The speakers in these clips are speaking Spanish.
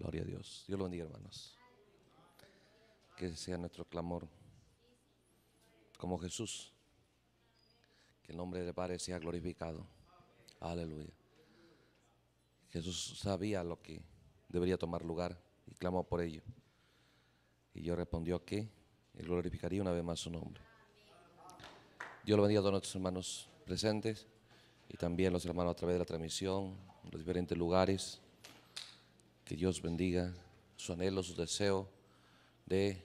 Gloria a Dios. Dios lo bendiga, hermanos. Que sea nuestro clamor como Jesús. Que el nombre de Padre sea glorificado. Aleluya. Jesús sabía lo que debería tomar lugar y clamó por ello. Y yo respondió que él glorificaría una vez más su nombre. Dios lo bendiga a todos nuestros hermanos presentes y también a los hermanos a través de la transmisión, en los diferentes lugares. Que Dios bendiga su anhelo, su deseo de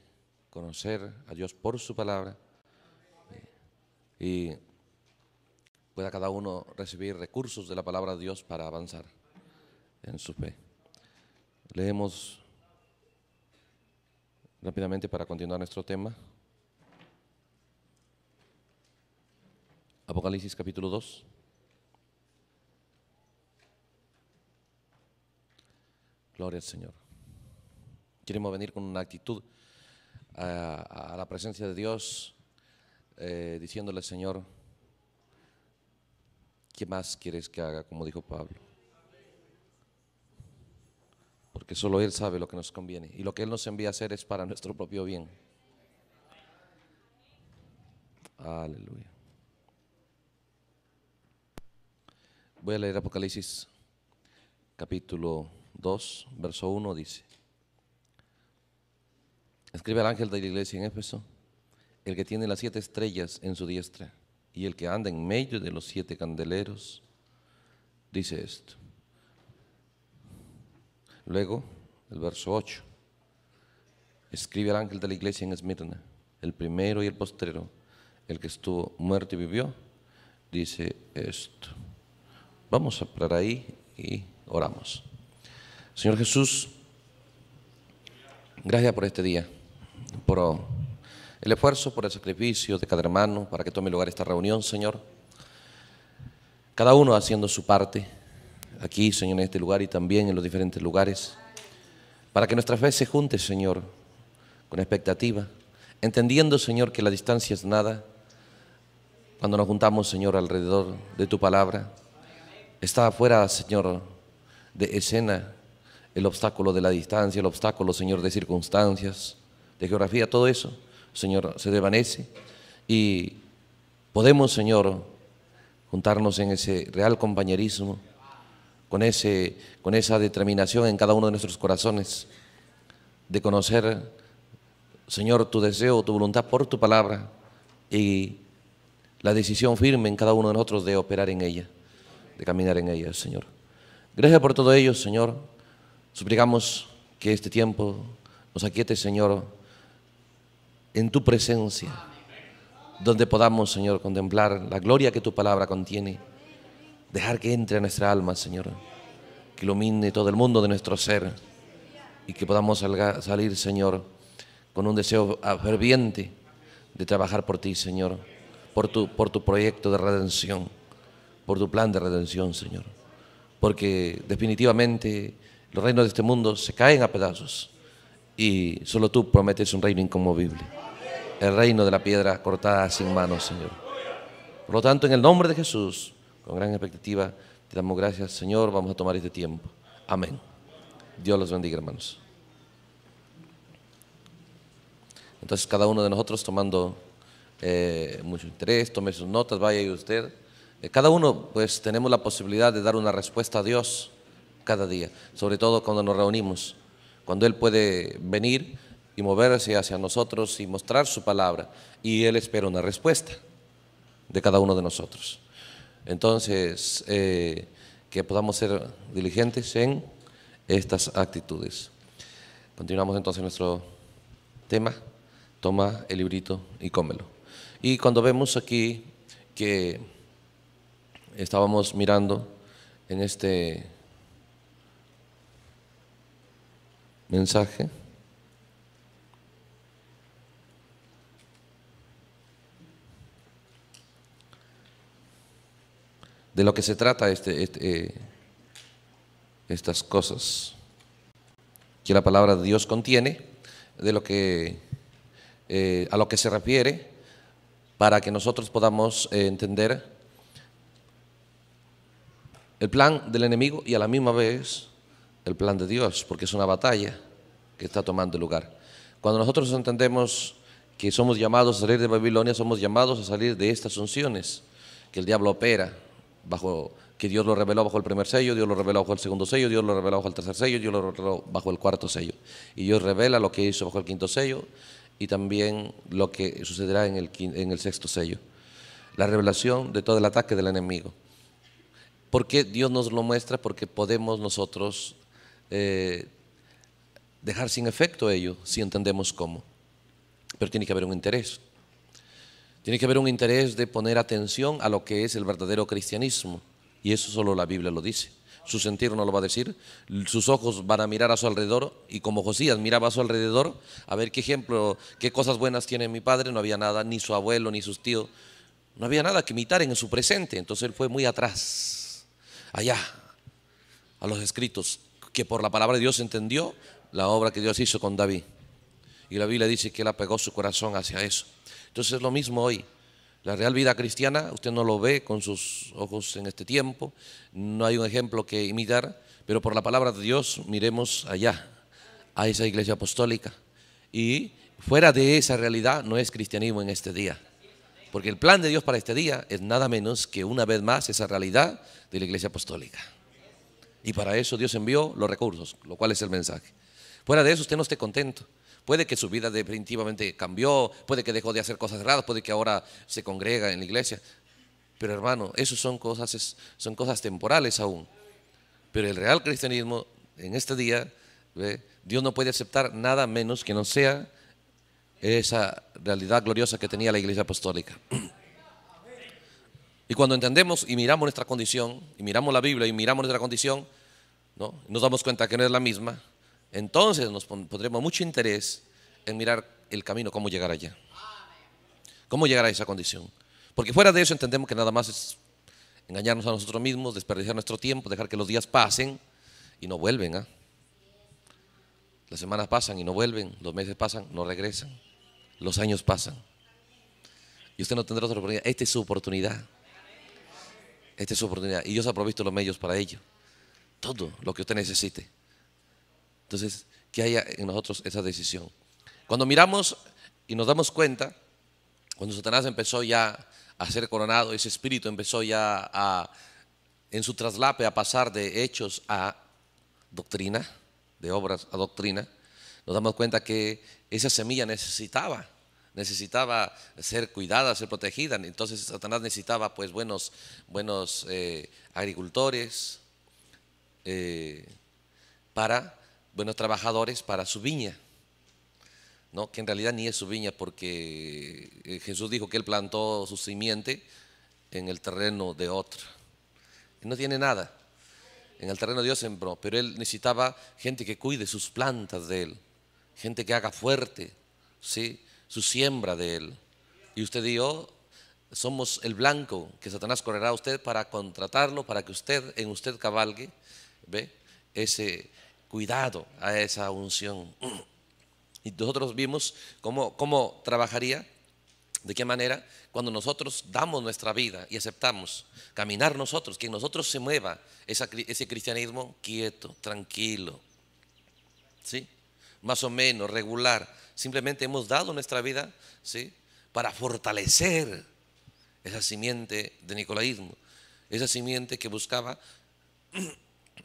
conocer a Dios por su palabra eh, y pueda cada uno recibir recursos de la palabra de Dios para avanzar en su fe. Leemos rápidamente para continuar nuestro tema. Apocalipsis capítulo 2. Gloria al Señor. Queremos venir con una actitud eh, a, la presencia de Dios, eh, diciéndole, Señor, ¿qué más quieres que haga? Como dijo Pablo. Porque solo Él sabe lo que nos conviene. Y lo que Él nos envía a hacer es para nuestro propio bien. Aleluya. Voy a leer Apocalipsis capítulo 2, verso 1 dice, escribe al ángel de la iglesia en Éfeso, el que tiene las siete estrellas en su diestra y el que anda en medio de los siete candeleros, dice esto. Luego, el verso 8, escribe al ángel de la iglesia en Esmirna, el primero y el postrero, el que estuvo muerto y vivió, dice esto. Vamos a parar ahí y oramos. Señor Jesús, gracias por este día, por el esfuerzo, por el sacrificio de cada hermano para que tome lugar esta reunión, Señor. Cada uno haciendo su parte aquí, Señor, en este lugar y también en los diferentes lugares, para que nuestra fe se junte, Señor, con expectativa, entendiendo, Señor, que la distancia es nada. Cuando nos juntamos, Señor, alrededor de tu palabra, está afuera, Señor, de escena el obstáculo de la distancia, el obstáculo, Señor, de circunstancias, de geografía, todo eso, Señor, se desvanece y podemos, Señor, juntarnos en ese real compañerismo, con, ese, con esa determinación en cada uno de nuestros corazones de conocer, Señor, tu deseo, tu voluntad por tu palabra y la decisión firme en cada uno de nosotros de operar en ella, de caminar en ella, Señor. Gracias por todo ello, Señor. Suplicamos que este tiempo nos aquiete, Señor, en tu presencia, donde podamos, Señor, contemplar la gloria que tu palabra contiene, dejar que entre a nuestra alma, Señor, que ilumine todo el mundo de nuestro ser y que podamos salir, Señor, con un deseo ferviente de trabajar por ti, Señor, por tu, por tu proyecto de redención, por tu plan de redención, Señor. Porque definitivamente los reinos de este mundo se caen a pedazos y solo tú prometes un reino inconmovible. El reino de la piedra cortada sin manos, Señor. Por lo tanto, en el nombre de Jesús, con gran expectativa, te damos gracias, Señor. Vamos a tomar este tiempo. Amén. Dios los bendiga, hermanos. Entonces, cada uno de nosotros tomando eh, mucho interés, tome sus notas, vaya y usted. Eh, cada uno, pues, tenemos la posibilidad de dar una respuesta a Dios cada día, sobre todo cuando nos reunimos, cuando Él puede venir y moverse hacia nosotros y mostrar su palabra. Y Él espera una respuesta de cada uno de nosotros. Entonces, eh, que podamos ser diligentes en estas actitudes. Continuamos entonces nuestro tema. Toma el librito y cómelo. Y cuando vemos aquí que estábamos mirando en este mensaje. De lo que se trata este, este eh, estas cosas que la palabra de Dios contiene, de lo que, eh, a lo que se refiere, para que nosotros podamos eh, entender el plan del enemigo y a la misma vez el plan de Dios, porque es una batalla que está tomando lugar. Cuando nosotros entendemos que somos llamados a salir de Babilonia, somos llamados a salir de estas unciones que el diablo opera, bajo, que Dios lo reveló bajo el primer sello, Dios lo reveló bajo el segundo sello, Dios lo reveló bajo el tercer sello, Dios lo reveló bajo el cuarto sello. Y Dios revela lo que hizo bajo el quinto sello y también lo que sucederá en el, en el sexto sello. La revelación de todo el ataque del enemigo. ¿Por qué Dios nos lo muestra? Porque podemos nosotros eh, dejar sin efecto ello si entendemos cómo. Pero tiene que haber un interés. Tiene que haber un interés de poner atención a lo que es el verdadero cristianismo. Y eso solo la Biblia lo dice. Su sentir no lo va a decir. Sus ojos van a mirar a su alrededor. Y como Josías miraba a su alrededor, a ver qué ejemplo, qué cosas buenas tiene mi padre. No había nada, ni su abuelo, ni sus tíos. No había nada que imitar en su presente. Entonces él fue muy atrás, allá, a los escritos, que por la palabra de Dios entendió la obra que Dios hizo con David. Y la Biblia dice que él apegó su corazón hacia eso. Entonces es lo mismo hoy. La real vida cristiana, usted no lo ve con sus ojos en este tiempo, no hay un ejemplo que imitar, pero por la palabra de Dios miremos allá, a esa iglesia apostólica. Y fuera de esa realidad no es cristianismo en este día. Porque el plan de Dios para este día es nada menos que una vez más esa realidad de la iglesia apostólica. Y para eso Dios envió los recursos, lo cual es el mensaje. Fuera de eso usted no esté contento. Puede que su vida definitivamente cambió, puede que dejó de hacer cosas raras, puede que ahora se congrega en la iglesia. Pero hermano, eso son cosas, son cosas temporales aún. Pero el real cristianismo en este día, Dios no puede aceptar nada menos que no sea esa realidad gloriosa que tenía la iglesia apostólica. Y cuando entendemos y miramos nuestra condición, y miramos la Biblia y miramos nuestra condición, ¿no? nos damos cuenta que no es la misma, entonces nos pondremos mucho interés en mirar el camino, cómo llegar allá. Cómo llegar a esa condición. Porque fuera de eso entendemos que nada más es engañarnos a nosotros mismos, desperdiciar nuestro tiempo, dejar que los días pasen y no vuelven. ¿ah? Las semanas pasan y no vuelven, los meses pasan, no regresan, los años pasan. Y usted no tendrá otra oportunidad. Esta es su oportunidad esta es su oportunidad. Y Dios ha provisto los medios para ello. Todo lo que usted necesite. Entonces, que haya en nosotros esa decisión. Cuando miramos y nos damos cuenta, cuando Satanás empezó ya a ser coronado, ese espíritu empezó ya a, en su traslape a pasar de hechos a doctrina, de obras a doctrina, nos damos cuenta que esa semilla necesitaba necesitaba ser cuidada, ser protegida. Entonces Satanás necesitaba pues buenos, buenos eh, agricultores eh, para buenos trabajadores para su viña. ¿no? que en realidad ni es su viña, porque eh, Jesús dijo que él plantó su simiente en el terreno de otro. no tiene nada. En el terreno de Dios sembró, pero él necesitaba gente que cuide sus plantas de él, gente que haga fuerte, ¿sí? su siembra de él. Y usted dijo somos el blanco que Satanás correrá a usted para contratarlo, para que usted en usted cabalgue, ¿ve? Ese cuidado a esa unción. Y nosotros vimos cómo, cómo trabajaría, de qué manera, cuando nosotros damos nuestra vida y aceptamos caminar nosotros, que en nosotros se mueva ese cristianismo quieto, tranquilo, ¿sí? Más o menos, regular simplemente hemos dado nuestra vida ¿sí? para fortalecer esa simiente de nicolaísmo, esa simiente que buscaba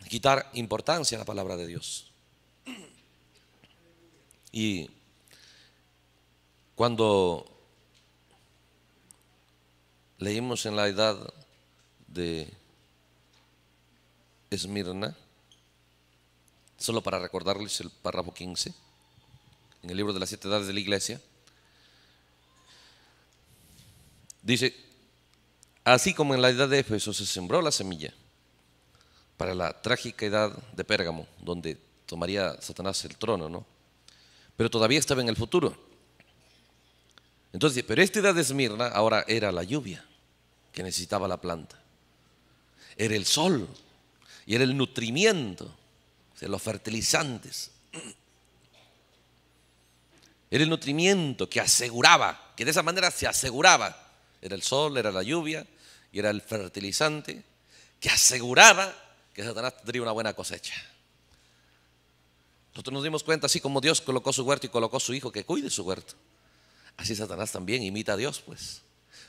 quitar importancia a la palabra de Dios. Y cuando leímos en la edad de Esmirna, solo para recordarles el párrafo 15, en el libro de las siete edades de la iglesia, dice, así como en la edad de Éfeso se sembró la semilla para la trágica edad de Pérgamo, donde tomaría Satanás el trono, ¿no? Pero todavía estaba en el futuro. Entonces, pero esta edad de Esmirna ahora era la lluvia que necesitaba la planta. Era el sol y era el nutrimiento, los fertilizantes era el nutrimiento que aseguraba, que de esa manera se aseguraba. Era el sol, era la lluvia y era el fertilizante que aseguraba que Satanás tendría una buena cosecha. Nosotros nos dimos cuenta, así como Dios colocó su huerto y colocó su hijo que cuide su huerto. Así Satanás también imita a Dios, pues.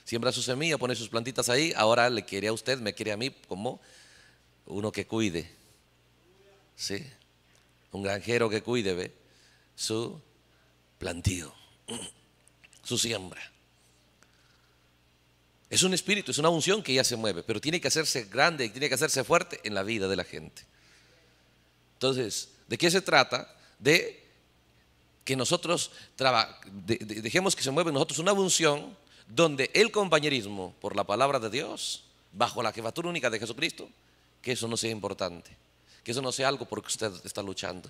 Siembra su semilla, pone sus plantitas ahí, ahora le quiere a usted, me quiere a mí como uno que cuide. ¿Sí? Un granjero que cuide, ¿ve? Su plantío, su siembra. Es un espíritu, es una unción que ya se mueve, pero tiene que hacerse grande y tiene que hacerse fuerte en la vida de la gente. Entonces, ¿de qué se trata? De que nosotros dejemos que se mueva nosotros una unción donde el compañerismo por la palabra de Dios, bajo la jefatura única de Jesucristo, que eso no sea importante, que eso no sea algo por que usted está luchando,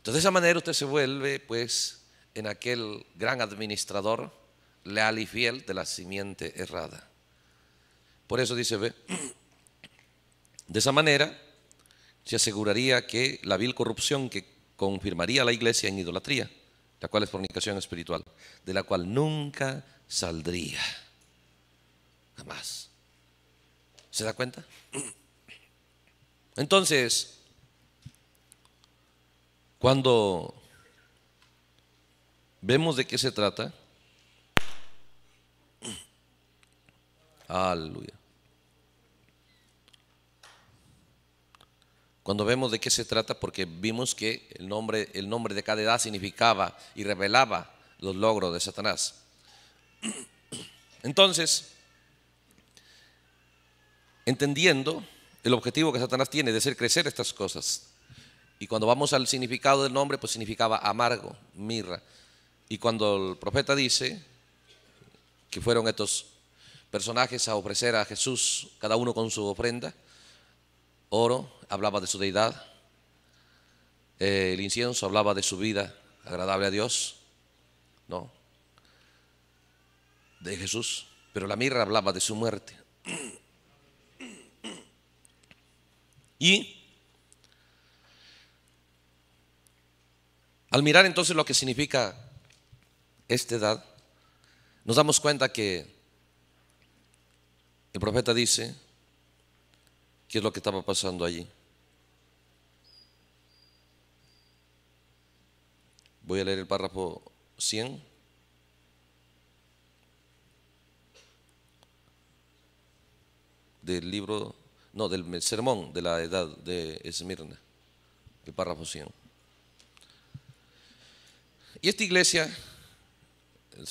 entonces de esa manera usted se vuelve pues en aquel gran administrador leal y fiel de la simiente errada. Por eso dice, ve, de esa manera se aseguraría que la vil corrupción que confirmaría la iglesia en idolatría, la cual es fornicación espiritual, de la cual nunca saldría. Jamás. ¿Se da cuenta? Entonces, cuando vemos de qué se trata, aleluya. Cuando vemos de qué se trata, porque vimos que el nombre, el nombre de cada edad significaba y revelaba los logros de Satanás. Entonces, entendiendo el objetivo que Satanás tiene de hacer crecer estas cosas, y cuando vamos al significado del nombre, pues significaba amargo, mirra. Y cuando el profeta dice que fueron estos personajes a ofrecer a Jesús, cada uno con su ofrenda, oro, hablaba de su deidad, eh, el incienso hablaba de su vida agradable a Dios, ¿no? De Jesús, pero la mirra hablaba de su muerte. Y Al mirar entonces lo que significa esta edad, nos damos cuenta que el profeta dice qué es lo que estaba pasando allí. Voy a leer el párrafo 100. del libro, no, del sermón de la edad de Esmirna, el párrafo 100. Y esta iglesia,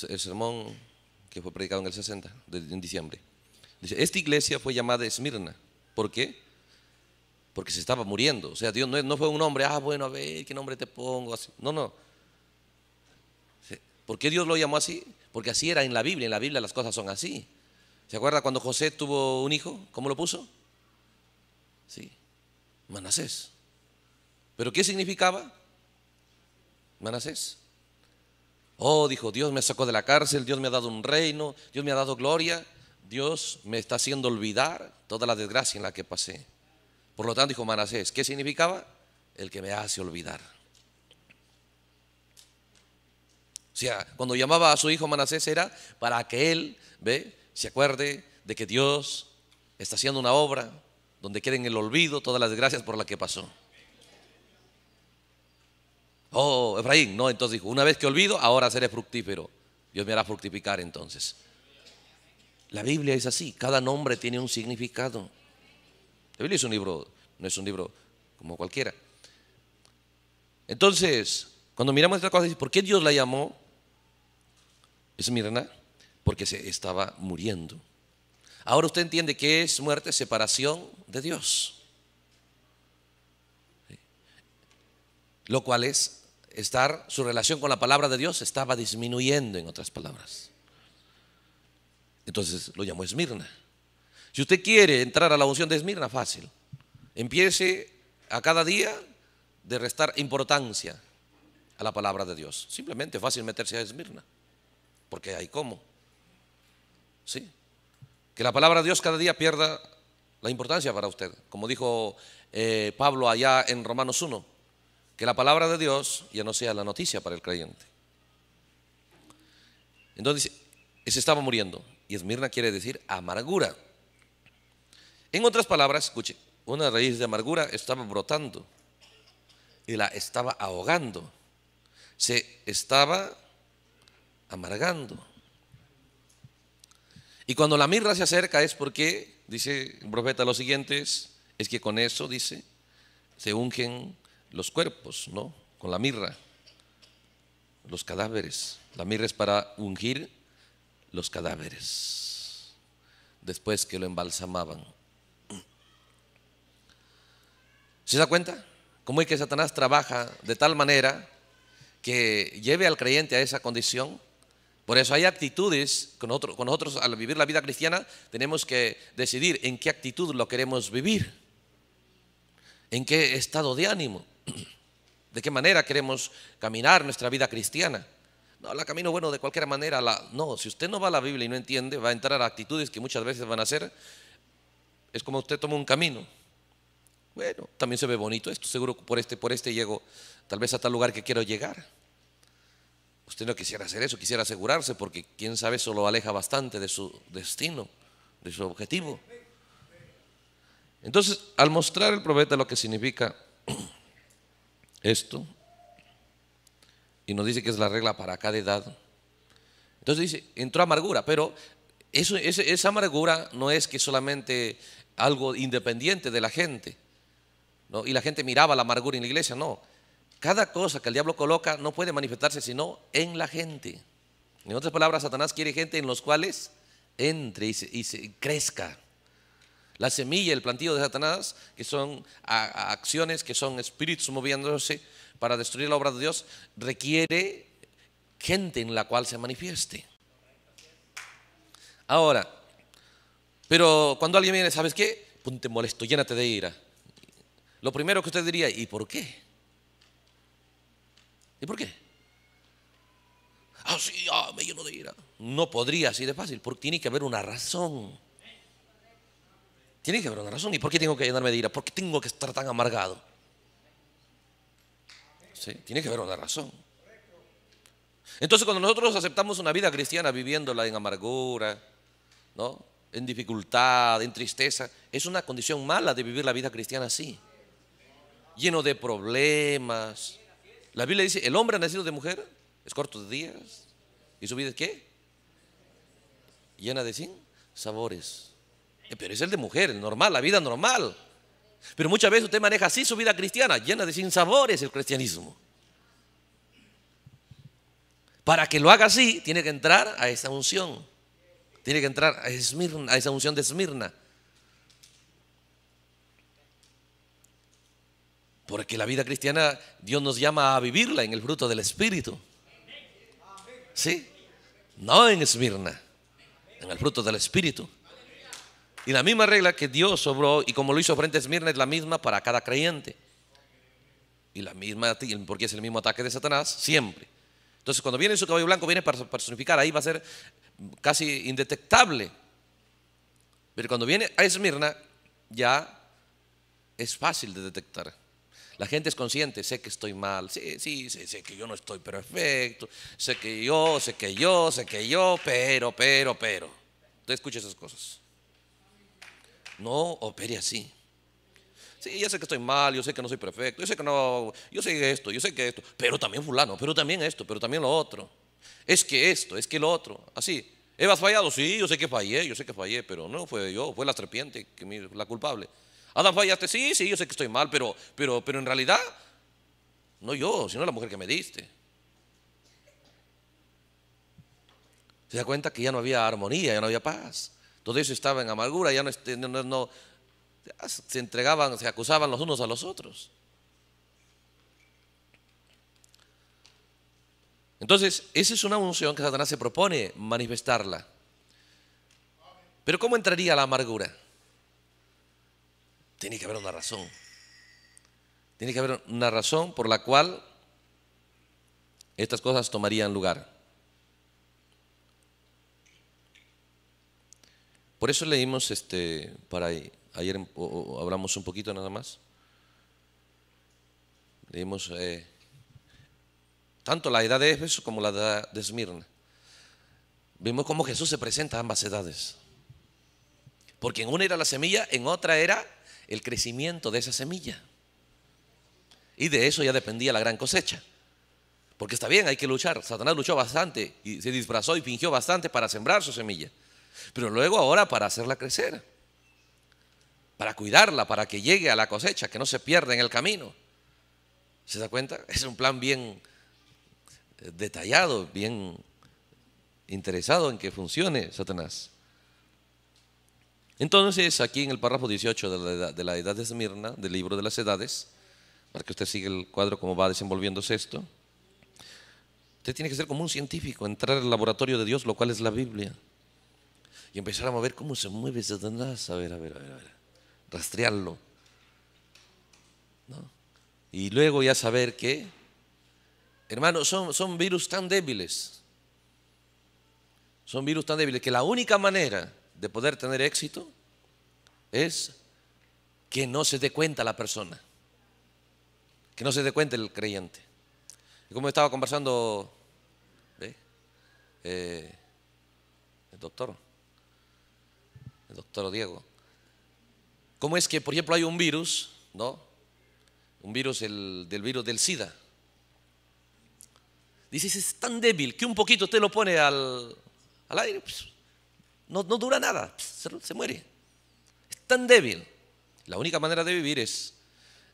el, sermón que fue predicado en el 60, en diciembre, dice, esta iglesia fue llamada Esmirna. ¿Por qué? Porque se estaba muriendo. O sea, Dios no, fue un hombre, ah, bueno, a ver, ¿qué nombre te pongo? No, no. ¿Por qué Dios lo llamó así? Porque así era en la Biblia. En la Biblia las cosas son así. ¿Se acuerda cuando José tuvo un hijo? ¿Cómo lo puso? Sí, Manasés. ¿Pero qué significaba? Manasés. Oh, dijo, Dios me sacó de la cárcel, Dios me ha dado un reino, Dios me ha dado gloria, Dios me está haciendo olvidar toda la desgracia en la que pasé. Por lo tanto, dijo Manasés, ¿qué significaba? El que me hace olvidar. O sea, cuando llamaba a su hijo Manasés era para que él, ¿ve? Se acuerde de que Dios está haciendo una obra donde queden el olvido todas las desgracias por las que pasó. Oh, oh, Efraín, no, entonces dijo, una vez que olvido, ahora seré fructífero. Dios me hará fructificar entonces. La Biblia es así, cada nombre tiene un significado. La Biblia es un libro, no es un libro como cualquiera. Entonces, cuando miramos esta cosa, ¿por qué Dios la llamó? Es Mirna, porque se estaba muriendo. Ahora usted entiende que es muerte, separación de Dios. Lo cual es estar, su relación con la palabra de Dios estaba disminuyendo, en otras palabras. Entonces lo llamó Esmirna. Si usted quiere entrar a la unción de Esmirna, fácil. Empiece a cada día de restar importancia a la palabra de Dios. Simplemente fácil meterse a Esmirna, porque hay cómo. ¿Sí? Que la palabra de Dios cada día pierda la importancia para usted. Como dijo eh, Pablo allá en Romanos 1, que la palabra de Dios ya no sea la noticia para el creyente. Entonces, se estaba muriendo. Y esmirna quiere decir amargura. En otras palabras, escuche, una raíz de amargura estaba brotando y la estaba ahogando. Se estaba amargando. Y cuando la mirra se acerca es porque, dice el profeta, los siguientes es, es que con eso, dice, se ungen los cuerpos, ¿no? Con la mirra, los cadáveres. La mirra es para ungir los cadáveres, después que lo embalsamaban. ¿Se da cuenta? ¿Cómo es que Satanás trabaja de tal manera que lleve al creyente a esa condición? Por eso hay actitudes, con nosotros, con nosotros al vivir la vida cristiana tenemos que decidir en qué actitud lo queremos vivir, en qué estado de ánimo. ¿De qué manera queremos caminar nuestra vida cristiana? No, la camino bueno de cualquier manera. La, no, si usted no va a la Biblia y no entiende, va a entrar a actitudes que muchas veces van a hacer Es como usted toma un camino. Bueno, también se ve bonito esto. Seguro por este, por este llego tal vez a tal lugar que quiero llegar. Usted no quisiera hacer eso, quisiera asegurarse, porque quién sabe, eso lo aleja bastante de su destino, de su objetivo. Entonces, al mostrar el profeta lo que significa esto y nos dice que es la regla para cada edad. Entonces dice, entró amargura, pero eso, esa amargura no es que solamente algo independiente de la gente, y la gente miraba la amargura en la iglesia, no. Cada cosa que el diablo coloca no puede manifestarse sino en la gente. En otras palabras, Satanás quiere gente en los cuales entre y, crezca. La semilla, el plantillo de Satanás, que son acciones, que son espíritus moviéndose para destruir la obra de Dios, requiere gente en la cual se manifieste. Ahora, pero cuando alguien viene, ¿sabes qué? Ponte molesto, llénate de ira. Lo primero que usted diría, ¿y por qué? ¿Y por qué? Ah, sí, ah, me lleno de ira. No podría así de fácil, porque tiene que haber una razón. Tiene que haber una razón. ¿Y por qué tengo que llenarme de ira? ¿Por qué tengo que estar tan amargado? Sí, tiene que haber una razón. Entonces, cuando nosotros aceptamos una vida cristiana viviéndola en amargura, ¿no? en dificultad, en tristeza, es una condición mala de vivir la vida cristiana así, lleno de problemas. La Biblia dice, el hombre nacido de mujer es corto de días y su vida es qué? Llena de sin sabores. Pero es el de mujer, el normal, la vida normal. Pero muchas veces usted maneja así su vida cristiana, llena de sinsabores el cristianismo. Para que lo haga así, tiene que entrar a esa unción. Tiene que entrar a, a esa unción de Esmirna. Porque la vida cristiana, Dios nos llama a vivirla en el fruto del Espíritu. ¿Sí? No en Esmirna, en el fruto del Espíritu. Y la misma regla que Dios sobró y como lo hizo frente a Esmirna es la misma para cada creyente. Y la misma, porque es el mismo ataque de Satanás, siempre. Entonces, cuando viene su caballo blanco, viene para personificar, ahí va a ser casi indetectable. Pero cuando viene a Esmirna, ya es fácil de detectar. La gente es consciente, sé que estoy mal, sí, sí, sé, que yo no estoy perfecto, sé que yo, sé que yo, sé que yo, pero, pero, pero. Entonces escucha esas cosas. No opere así. Sí, yo sé que estoy mal, yo sé que no soy perfecto, yo sé que no, yo sé esto, yo sé que esto, pero también fulano, pero también esto, pero también lo otro. Es que esto, es que lo otro, así. ¿Evas fallado? Sí, yo sé que fallé, yo sé que fallé, pero no fue yo, fue la serpiente que la culpable. Adam, fallaste, sí, sí, yo sé que estoy mal, pero, pero, pero en realidad, no yo, sino la mujer que me diste. Se da cuenta que ya no había armonía, ya no había paz. Todo eso estaba en amargura, ya no, este, se entregaban, se acusaban los unos a los otros. Entonces, esa es una unción que Satanás se propone manifestarla. Pero ¿cómo entraría la amargura? Tiene que haber una razón. Tiene que haber una razón por la cual estas cosas tomarían lugar. Por eso leímos este, para ayer, hablamos un poquito nada más. Leímos eh, tanto la edad de Éfeso como la edad de Esmirna. Vimos cómo Jesús se presenta a ambas edades. Porque en una era la semilla, en otra era el crecimiento de esa semilla. Y de eso ya dependía la gran cosecha. Porque está bien, hay que luchar. Satanás luchó bastante y se disfrazó y fingió bastante para sembrar su semilla. Pero luego ahora para hacerla crecer, para cuidarla, para que llegue a la cosecha, que no se pierda en el camino. ¿Se da cuenta? Es un plan bien eh, detallado, bien interesado en que funcione Satanás. Entonces, aquí en el párrafo 18 de la, edad, de la Esmirna, del libro de las edades, para que usted siga el cuadro como va desenvolviéndose esto, usted tiene que ser como un científico, entrar al laboratorio de Dios, lo cual es la Biblia y empezar a ver cómo se mueve a ver, a ver, a ver, a ver, rastrearlo. Y luego ya saber que, hermanos, son, son virus tan débiles, son virus tan débiles que la única manera de poder tener éxito es que no se dé cuenta la persona, que no se dé cuenta el creyente. como estaba conversando, eh, el doctor, doctor Diego. ¿Cómo es que, por ejemplo, hay un virus, ¿no? Un virus del virus del SIDA. Dices, es tan débil que un poquito usted lo pone al, aire, pues, no, dura nada, se, muere. Es tan débil. La única manera de vivir es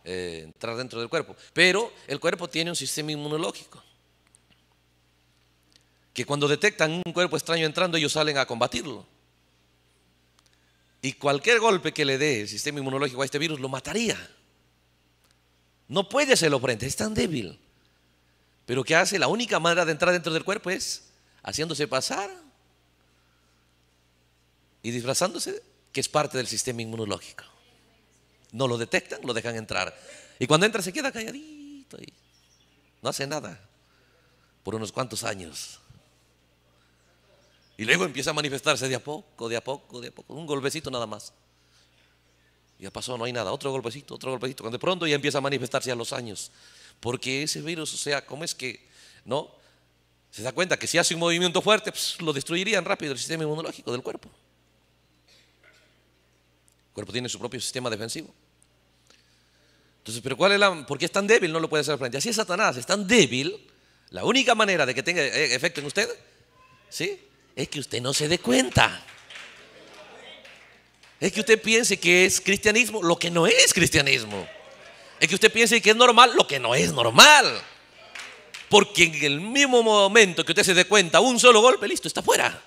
eh, entrar dentro del cuerpo. Pero el cuerpo tiene un sistema inmunológico. Que cuando detectan un cuerpo extraño entrando, ellos salen a combatirlo. Y cualquier golpe que le dé el sistema inmunológico a este virus lo mataría. No puede hacerlo frente, es tan débil. Pero ¿qué hace? La única manera de entrar dentro del cuerpo es haciéndose pasar y disfrazándose que es parte del sistema inmunológico. No lo detectan, lo dejan entrar. Y cuando entra se queda calladito y no hace nada por unos cuantos años. Y luego empieza a manifestarse de a poco, de a poco, de a poco. Un golpecito nada más. Ya pasó, no hay nada. Otro golpecito, otro golpecito. Cuando de pronto ya empieza a manifestarse a los años. Porque ese virus, o sea, ¿cómo es que, no? Se da cuenta que si hace un movimiento fuerte, pues, lo destruirían rápido el sistema inmunológico del cuerpo. El cuerpo tiene su propio sistema defensivo. Entonces, ¿pero cuál es la.? ¿Por qué es tan débil? No lo puede hacer frente. Así es Satanás, es tan débil. La única manera de que tenga eh, efecto en usted, ¿sí? es que usted no se dé cuenta. Es que usted piense que es cristianismo lo que no es cristianismo. Es que usted piense que es normal lo que no es normal. Porque en el mismo momento que usted se dé cuenta, un solo golpe, listo, está fuera.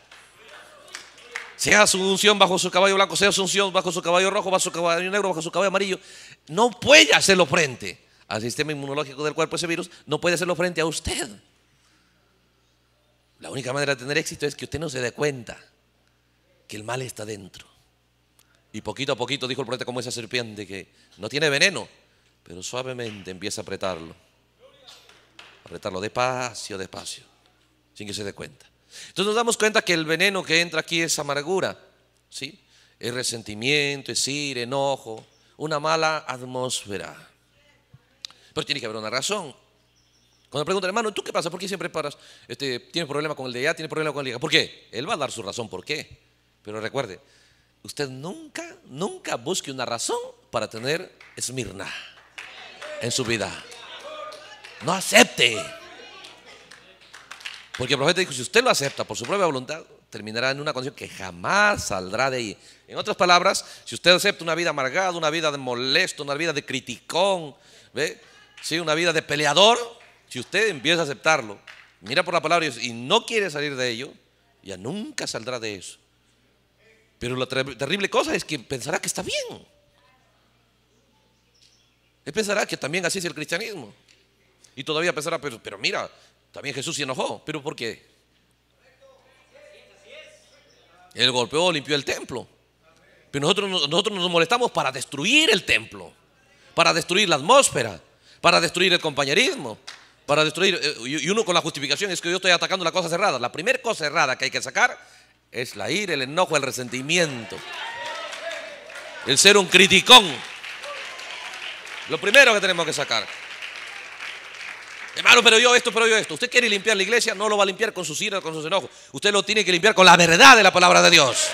Sea su unción bajo su caballo blanco, sea su unción bajo su caballo rojo, bajo su caballo negro, bajo su caballo amarillo. No puede hacerlo frente al sistema inmunológico del cuerpo ese virus, no puede hacerlo frente a usted. La única manera de tener éxito es que usted no se dé cuenta que el mal está dentro. Y poquito a poquito, dijo el profeta, como esa serpiente que no tiene veneno, pero suavemente empieza a apretarlo. Apretarlo despacio, despacio, sin que se dé cuenta. Entonces nos damos cuenta que el veneno que entra aquí es amargura, ¿sí? Es resentimiento, es ir, enojo, una mala atmósfera. Pero tiene que haber una razón. Cuando preguntan, hermano, ¿tú qué pasa? ¿Por qué siempre paras? Este, ¿Tienes problema con el de allá? ¿Tienes problema con el de allá? ¿Por qué? Él va a dar su razón, ¿por qué? Pero recuerde, usted nunca, nunca busque una razón para tener esmirna en su vida. No acepte. Porque el profeta dijo, si usted lo acepta por su propia voluntad, terminará en una condición que jamás saldrá de ahí. En otras palabras, si usted acepta una vida amargada, una vida de molesto, una vida de criticón, ¿ve? ¿Sí? una vida de peleador, si usted empieza a aceptarlo, mira por la palabra y no quiere salir de ello, ya nunca saldrá de eso. Pero la terrible cosa es que pensará que está bien. Él pensará que también así es el cristianismo. Y todavía pensará, pero, pero mira, también Jesús se enojó. ¿Pero por qué? Él golpeó, limpió el templo. Pero nosotros, nosotros nos molestamos para destruir el templo, para destruir la atmósfera, para destruir el compañerismo para destruir. Eh, y uno con la justificación es que yo estoy atacando la cosa cerrada. La primera cosa cerrada que hay que sacar es la ira, el enojo, el resentimiento. El ser un criticón. Lo primero que tenemos que sacar. Hermano, pero yo esto, pero yo esto. Usted quiere limpiar la iglesia, no lo va a limpiar con sus iras, con sus enojos. Usted lo tiene que limpiar con la verdad de la palabra de Dios.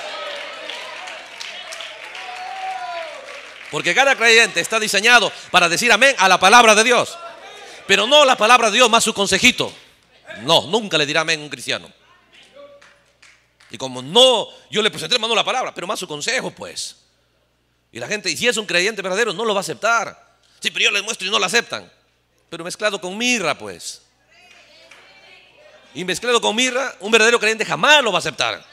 Porque cada creyente está diseñado para decir amén a la palabra de Dios. Pero no la palabra de Dios más su consejito. No, nunca le dirá amén un cristiano. Y como no, yo le presenté hermano la palabra, pero más su consejo, pues. Y la gente, y si es un creyente verdadero, no lo va a aceptar. Sí, pero yo les muestro y no lo aceptan. Pero mezclado con mirra, pues. Y mezclado con mirra, un verdadero creyente jamás lo va a aceptar.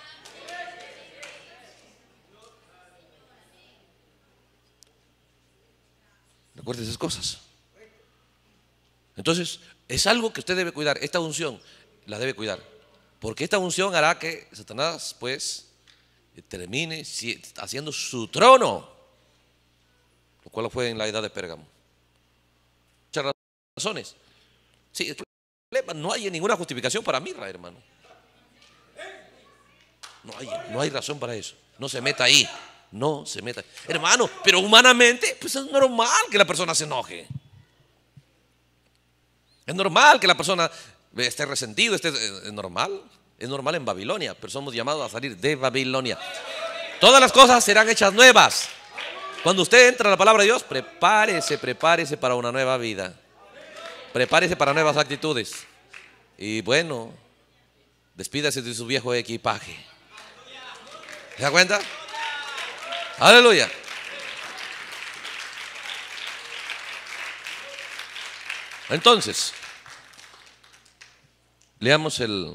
Recuerda esas cosas. Entonces, es algo que usted debe cuidar, esta unción la debe cuidar, porque esta unción hará que Satanás, pues, termine haciendo su trono, lo cual fue en la edad de Pérgamo. Muchas razones. Sí, no hay ninguna justificación para Mirra, hermano. No hay, no hay razón para eso. No se meta ahí. No se meta. Hermano, pero humanamente, pues es normal que la persona se enoje. Es normal que la persona eh, esté resentido, eh, es normal. Es normal en Babilonia, pero somos llamados a salir de Babilonia. Todas las cosas serán hechas nuevas. Cuando usted entra a la palabra de Dios, prepárese, prepárese para una nueva vida. Prepárese para nuevas actitudes. Y bueno, despídase de su viejo equipaje. ¿Se da cuenta? Aleluya. Entonces, leamos el...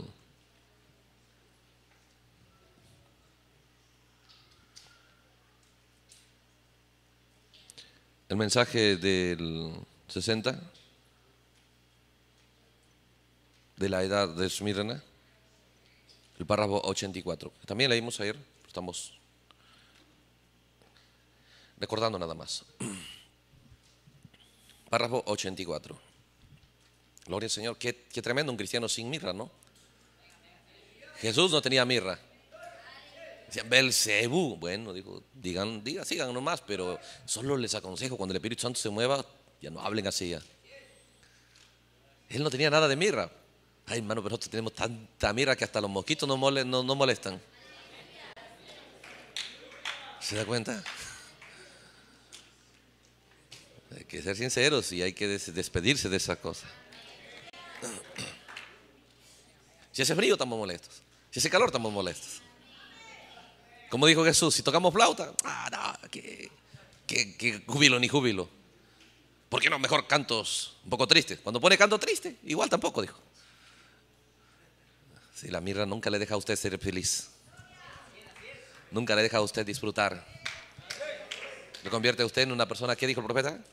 El mensaje del 60 de la edad de Smirna, el párrafo 84. También leímos ayer, estamos recordando nada más. Párrafo 84. Gloria al Señor. Qué, tremendo un cristiano sin mirra, ¿no? Jesús no tenía mirra. Decían, Belcebú. Bueno, digan, digan, sigan nomás, pero solo les aconsejo cuando el Espíritu Santo se mueva, ya no hablen así Él no tenía nada de mirra. Ay, hermano, pero nosotros tenemos tanta mirra que hasta los mosquitos no, no molestan. ¿Se da cuenta? Hay que ser sinceros y hay que despedirse de esa cosa. Si hace frío, estamos molestos. Si hace calor, estamos molestos. Como dijo Jesús, si tocamos flauta, ah, que, júbilo ni júbilo. ¿Por qué no mejor cantos un poco tristes? Cuando pone canto triste, igual tampoco, dijo. Si la mirra nunca le deja a usted ser feliz, nunca le deja a usted disfrutar, lo convierte a usted en una persona que dijo el profeta,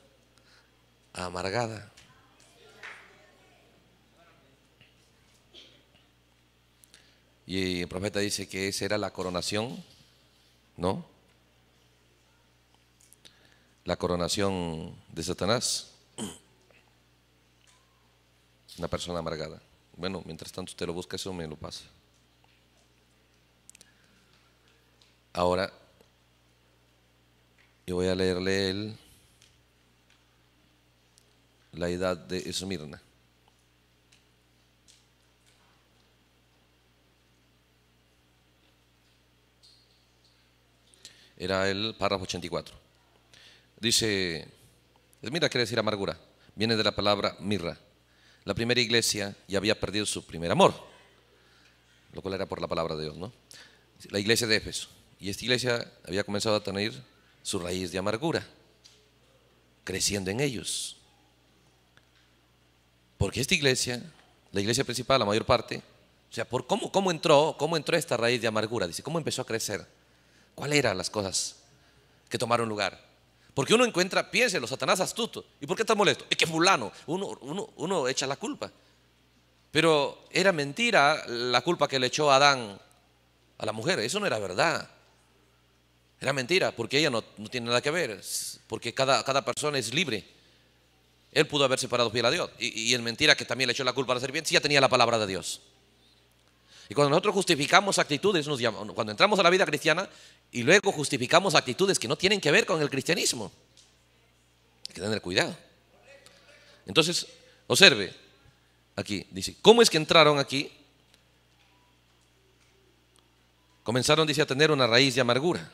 amargada. Y el profeta dice que esa era la coronación, ¿no? La coronación de Satanás. Una persona amargada. Bueno, mientras tanto usted lo busca, eso me lo pasa. Ahora, yo voy a leerle el, la edad de Esmirna. Era el párrafo 84. Dice, pues mira, quiere decir amargura. Viene de la palabra mirra. La primera iglesia ya había perdido su primer amor, lo cual era por la palabra de Dios, ¿no? La iglesia de Éfeso. Y esta iglesia había comenzado a tener su raíz de amargura, creciendo en ellos. Porque esta iglesia, la iglesia principal, la mayor parte, o sea, por cómo, cómo entró, cómo entró esta raíz de amargura, dice, cómo empezó a crecer. ¿Cuáles eran las cosas que tomaron lugar? Porque uno encuentra, los Satanás astuto. ¿Y por qué está molesto? Es que fulano, uno, uno, echa la culpa. Pero era mentira la culpa que le echó Adán a la mujer. Eso no era verdad. Era mentira, porque ella no, tiene nada que ver, porque cada, persona es libre. Él pudo haber separado fiel a Dios. Y, y es mentira que también le echó la culpa a la serpiente si ya tenía la palabra de Dios. Y cuando nosotros justificamos actitudes, cuando entramos a la vida cristiana y luego justificamos actitudes que no tienen que ver con el cristianismo, hay que tener cuidado. Entonces, observe aquí, dice, ¿cómo es que entraron aquí? Comenzaron, dice, a tener una raíz de amargura.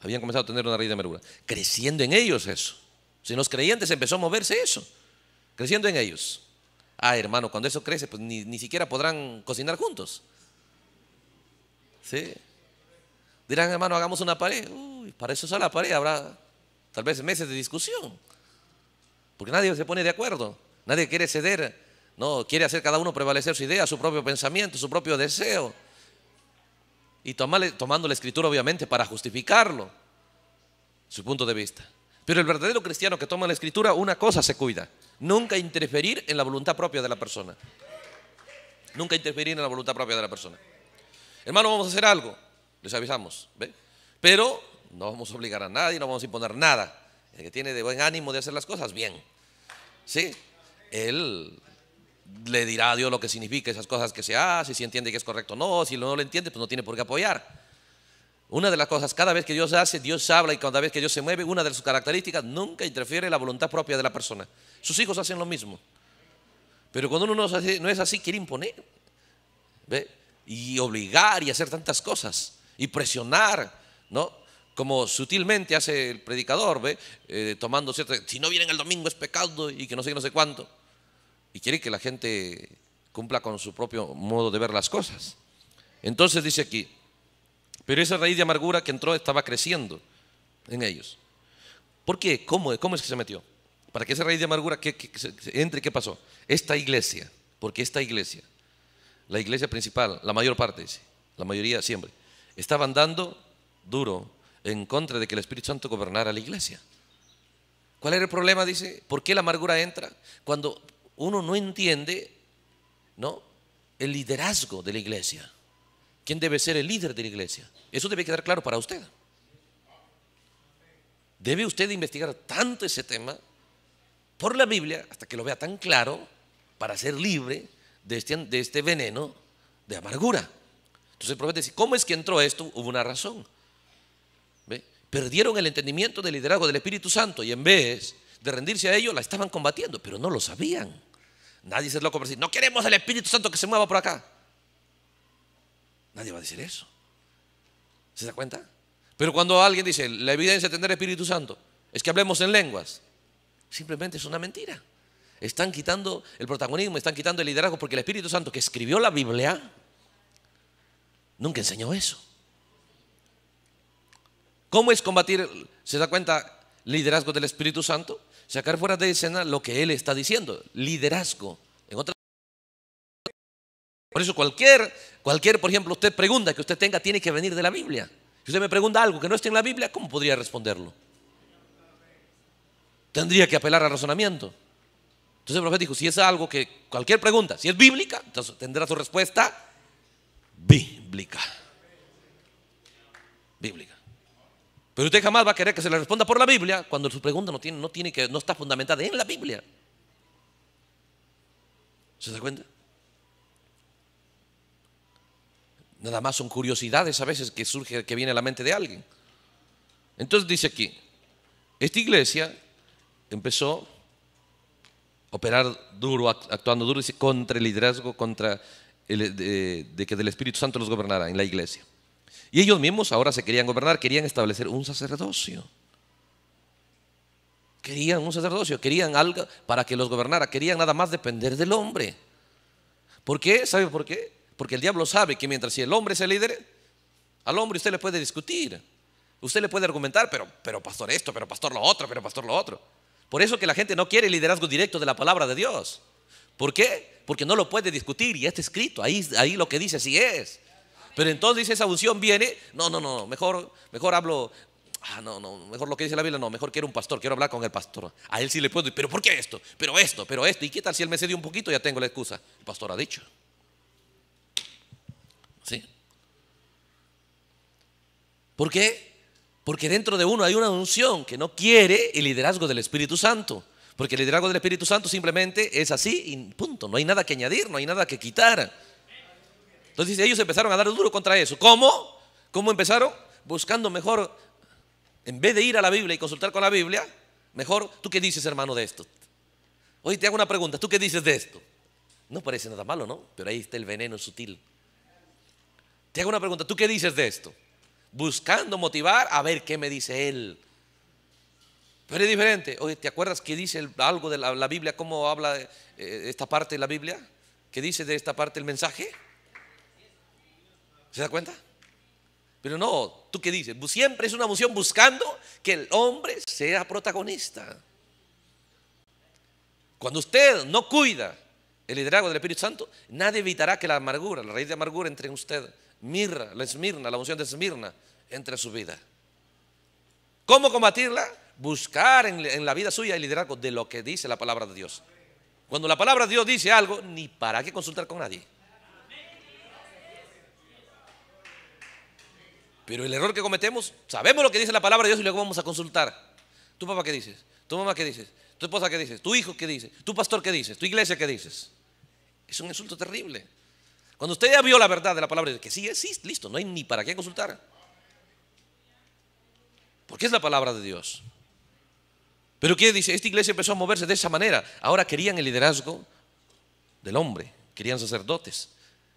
Habían comenzado a tener una raíz de amargura. Creciendo en ellos eso. Si los creyentes empezó a moverse eso, creciendo en ellos. Ah, hermano, cuando eso crece, pues ni siquiera podrán cocinar juntos. ¿Sí? Dirán, hermano, hagamos una pared. Uy, para eso es la pared, habrá tal vez meses de discusión. Porque nadie se pone de acuerdo, nadie quiere ceder, no quiere hacer cada uno prevalecer su idea, su propio pensamiento, su propio deseo. Y tomando la escritura, obviamente, para justificarlo, su punto de vista. Pero el verdadero cristiano que toma la escritura, una cosa se cuida: nunca interferir en la voluntad propia de la persona. Nunca interferir en la voluntad propia de la persona. Hermano, vamos a hacer algo. Les avisamos. ¿ve? Pero no vamos a obligar a nadie, no vamos a imponer nada. El que tiene de buen ánimo de hacer las cosas, bien. ¿Sí? Él le dirá a Dios lo que significa esas cosas que se hacen, si entiende que es correcto o no, si no lo entiende, pues no tiene por qué apoyar. Una de las cosas, cada vez que Dios hace, Dios habla y cada vez que Dios se mueve, una de sus características, nunca interfiere la voluntad propia de la persona. Sus hijos hacen lo mismo. Pero cuando uno no es así, no es así quiere imponer. ¿Ve? y obligar y hacer tantas cosas y presionar, ¿no? Como sutilmente hace el predicador, ¿ve? Eh, tomando cierto, si no vienen el domingo es pecado y que no sé no sé cuánto. Y quiere que la gente cumpla con su propio modo de ver las cosas. Entonces dice aquí, pero esa raíz de amargura que entró estaba creciendo en ellos. ¿Por qué? ¿Cómo, cómo es que se metió? Para que esa raíz de amargura Entre entre, ¿qué pasó? Esta iglesia, porque esta iglesia la iglesia principal, la mayor parte, la mayoría siempre, estaban dando duro en contra de que el Espíritu Santo gobernara la iglesia. ¿Cuál era el problema? Dice, ¿por qué la amargura entra? Cuando uno no entiende, ¿no? El liderazgo de la iglesia. ¿Quién debe ser el líder de la iglesia? Eso debe quedar claro para usted. Debe usted investigar tanto ese tema por la Biblia hasta que lo vea tan claro para ser libre este, de este, veneno de amargura. Entonces el profeta dice, ¿cómo es que entró esto? Hubo una razón. Perdieron el entendimiento del liderazgo del Espíritu Santo y en vez de rendirse a ellos la estaban combatiendo, pero no lo sabían. Nadie se loco para decir, no queremos al Espíritu Santo que se mueva por acá. Nadie va a decir eso. ¿Se da cuenta? Pero cuando alguien dice, la evidencia de tener Espíritu Santo es que hablemos en lenguas, simplemente es una mentira están quitando el protagonismo, están quitando el liderazgo, porque el Espíritu Santo que escribió la Biblia nunca enseñó eso. ¿Cómo es combatir, se da cuenta, liderazgo del Espíritu Santo? Sacar fuera de escena lo que Él está diciendo, liderazgo. En por eso cualquier, cualquier, por ejemplo, usted pregunta que usted tenga tiene que venir de la Biblia. Si usted me pregunta algo que no esté en la Biblia, ¿cómo podría responderlo? Tendría que apelar al razonamiento. Entonces el profeta dijo, si es algo que cualquier pregunta, si es bíblica, entonces tendrá su respuesta bíblica. Bíblica. Pero usted jamás va a querer que se le responda por la Biblia cuando su pregunta no tiene, no tiene que, no está fundamentada en la Biblia. ¿Se da cuenta? Nada más son curiosidades a veces que surge, que viene a la mente de alguien. Entonces dice aquí, esta iglesia empezó operar duro, actuando duro, contra el liderazgo, contra eh, de, que del Espíritu Santo los gobernara en la iglesia. Y ellos mismos ahora se querían gobernar, querían establecer un sacerdocio. Querían un sacerdocio, querían algo para que los gobernara, querían nada más depender del hombre. ¿Por qué? ¿Sabe por qué? Porque el diablo sabe que mientras si el hombre es el líder, al hombre usted le puede discutir, usted le puede argumentar, pero, pero pastor esto, pero pastor lo otro, pero pastor lo otro. Por eso que la gente no quiere el liderazgo directo de la palabra de Dios. ¿Por qué? Porque no lo puede discutir y está escrito. Ahí, ahí lo que dice sí es. Pero entonces esa unción viene. No, no, no. Mejor, mejor hablo. Ah, no, no, mejor lo que dice la Biblia, no, mejor quiero un pastor, quiero hablar con el pastor. A él sí le puedo, pero ¿por qué esto? Pero esto, pero esto. ¿Y qué tal si él me cede un poquito? Ya tengo la excusa. El pastor ha dicho. ¿Sí? ¿Por qué? Porque dentro de uno hay una unción que no quiere el liderazgo del Espíritu Santo. Porque el liderazgo del Espíritu Santo simplemente es así y punto. No hay nada que añadir, no hay nada que quitar. Entonces ellos empezaron a dar duro contra eso. ¿Cómo? ¿Cómo empezaron? Buscando mejor, en vez de ir a la Biblia y consultar con la Biblia, mejor, ¿tú qué dices hermano de esto? Hoy te hago una pregunta, ¿tú qué dices de esto? No parece nada malo, ¿no? Pero ahí está el veneno sutil. Te hago una pregunta, ¿tú qué dices de esto? buscando motivar a ver qué me dice él. Pero es diferente. Oye, ¿te acuerdas que dice algo de la, Biblia? ¿Cómo habla eh, esta parte de la Biblia? ¿Qué dice de esta parte el mensaje? ¿Se da cuenta? Pero no, ¿tú qué dices? Siempre es una moción buscando que el hombre sea protagonista. Cuando usted no cuida el liderazgo del Espíritu Santo, nadie evitará que la amargura, la raíz de amargura entre en usted, mirra, la esmirna, la unción de esmirna, entre su vida. ¿Cómo combatirla? Buscar en, en la vida suya el liderazgo de lo que dice la palabra de Dios. Cuando la palabra de Dios dice algo, ni para qué consultar con nadie. Pero el error que cometemos, sabemos lo que dice la palabra de Dios y luego vamos a consultar. ¿Tu papá qué dices? ¿Tu mamá qué dices? ¿Tu esposa qué dices? ¿Tu hijo qué dices? ¿Tu pastor qué dices? ¿Tu iglesia qué dices? Es un insulto terrible. Cuando usted ya vio la verdad de la palabra, de que sí existe, listo, no hay ni para qué consultar. Porque es la palabra de Dios. Pero ¿qué dice? Esta iglesia empezó a moverse de esa manera. Ahora querían el liderazgo del hombre, querían sacerdotes.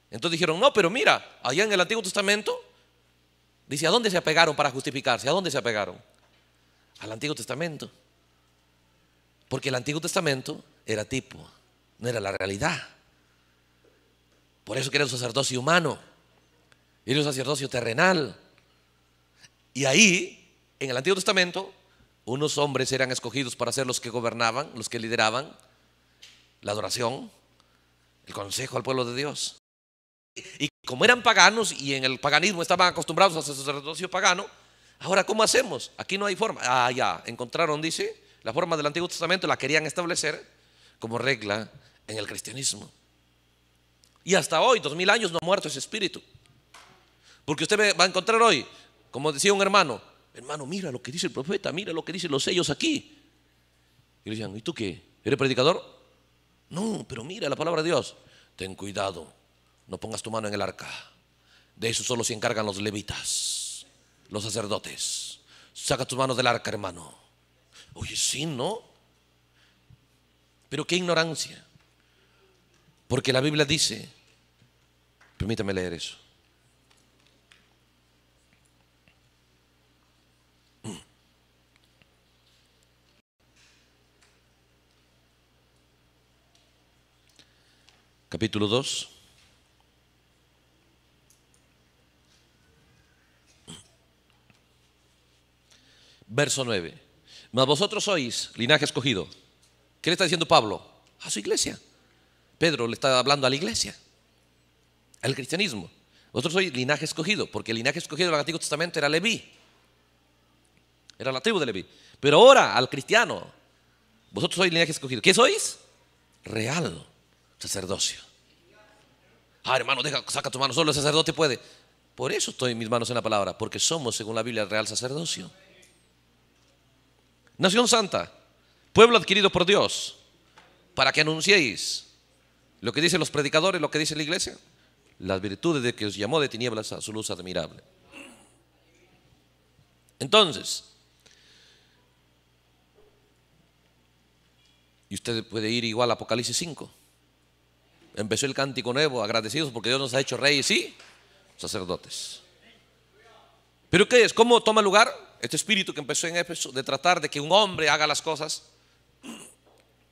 Entonces dijeron, no, pero mira, allá en el Antiguo Testamento, dice, ¿a dónde se apegaron para justificarse? ¿A dónde se apegaron? Al Antiguo Testamento. Porque el Antiguo Testamento era tipo, no era la realidad. Por eso era un sacerdocio humano. era un sacerdocio terrenal. Y ahí, en el Antiguo Testamento, unos hombres eran escogidos para ser los que gobernaban, los que lideraban la adoración, el consejo al pueblo de Dios. Y como eran paganos y en el paganismo estaban acostumbrados a ser sacerdocio pagano, ahora ¿cómo hacemos? Aquí no hay forma. Ah, ya, encontraron, dice, la forma del Antiguo Testamento, la querían establecer como regla en el cristianismo. Y hasta hoy, dos mil años, no ha muerto ese espíritu. Porque usted va a encontrar hoy, como decía un hermano, hermano, mira lo que dice el profeta, mira lo que dicen los sellos aquí. Y le decían, ¿y tú qué? ¿Eres predicador? No, pero mira la palabra de Dios. Ten cuidado, no pongas tu mano en el arca. De eso solo se encargan los levitas, los sacerdotes. Saca tus manos del arca, hermano. Oye, sí, ¿no? Pero qué ignorancia. Porque la Biblia dice, permítame leer eso. Capítulo 2. Verso 9. Mas vosotros sois linaje escogido. ¿Qué le está diciendo Pablo? A su iglesia. Pedro le está hablando a la iglesia, al cristianismo. Vosotros sois linaje escogido, porque el linaje escogido del Antiguo Testamento era Leví. Era la tribu de Leví. Pero ahora, al cristiano, vosotros sois linaje escogido. ¿Qué sois? Real sacerdocio. Ah, hermano, deja, saca tu mano, solo el sacerdote puede. Por eso estoy en mis manos en la palabra, porque somos, según la Biblia, real sacerdocio. Nación santa, pueblo adquirido por Dios, para que anunciéis lo que dicen los predicadores, lo que dice la iglesia, las virtudes de que os llamó de tinieblas a su luz admirable. Entonces, y usted puede ir igual a Apocalipsis 5. Empezó el cántico nuevo, agradecidos porque Dios nos ha hecho reyes y sacerdotes. ¿Pero qué es? ¿Cómo toma lugar este espíritu que empezó en Éfeso de tratar de que un hombre haga las cosas?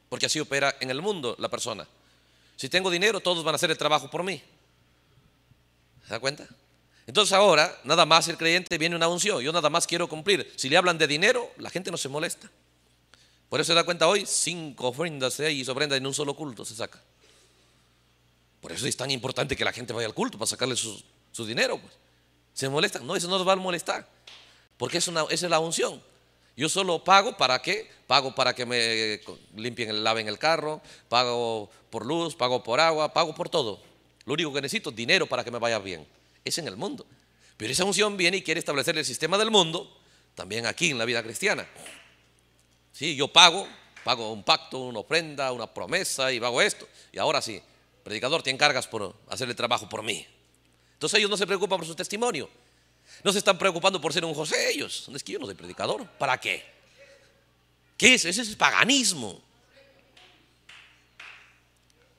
Porque así opera en el mundo la persona. Si tengo dinero, todos van a hacer el trabajo por mí. ¿Se da cuenta? Entonces ahora, nada más el creyente viene una unción, yo nada más quiero cumplir. Si le hablan de dinero, la gente no se molesta. Por eso se da cuenta hoy, cinco ofrendas, seis ofrenda en un solo culto se saca. Por eso es tan importante que la gente vaya al culto para sacarle su, dinero. Pues. ¿Se molesta, No, eso no nos va a molestar. Porque es una, esa es la unción. Yo solo pago para qué? Pago para que me eh, limpien, laven el carro, pago por luz, pago por agua, pago por todo. Lo único que necesito es dinero para que me vaya bien. Es en el mundo. Pero esa unción viene y quiere establecer el sistema del mundo también aquí en la vida cristiana. Sí, yo pago, pago un pacto, una ofrenda, una promesa y hago esto. Y ahora sí, predicador, te encargas por hacer el trabajo por mí. Entonces ellos no se preocupan por su testimonio. No se están preocupando por ser un José ellos. Es que yo no soy predicador. ¿Para qué? ¿Qué es? Ese es paganismo.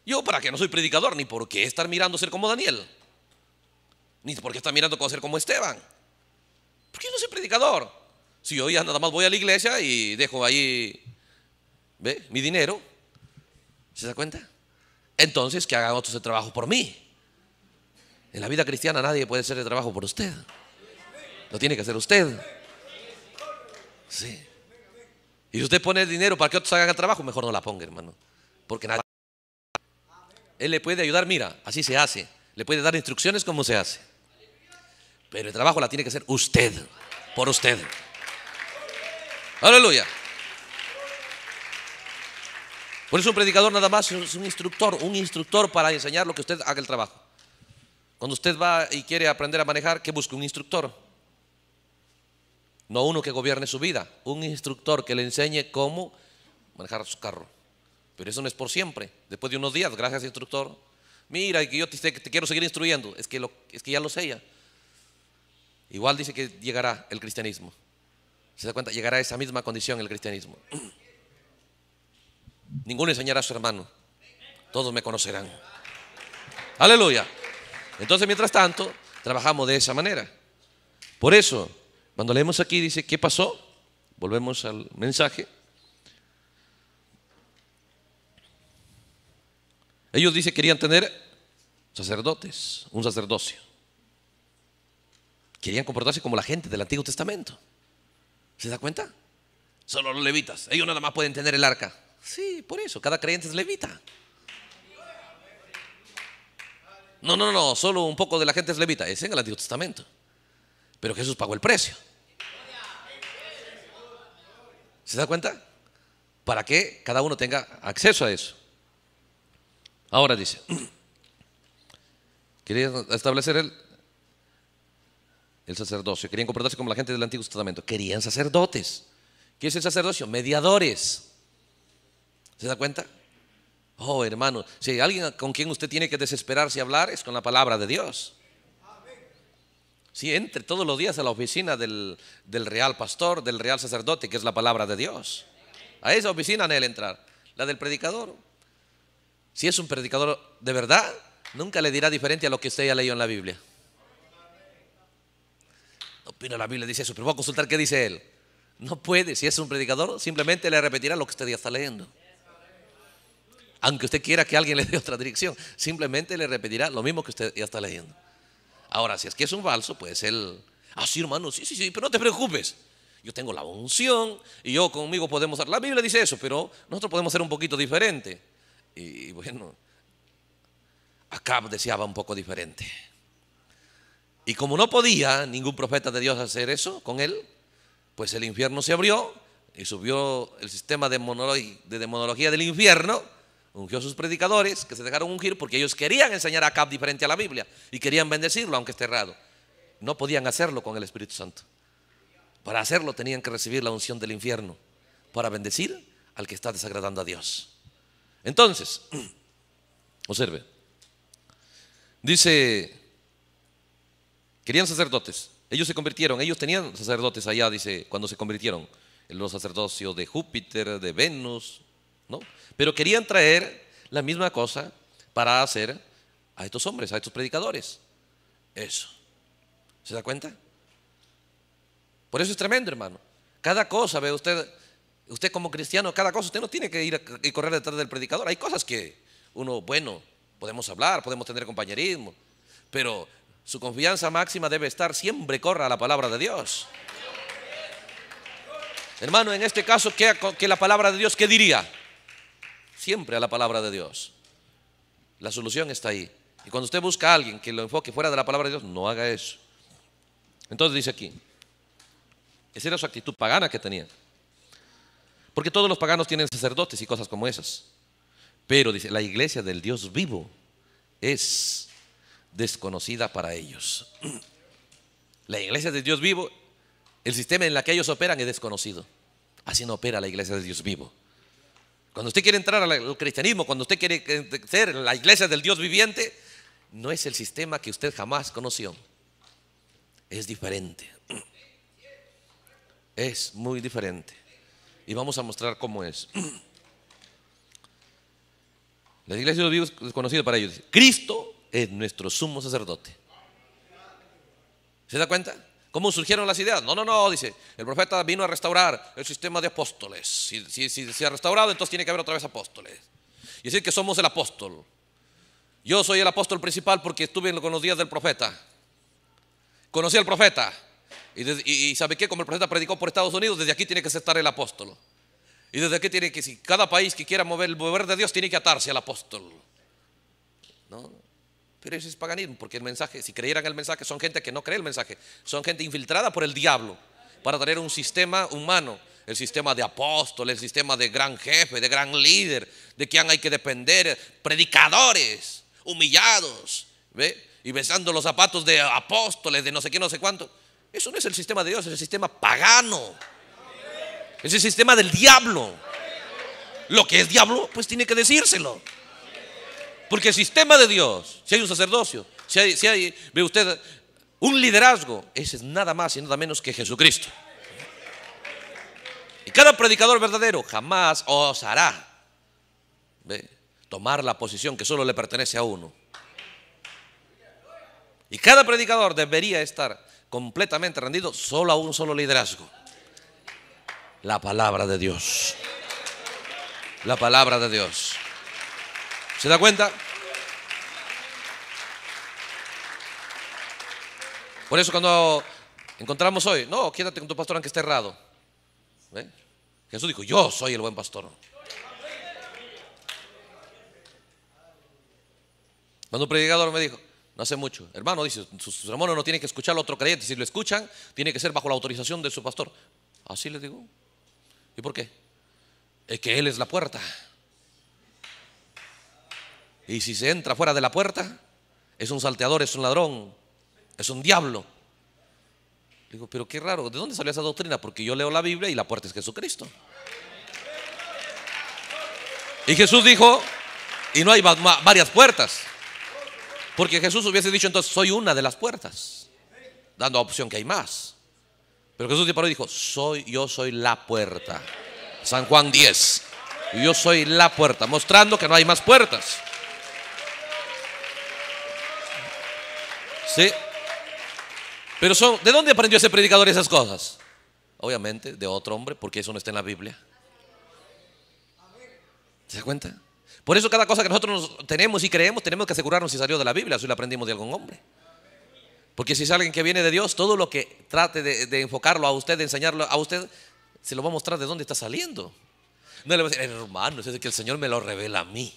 Yo, ¿para qué no soy predicador? Ni por qué estar mirando ser como Daniel. Ni por qué estar mirando ser como Esteban. ¿Por qué yo no soy predicador? Si yo ya nada más voy a la iglesia y dejo ahí, ¿ve? Mi dinero. ¿Se da cuenta? Entonces, que hagan otros el trabajo por mí. En la vida cristiana nadie puede hacer el trabajo por usted. Lo tiene que hacer usted. Sí. Y si usted pone el dinero para que otros hagan el trabajo, mejor no la ponga, hermano. Porque nadie. Él le puede ayudar, mira, así se hace. Le puede dar instrucciones como se hace. Pero el trabajo la tiene que hacer usted, por usted. Aleluya. Por eso un predicador nada más es un instructor, un instructor para enseñar lo que usted haga el trabajo. Cuando usted va y quiere aprender a manejar, que busca? Un instructor. No uno que gobierne su vida, un instructor que le enseñe cómo manejar su carro. Pero eso no es por siempre. Después de unos días, gracias instructor, mira, que yo te, te, quiero seguir instruyendo. Es que, es que ya lo sé ya. Igual dice que llegará el cristianismo. ¿Se da cuenta? Llegará a esa misma condición el cristianismo. Ninguno enseñará a su hermano. Todos me conocerán. Aleluya. Entonces, mientras tanto, trabajamos de esa manera. Por eso, cuando leemos aquí dice, ¿qué pasó? Volvemos al mensaje. Ellos dice querían tener sacerdotes, un sacerdocio. Querían comportarse como la gente del Antiguo Testamento. ¿Se da cuenta? Solo los levitas. Ellos nada más pueden tener el arca. Sí, por eso. Cada creyente es levita. No, no, no. Solo un poco de la gente es levita. Es en el Antiguo Testamento. Pero Jesús pagó el precio. ¿Se da cuenta? Para que cada uno tenga acceso a eso. Ahora dice, querían establecer el, el sacerdocio, querían comportarse como la gente del Antiguo Testamento, querían sacerdotes. ¿Qué es el sacerdocio? Mediadores. ¿Se da cuenta? Oh, hermano, si alguien con quien usted tiene que desesperarse y hablar es con la palabra de Dios. Si entre todos los días a la oficina del, real pastor, del real sacerdote, que es la palabra de Dios. A esa oficina él entrar, la del predicador. Si es un predicador de verdad, nunca le dirá diferente a lo que usted haya leído en la Biblia. opina la Biblia, dice eso, pero voy a consultar qué dice él. No puede, si es un predicador, simplemente le repetirá lo que usted ya está leyendo. Aunque usted quiera que alguien le dé otra dirección, simplemente le repetirá lo mismo que usted ya está leyendo. Ahora, si es que es un falso, pues él, ah, sí, hermano, sí, sí, sí, pero no te preocupes. Yo tengo la unción y yo conmigo podemos hacer. La Biblia dice eso, pero nosotros podemos ser un poquito diferente. Y, bueno, Acab deseaba un poco diferente. Y como no podía ningún profeta de Dios hacer eso con él, pues el infierno se abrió y subió el sistema de, demonología del infierno ungió a sus predicadores, que se dejaron ungir porque ellos querían enseñar a Acab diferente a la Biblia y querían bendecirlo, aunque esté errado. No podían hacerlo con el Espíritu Santo. Para hacerlo tenían que recibir la unción del infierno para bendecir al que está desagradando a Dios. Entonces, observe, dice, querían sacerdotes, ellos se convirtieron, ellos tenían sacerdotes allá, dice, cuando se convirtieron, los sacerdocios de Júpiter, de Venus, pero querían traer la misma cosa para hacer a estos hombres, a estos predicadores. Eso. ¿Se da cuenta? Por eso es tremendo, hermano. Cada cosa, ve usted, usted como cristiano, cada cosa, usted no tiene que ir y correr detrás del predicador. Hay cosas que uno, bueno, podemos hablar, podemos tener compañerismo, pero su confianza máxima debe estar siempre corra a la palabra de Dios. Hermano, en este caso, ¿qué, que la palabra de Dios qué diría? siempre a la palabra de Dios. La solución está ahí. Y cuando usted busca a alguien que lo enfoque fuera de la palabra de Dios, no haga eso. Entonces dice aquí, esa era su actitud pagana que tenía Porque todos los paganos tienen sacerdotes y cosas como esas. Pero dice, la iglesia del Dios vivo es desconocida para ellos. La iglesia de Dios vivo, el sistema en el que ellos operan es desconocido. Así no opera la iglesia de Dios vivo. Cuando usted quiere entrar al cristianismo, cuando usted quiere ser la iglesia del Dios viviente, no es el sistema que usted jamás conoció. Es diferente. Es muy diferente. Y vamos a mostrar cómo es. La iglesia de los vivos es conocida para ellos. Cristo es nuestro sumo sacerdote. ¿Se da cuenta? ¿Cómo surgieron las ideas? No, no, no, dice, el profeta vino a restaurar el sistema de apóstoles. Si, se ha restaurado, entonces tiene que haber otra vez apóstoles. Y decir que somos el apóstol. Yo soy el apóstol principal porque estuve con los días del profeta. Conocí al profeta. Y, ¿sabe qué? Como el profeta predicó por Estados Unidos, desde aquí tiene que estar el apóstol. Y desde aquí tiene que, si cada país que quiera mover el mover de Dios, tiene que atarse al apóstol. ¿No? Pero ese es paganismo, porque el mensaje, si creyeran el mensaje, son gente que no cree el mensaje, son gente infiltrada por el diablo para tener un sistema humano, el sistema de apóstoles, el sistema de gran jefe, de gran líder, de quien hay que depender, predicadores, humillados, y besando los zapatos de apóstoles, de no sé qué, no sé cuánto. Eso no es el sistema de Dios, es el sistema pagano. Es el sistema del diablo. Lo que es diablo, pues tiene que decírselo. Porque el sistema de Dios, si hay un sacerdocio, si hay, si ve usted, un liderazgo, ese es nada más y nada menos que Jesucristo. Y cada predicador verdadero jamás osará tomar la posición que solo le pertenece a uno. Y cada predicador debería estar completamente rendido solo a un solo liderazgo. La palabra de Dios. La palabra de Dios. ¿Se da cuenta? Por eso cuando encontramos hoy, no, quédate con tu pastor aunque esté errado. Jesús dijo, yo soy el buen pastor. Cuando un predicador me dijo, no hace mucho, hermano, dice, sus hermanos no tienen que escuchar al otro creyente, si lo escuchan, tiene que ser bajo la autorización de su pastor. Así le digo. ¿Y por qué? Es que Él es la puerta. Y si se entra fuera de la puerta, es un salteador, es un ladrón, es un diablo. Digo, pero qué raro, ¿de dónde salió esa doctrina? Porque yo leo la Biblia y la puerta es Jesucristo. Y Jesús dijo, y no hay varias puertas. Porque Jesús hubiese dicho entonces, soy una de las puertas, dando opción que hay más. Pero Jesús se y dijo, soy, yo soy la puerta. San Juan 10, yo soy la puerta, mostrando que no hay más puertas. Sí. Pero ¿de dónde aprendió ese predicador esas cosas? Obviamente, de otro hombre, porque eso no está en la Biblia. ¿Se da cuenta? Por eso cada cosa que nosotros tenemos y creemos, tenemos que asegurarnos si salió de la Biblia, si lo aprendimos de algún hombre. Porque si es alguien que viene de Dios, todo lo que trate de, enfocarlo a usted, de enseñarlo a usted, se lo va a mostrar de dónde está saliendo. No le va a decir, hermano, es que el Señor me lo revela a mí.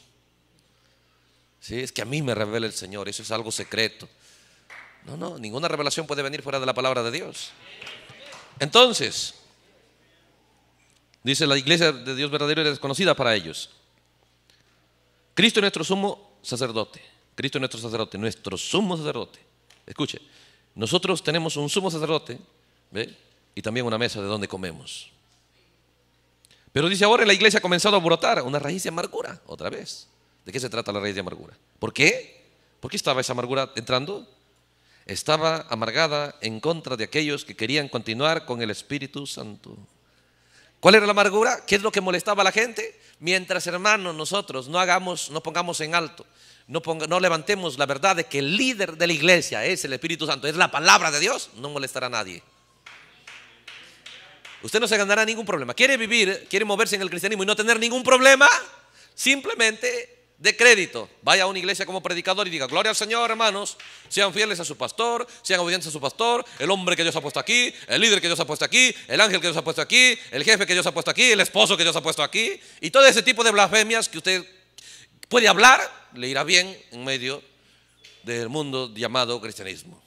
Sí, es que a mí me revela el Señor, eso es algo secreto. No, no, ninguna revelación puede venir fuera de la palabra de Dios. Entonces, dice la iglesia de Dios verdadero es desconocida para ellos. Cristo es nuestro sumo sacerdote. Cristo es nuestro sacerdote, nuestro sumo sacerdote. Escuche, nosotros tenemos un sumo sacerdote y también una mesa de donde comemos. Pero dice ahora la iglesia ha comenzado a brotar una raíz de amargura, otra vez. ¿De qué se trata la raíz de amargura? ¿Por qué? ¿Por qué estaba esa amargura entrando? estaba amargada en contra de aquellos que querían continuar con el Espíritu Santo. ¿Cuál era la amargura? ¿Qué es lo que molestaba a la gente? Mientras, hermanos, nosotros no hagamos, no pongamos en alto, no, no levantemos la verdad de que el líder de la iglesia es el Espíritu Santo, es la palabra de Dios, no molestará a nadie. Usted no se ganará ningún problema. ¿Quiere vivir, quiere moverse en el cristianismo y no tener ningún problema? Simplemente de crédito. Vaya a una iglesia como predicador y diga, gloria al Señor, hermanos, sean fieles a su pastor, sean obedientes a su pastor, el hombre que Dios ha puesto aquí, el líder que Dios ha puesto aquí, el ángel que Dios ha puesto aquí, el jefe que Dios ha puesto aquí, el esposo que Dios ha puesto aquí, y todo ese tipo de blasfemias que usted puede hablar, le irá bien en medio del mundo llamado cristianismo.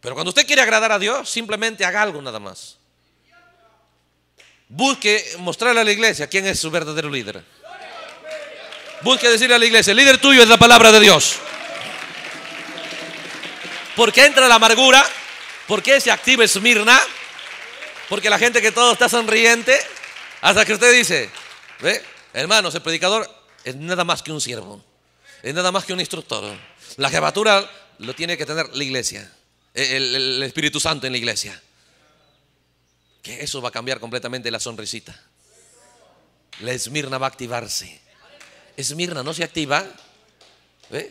Pero cuando usted quiere agradar a Dios, simplemente haga algo nada más. Busque mostrarle a la iglesia quién es su verdadero líder. Busque decirle a la iglesia, el líder tuyo es la palabra de Dios. ¿Por qué entra la amargura? ¿Por qué se activa Esmirna? Porque la gente que todo está sonriente, hasta que usted dice, ¿ve? hermanos, el predicador es nada más que un siervo, es nada más que un instructor. La jefatura lo tiene que tener la iglesia, el, el Espíritu Santo en la iglesia. Que eso va a cambiar completamente la sonrisita. La esmirna va a activarse. Esmirna no se activa.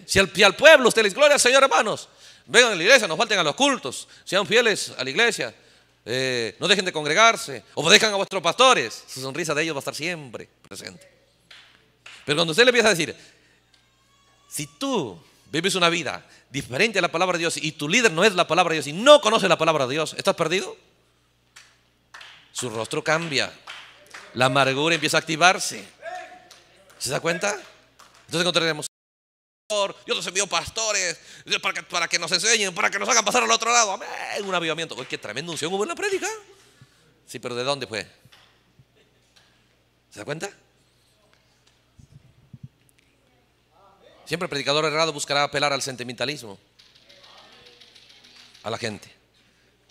Si, al, pueblo usted les gloria, Señor, hermanos, vengan a la iglesia, no falten a los cultos, sean fieles a la iglesia, eh, no dejen de congregarse, obedezcan a vuestros pastores, su sonrisa de ellos va a estar siempre presente. Pero cuando usted le empieza a decir, si tú vives una vida diferente a la palabra de Dios y tu líder no es la palabra de Dios y no conoce la palabra de Dios, ¿estás perdido? Su rostro cambia, la amargura empieza a activarse. ¿Se da cuenta? Entonces encontraremos Yo nos envío pastores para que, para que, nos enseñen, para que nos hagan pasar al otro lado. Un avivamiento. qué tremenda unción hubo en la prédica. Sí, pero ¿de dónde fue? ¿Se da cuenta? Siempre el predicador errado buscará apelar al sentimentalismo, a la gente,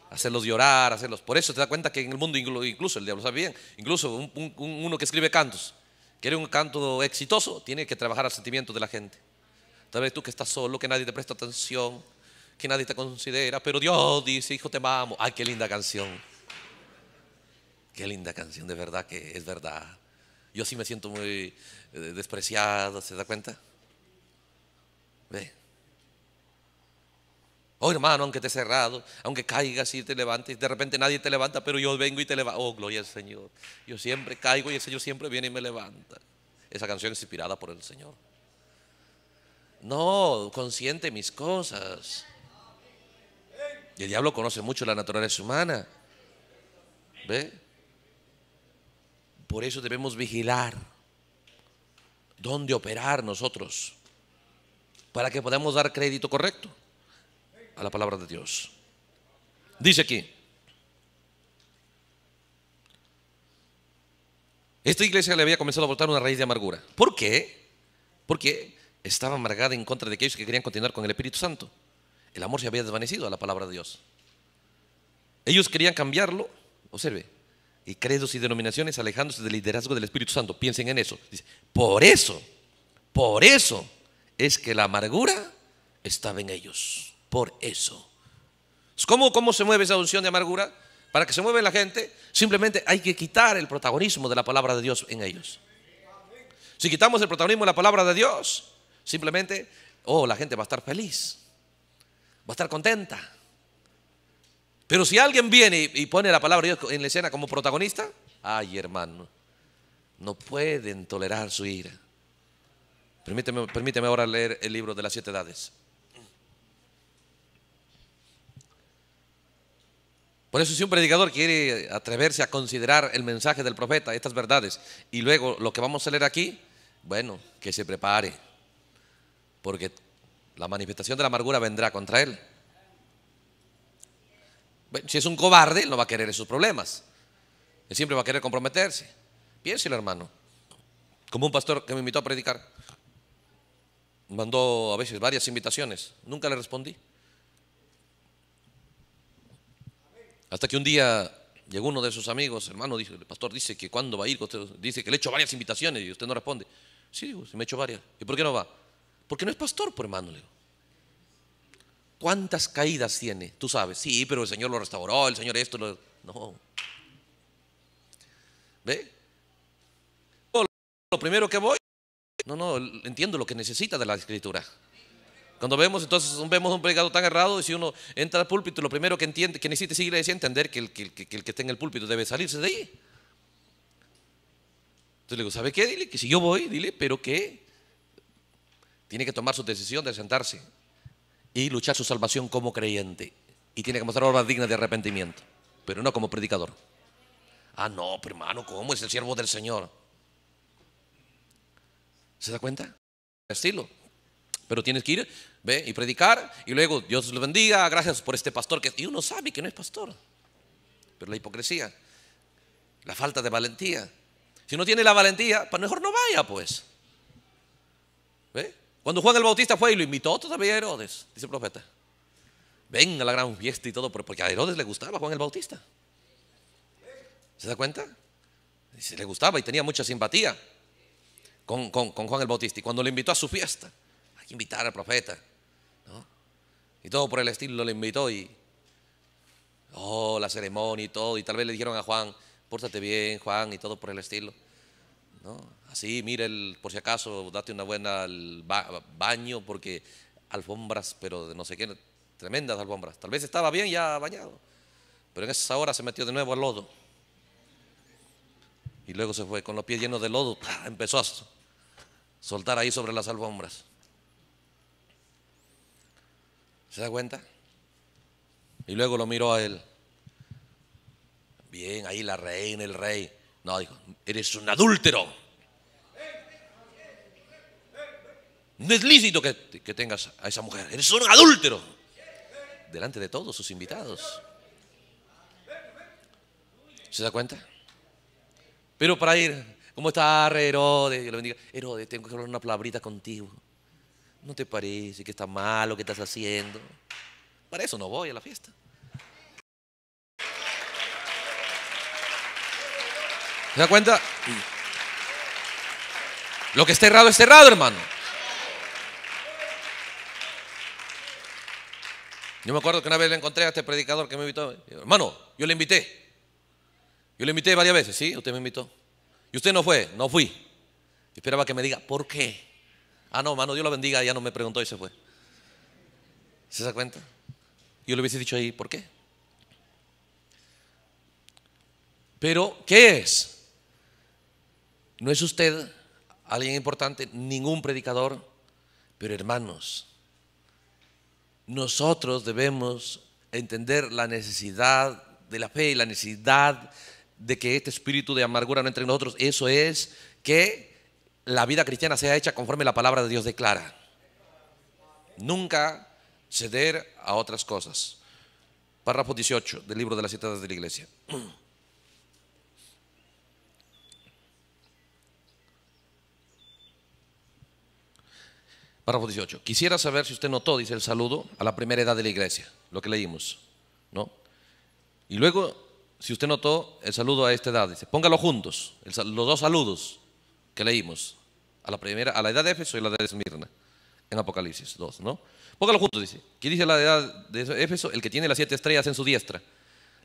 hacerlos llorar, hacerlos. Por eso se da cuenta que en el mundo, incluso el diablo sabe bien, incluso uno que escribe cantos Quiere un canto exitoso? tiene que trabajar al sentimiento de la gente. Tal vez tú que estás solo, que nadie te presta atención, que nadie te considera, pero Dios dice, hijo, te amo. Ay, qué linda canción. Qué linda canción, de verdad que es verdad. Yo sí me siento muy eh, despreciado, ¿se da cuenta? Ve, Oh hermano, aunque esté cerrado, aunque caigas y te levantes, de repente nadie te levanta, pero yo vengo y te levanto. Oh, gloria al Señor. Yo siempre caigo y el Señor siempre viene y me levanta. Esa canción es inspirada por el Señor. No, consciente mis cosas. Y el diablo conoce mucho la naturaleza humana. ¿Ve? Por eso debemos vigilar dónde operar nosotros para que podamos dar crédito correcto a la palabra de Dios. Dice aquí, esta iglesia le había comenzado a botar una raíz de amargura. ¿Por qué? Porque estaba amargada en contra de aquellos que querían continuar con el Espíritu Santo. El amor se había desvanecido a la palabra de Dios. Ellos querían cambiarlo, observe, y credos y denominaciones alejándose del liderazgo del Espíritu Santo. Piensen en eso. por eso, por eso es que la amargura estaba en ellos por eso. ¿Cómo, ¿Cómo se mueve esa unción de amargura? Para que se mueva la gente, simplemente hay que quitar el protagonismo de la palabra de Dios en ellos. Si quitamos el protagonismo de la palabra de Dios, simplemente, oh, la gente va a estar feliz, va a estar contenta. Pero si alguien viene y pone la palabra de Dios en la escena como protagonista, ay hermano, no pueden tolerar su ira. Permíteme, permíteme ahora leer el libro de las siete edades. Por eso si un predicador quiere atreverse a considerar el mensaje del profeta, estas verdades, y luego lo que vamos a leer aquí, bueno, que se prepare, porque la manifestación de la amargura vendrá contra él. si es un cobarde, no va a querer esos problemas. Él siempre va a querer comprometerse. Piénselo, hermano. Como un pastor que me invitó a predicar. Mandó a veces varias invitaciones. Nunca le respondí. Hasta que un día llegó uno de sus amigos, hermano, dice el pastor dice que cuándo va a ir, usted dice que le he hecho varias invitaciones y usted no responde. Sí, me he hecho varias. ¿Y por qué no va? Porque no es pastor, por pues, hermano, le digo. ¿Cuántas caídas tiene? Tú sabes, sí, pero el Señor lo restauró, el Señor esto, lo... no. ¿Ve? Lo primero que voy, no, no, entiendo lo que necesita de la escritura. Cuando vemos, entonces, vemos un predicador tan errado y si uno entra al púlpito, lo primero que, entiende, que necesita seguir es entender que el que, el que está en el púlpito debe salirse de ahí. Entonces le digo, ¿sabe qué? Dile que si yo voy, dile, pero que tiene que tomar su decisión de sentarse y luchar su salvación como creyente. Y tiene que mostrar obras dignas de arrepentimiento, pero no como predicador. Ah, no, pero hermano, ¿cómo es el siervo del Señor? ¿Se da cuenta? Estilo. Pero tienes que ir, ve y predicar y luego Dios los bendiga, gracias por este pastor que y uno sabe que no es pastor. Pero la hipocresía, la falta de valentía. Si no tiene la valentía, pues mejor no vaya, pues. Cuando Juan el Bautista fue y lo invitó todavía a Herodes, dice el profeta. Ven a la gran fiesta y todo, porque a Herodes le gustaba Juan el Bautista. ¿Se da cuenta? le gustaba y tenía mucha simpatía con, Juan el Bautista. Y cuando lo invitó a su fiesta, hay que invitar al profeta. Y todo por el estilo le invitó y, oh, la ceremonia y todo. Y tal vez le dijeron a Juan, pórtate bien, Juan, y todo por el estilo. ¿no? Así, mire por si acaso, date una buena baño porque alfombras, pero de no sé qué, tremendas alfombras. Tal vez estaba bien ya bañado, pero en esas horas se metió de nuevo al lodo. Y luego se fue con los pies llenos de lodo, empezó a soltar ahí sobre las alfombras. ¿Se da cuenta? Y luego lo miró a él. Bien, ahí la reina, el rey. No, dijo, eres un adúltero. No es lícito que, que tengas a esa mujer. Eres un adúltero. Delante de todos sus invitados. ¿Se da cuenta? Pero para ir, ¿cómo está Herodes? Yo le bendiga. Herodes, tengo que hablar una palabrita contigo. ¿No te parece que está mal lo que estás haciendo? Para eso no voy a la fiesta. ¿Se da cuenta? Lo que está errado es errado, hermano. Yo me acuerdo que una vez le encontré a este predicador que me invitó. Hermano, yo le invité. Yo le invité varias veces, ¿sí? Usted me invitó. Y usted no fue, no fui. esperaba que me diga, ¿por qué? Ah, no, mano, Dios la bendiga, ya no me preguntó y se fue. ¿Se da cuenta? Yo le hubiese dicho ahí, ¿por qué? Pero, ¿qué es? No es usted alguien importante, ningún predicador, pero hermanos, nosotros debemos entender la necesidad de la fe y la necesidad de que este espíritu de amargura no entre en nosotros. Eso es que la vida cristiana sea hecha conforme la palabra de Dios declara. Nunca ceder a otras cosas. Párrafo 18 del libro de las citas de la iglesia. Párrafo 18. Quisiera saber si usted notó, dice el saludo, a la primera edad de la iglesia, lo que leímos, ¿no? Y luego, si usted notó el saludo a esta edad, dice, póngalo juntos, los dos saludos, que leímos, a la primera, a la edad de Éfeso y la edad de Esmirna, en Apocalipsis 2, ¿no? Póngalo juntos, dice. ¿quién dice la edad de Éfeso? El que tiene las siete estrellas en su diestra,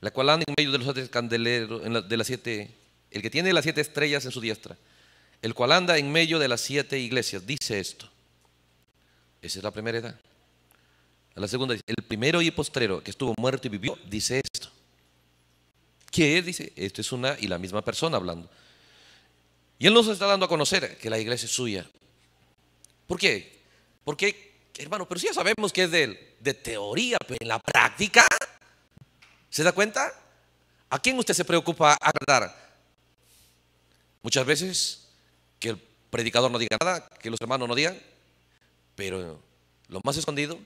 la cual anda en medio de los candeleros, de las siete, el que tiene las siete estrellas en su diestra, el cual anda en medio de las siete iglesias, dice esto. Esa es la primera edad. A la segunda dice, el primero y postrero que estuvo muerto y vivió, dice esto. ¿Qué es? Dice, esto es una y la misma persona hablando. Y Él nos está dando a conocer que la iglesia es suya. ¿Por qué? Porque, hermano, pero si ya sabemos que es de, de teoría, pero en la práctica, ¿se da cuenta? ¿A quién usted se preocupa agradar? Muchas veces que el predicador no diga nada, que los hermanos no digan, pero lo más escondido,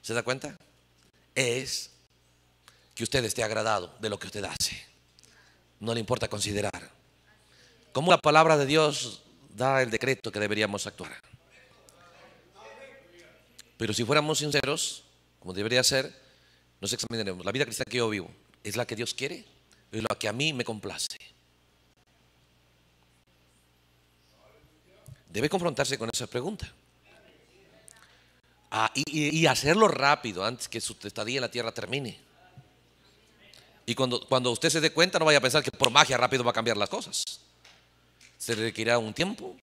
¿se da cuenta? Es que usted esté agradado de lo que usted hace. No le importa considerar como la palabra de Dios da el decreto que deberíamos actuar. Pero si fuéramos sinceros, como debería ser, nos examinaremos. La vida cristiana que yo vivo es la que Dios quiere, es la que a mí me complace. Debe confrontarse con esa pregunta. Ah, y, hacerlo rápido antes que su estadía en la tierra termine. Y cuando, cuando usted se dé cuenta, no vaya a pensar que por magia rápido va a cambiar las cosas se requerirá un tiempo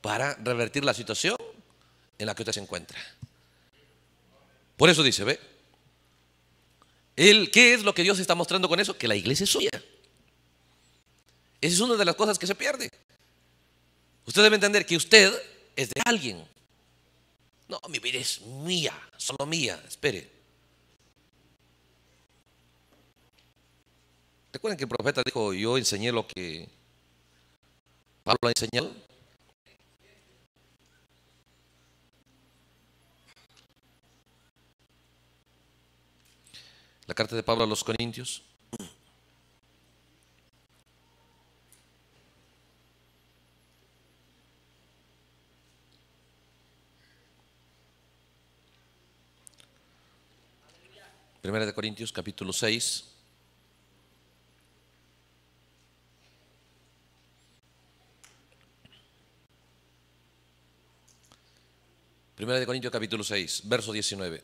para revertir la situación en la que usted se encuentra. Por eso dice, ve, Él, ¿qué es lo que Dios está mostrando con eso? Que la iglesia es suya. Esa es una de las cosas que se pierde. Usted debe entender que usted es de alguien. No, mi vida es mía, solo mía. Espere. Recuerden que el profeta dijo, yo enseñé lo que Pablo ha La carta de Pablo a los Corintios. Primera de Corintios, capítulo 6. Primera de Corintios capítulo 6, verso 19.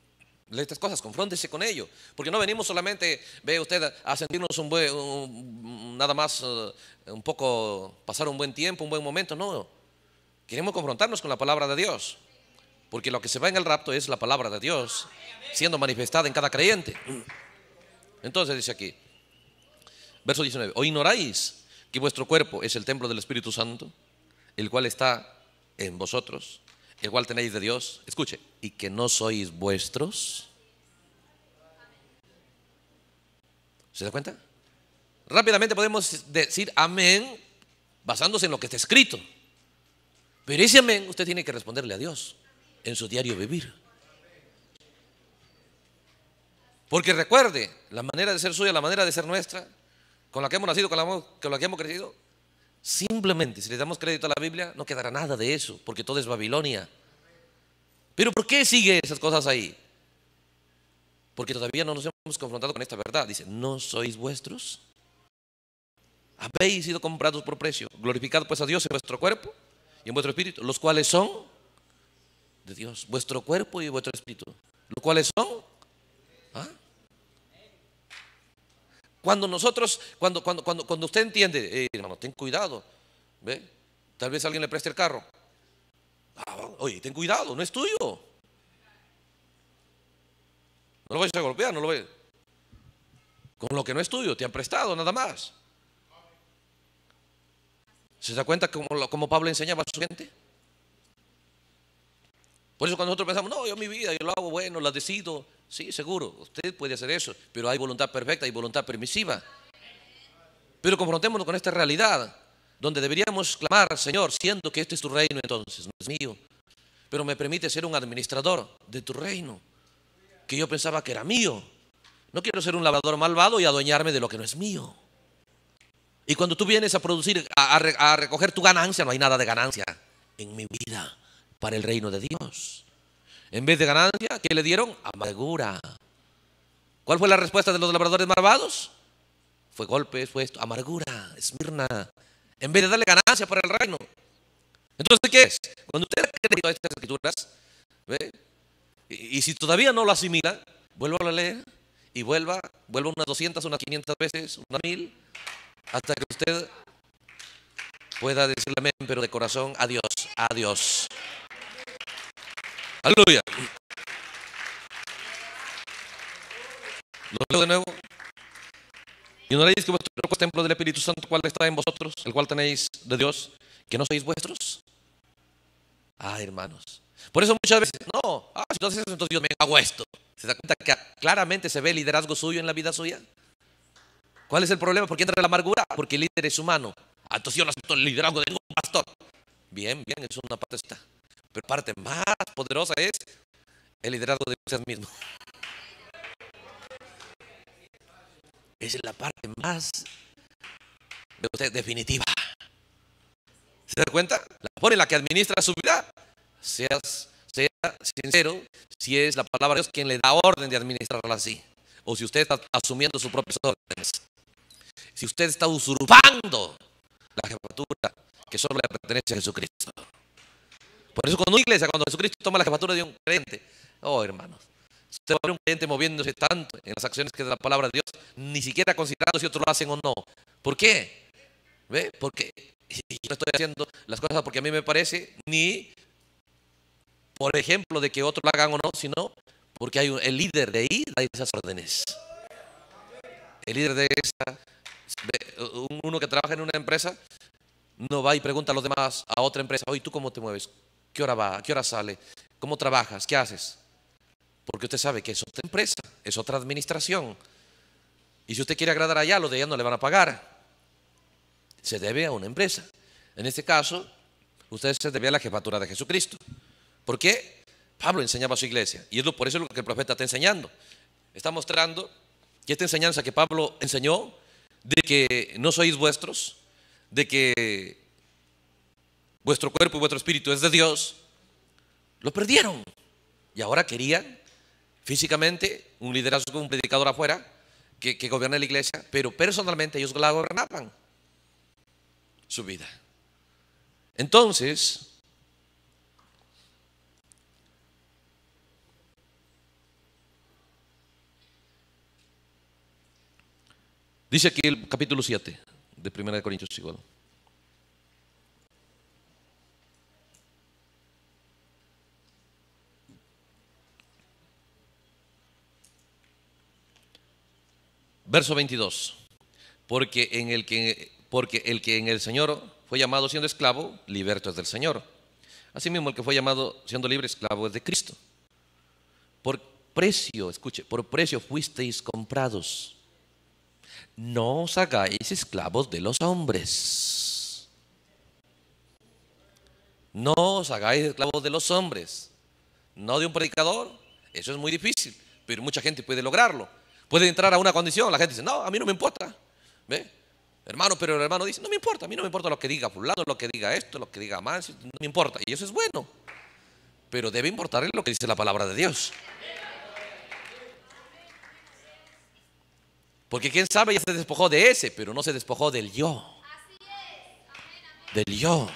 Estas cosas, confróntese con ello, porque no venimos solamente, ve usted, a sentirnos un buen, nada más, eh, un poco, pasar un buen tiempo, un buen momento, no. Queremos confrontarnos con la palabra de Dios, porque lo que se va en el rapto es la palabra de Dios siendo manifestada en cada creyente. Entonces dice aquí, verso 19, ¿o ignoráis que vuestro cuerpo es el templo del Espíritu Santo, el cual está en vosotros? igual tenéis de Dios, escuche, y que no sois vuestros. ¿Se da cuenta? Rápidamente podemos decir amén basándose en lo que está escrito. Pero ese amén usted tiene que responderle a Dios en su diario vivir. Porque recuerde, la manera de ser suya, la manera de ser nuestra, con la que hemos nacido, con la, con la que hemos crecido, Simplemente, si le damos crédito a la Biblia, no quedará nada de eso, porque todo es Babilonia. Pero ¿por qué sigue esas cosas ahí? Porque todavía no nos hemos confrontado con esta verdad. Dice, ¿no sois vuestros? Habéis sido comprados por precio. glorificado pues a Dios en vuestro cuerpo y en vuestro espíritu, los cuales son de Dios, vuestro cuerpo y vuestro espíritu, los cuales son Cuando nosotros, cuando, cuando, cuando, cuando usted entiende, hermano, ten cuidado, ¿ve? Tal vez alguien le preste el carro. Ah, oye, ten cuidado, no es tuyo. No lo vayas a golpear, no lo ve, Con lo que no es tuyo, te han prestado nada más. ¿Se da cuenta cómo, cómo Pablo enseñaba a su gente? Por eso cuando nosotros pensamos, no, yo mi vida, yo lo hago bueno, la decido, Sí, seguro, usted puede hacer eso, pero hay voluntad perfecta y voluntad permisiva. Pero confrontémonos con esta realidad, donde deberíamos clamar, Señor, siendo que este es tu reino entonces, no es mío, pero me permite ser un administrador de tu reino, que yo pensaba que era mío. No quiero ser un labrador malvado y adueñarme de lo que no es mío. Y cuando tú vienes a producir, a, a recoger tu ganancia, no hay nada de ganancia en mi vida para el reino de Dios. En vez de ganancia, ¿qué le dieron? Amargura. ¿Cuál fue la respuesta de los labradores malvados? Fue golpe, fue esto, amargura, esmirna. En vez de darle ganancia para el reino. Entonces, ¿qué es? Cuando usted cree creído estas escrituras, ¿ve? Y, si todavía no lo asimila, vuelva a leer y vuelva, vuelva unas 200, unas 500 veces, unas mil, hasta que usted pueda decirle amén, pero de corazón, adiós, adiós. Aleluya. Lo de nuevo. Y no leéis que vuestro templo del Espíritu Santo, cual está en vosotros, el cual tenéis de Dios, que no sois vuestros. Ah, hermanos. Por eso muchas veces, no, ah, entonces yo me hago esto. ¿Se da cuenta que claramente se ve el liderazgo suyo en la vida suya? ¿Cuál es el problema? ¿Por qué entra la amargura? Porque el líder es humano. Ah, entonces yo no acepto el liderazgo de ningún pastor. Bien, bien, eso es una está. Pero parte más poderosa es el liderazgo de usted mismo. Esa es la parte más de usted definitiva. ¿Se da cuenta? La forma en la que administra su vida. Seas, sea sincero si es la palabra de Dios quien le da orden de administrarla así. O si usted está asumiendo sus propias órdenes. Si usted está usurpando la jefatura que solo le pertenece a Jesucristo. Por eso cuando iglesia, cuando Jesucristo toma la jefatura de un creyente, oh hermanos, usted va a ver un creyente moviéndose tanto en las acciones que es la palabra de Dios, ni siquiera considerando si otros lo hacen o no. ¿Por qué? ¿Ve? Porque yo no estoy haciendo las cosas porque a mí me parece, ni por ejemplo de que otros lo hagan o no, sino porque hay un, el líder de ahí da esas órdenes. El líder de esa, uno que trabaja en una empresa, no va y pregunta a los demás, a otra empresa, oye, ¿tú cómo te mueves? ¿Qué hora va? ¿Qué hora sale? ¿Cómo trabajas? ¿Qué haces? Porque usted sabe que es otra empresa, es otra administración. Y si usted quiere agradar allá, los de allá no le van a pagar. Se debe a una empresa. En este caso, usted se debe a la jefatura de Jesucristo. ¿Por qué? Pablo enseñaba a su iglesia. Y es por eso lo que el profeta está enseñando. Está mostrando que esta enseñanza que Pablo enseñó, de que no sois vuestros, de que vuestro cuerpo y vuestro espíritu es de Dios, lo perdieron. Y ahora querían físicamente un liderazgo, un predicador afuera que, que gobierne la iglesia, pero personalmente ellos la gobernaban su vida. Entonces, dice aquí el capítulo 7 de primera de Corintios igual. Verso 22. Porque, en el que, porque el que en el Señor fue llamado siendo esclavo, liberto es del Señor. Asimismo, el que fue llamado siendo libre, esclavo es de Cristo. Por precio, escuche, por precio fuisteis comprados. No os hagáis esclavos de los hombres. No os hagáis esclavos de los hombres. No de un predicador. Eso es muy difícil, pero mucha gente puede lograrlo Puede entrar a una condición, la gente dice, no, a mí no me importa. Hermano, pero el hermano dice, no me importa, a mí no me importa lo que diga fulano, lo que diga esto, lo que diga más no me importa. Y eso es bueno. Pero debe importarle lo que dice la palabra de Dios. Porque quién sabe, ya se despojó de ese, pero no se despojó del yo. Del yo.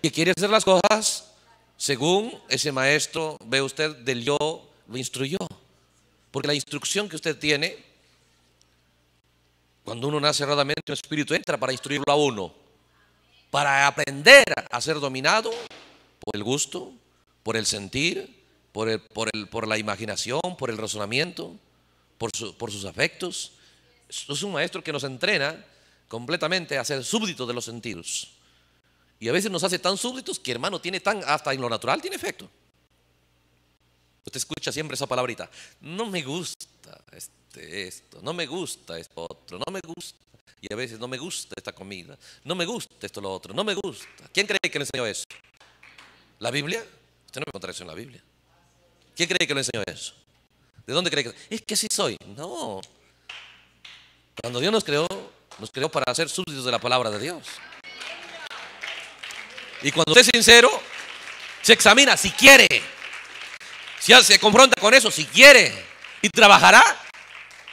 Que quiere hacer las cosas según ese maestro, ve usted, del yo lo instruyó. Porque la instrucción que usted tiene, cuando uno nace erradamente, un espíritu entra para instruirlo a uno, para aprender a ser dominado por el gusto, por el sentir, por, el, por, el, por la imaginación, por el razonamiento, por, por sus afectos. Es un maestro que nos entrena completamente a ser súbditos de los sentidos. Y a veces nos hace tan súbditos que hermano tiene tan, hasta en lo natural tiene efecto. Usted escucha siempre esa palabrita. No me gusta este, esto, no me gusta esto otro, no me gusta. Y a veces no me gusta esta comida, no me gusta esto lo otro, no me gusta. ¿Quién cree que le enseñó eso? ¿La Biblia? Usted no me contradice en la Biblia. ¿Quién cree que le enseñó eso? ¿De dónde cree que.? Es que así soy. No. Cuando Dios nos creó, nos creó para ser súbditos de la palabra de Dios. Y cuando usted es sincero, se examina si quiere. Si se confronta con eso, si quiere, y trabajará.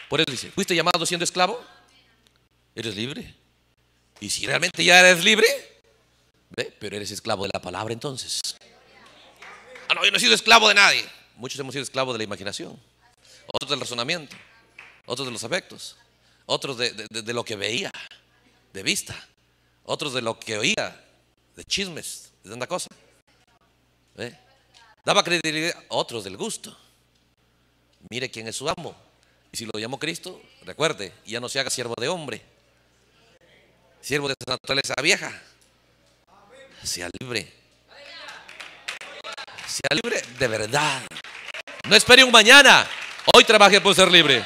Por eso dice, ¿fuiste llamado siendo esclavo? Eres libre. Y si realmente ya eres libre, ¿ve? pero eres esclavo de la palabra entonces. Ah, no, yo no he sido esclavo de nadie. Muchos hemos sido esclavos de la imaginación, otros del razonamiento, otros de los afectos, otros de, lo que veía, de vista, otros de lo que oía, de chismes, de tanta cosa. ¿Ve? Daba credibilidad a otros del gusto. Mire quién es su amo. Y si lo llamó Cristo, recuerde, ya no se haga siervo de hombre, siervo de esa naturaleza vieja. Sea libre. Sea libre de verdad. No espere un mañana. Hoy trabaje por ser libre.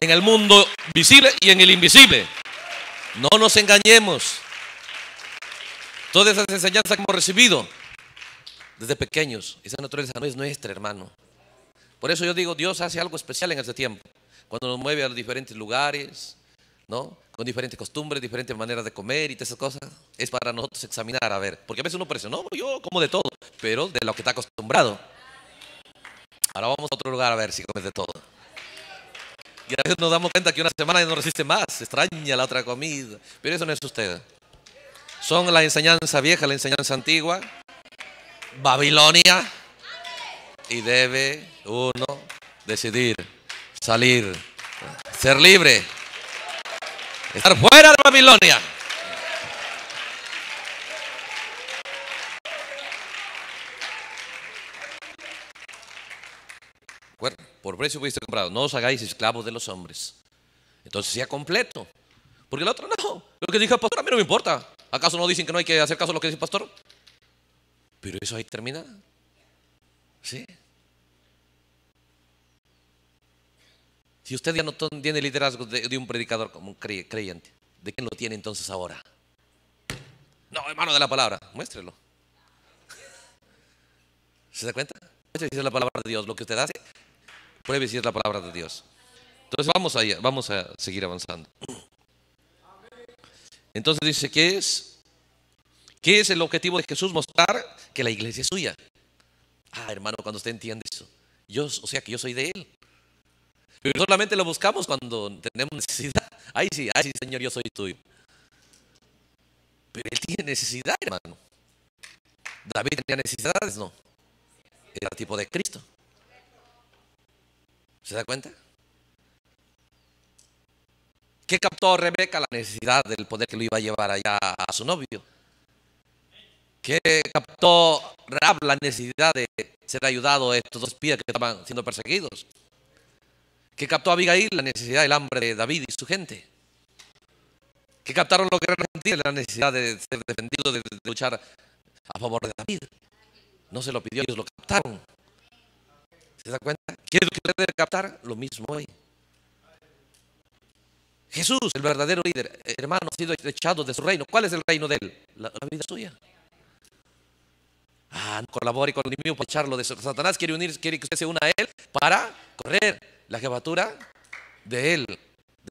En el mundo visible y en el invisible. No nos engañemos. Todas esas enseñanzas que hemos recibido desde pequeños. Esa naturaleza no es nuestra, hermano. Por eso yo digo, Dios hace algo especial en este tiempo, cuando nos mueve a los diferentes lugares, ¿no? Con diferentes costumbres, diferentes maneras de comer y todas esas cosas. Es para nosotros examinar, a ver, porque a veces uno parece, no, yo como de todo, pero de lo que está acostumbrado. Ahora vamos a otro lugar a ver si comes de todo. Y a veces nos damos cuenta que una semana ya no resiste más, extraña la otra comida, pero eso no es usted. Son la enseñanza vieja, la enseñanza antigua, Babilonia y debe uno decidir salir, ser libre, estar fuera de Babilonia. Por precio fuiste comprado, no os hagáis esclavos de los hombres. Entonces sea completo. Porque el otro no. Lo que dijo el pastor a mí no me importa. ¿Acaso no dicen que no hay que hacer caso a lo que dice el pastor? Pero eso ahí termina. ¿Sí? Si usted ya no tiene liderazgo de, un predicador como un creyente, ¿de quién lo tiene entonces ahora? No, hermano de la palabra, muéstrelo. ¿Se da cuenta? Si es la palabra de Dios, lo que usted hace, puede si la palabra de Dios. Entonces vamos a, vamos a seguir avanzando. Entonces dice que es ¿Qué es el objetivo de Jesús? Mostrar que la iglesia es suya. Ah, hermano, cuando usted entiende eso. Yo, o sea, que yo soy de Él. Pero solamente lo buscamos cuando tenemos necesidad. Ahí sí, ahí sí, Señor, yo soy tuyo. Pero Él tiene necesidad, hermano. David tenía necesidades, ¿no? Era tipo de Cristo. ¿Se da cuenta? ¿Qué captó Rebeca? La necesidad del poder que lo iba a llevar allá a su novio que captó Rab la necesidad de ser ayudado a estos dos espías que estaban siendo perseguidos, que captó Abigail la necesidad del hambre de David y su gente, que captaron los guerreros gentiles la necesidad de ser defendido de, luchar a favor de David. No se lo pidió, ellos lo captaron. ¿Se da cuenta? Quiero que captar? Lo mismo hoy. Jesús, el verdadero líder, hermano, ha sido echado de su reino. ¿Cuál es el reino de él? la vida suya. Ah, no colabore con conmigo para echarlo de Satanás quiere unir, quiere que usted se una a él para correr la jefatura de él,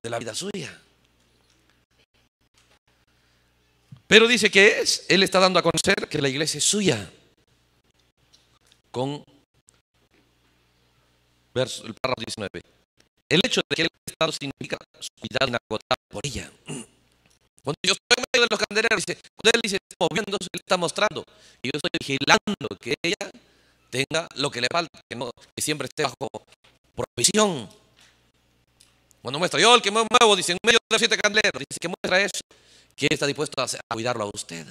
de la vida suya. Pero dice que es, él está dando a conocer que la iglesia es suya. Con verso, el párrafo 19. El hecho de que él está estado significa su vida inagotable por ella. Cuando yo estoy en medio de los candeleros, dice, cuando él dice, moviendo, le está mostrando. Y yo estoy vigilando que ella tenga lo que le falta, que, siempre esté bajo provisión. Cuando muestra, yo el que me muevo, dice, en medio de los siete candeleros, dice que muestra eso, que está dispuesto a, cuidarlo a usted,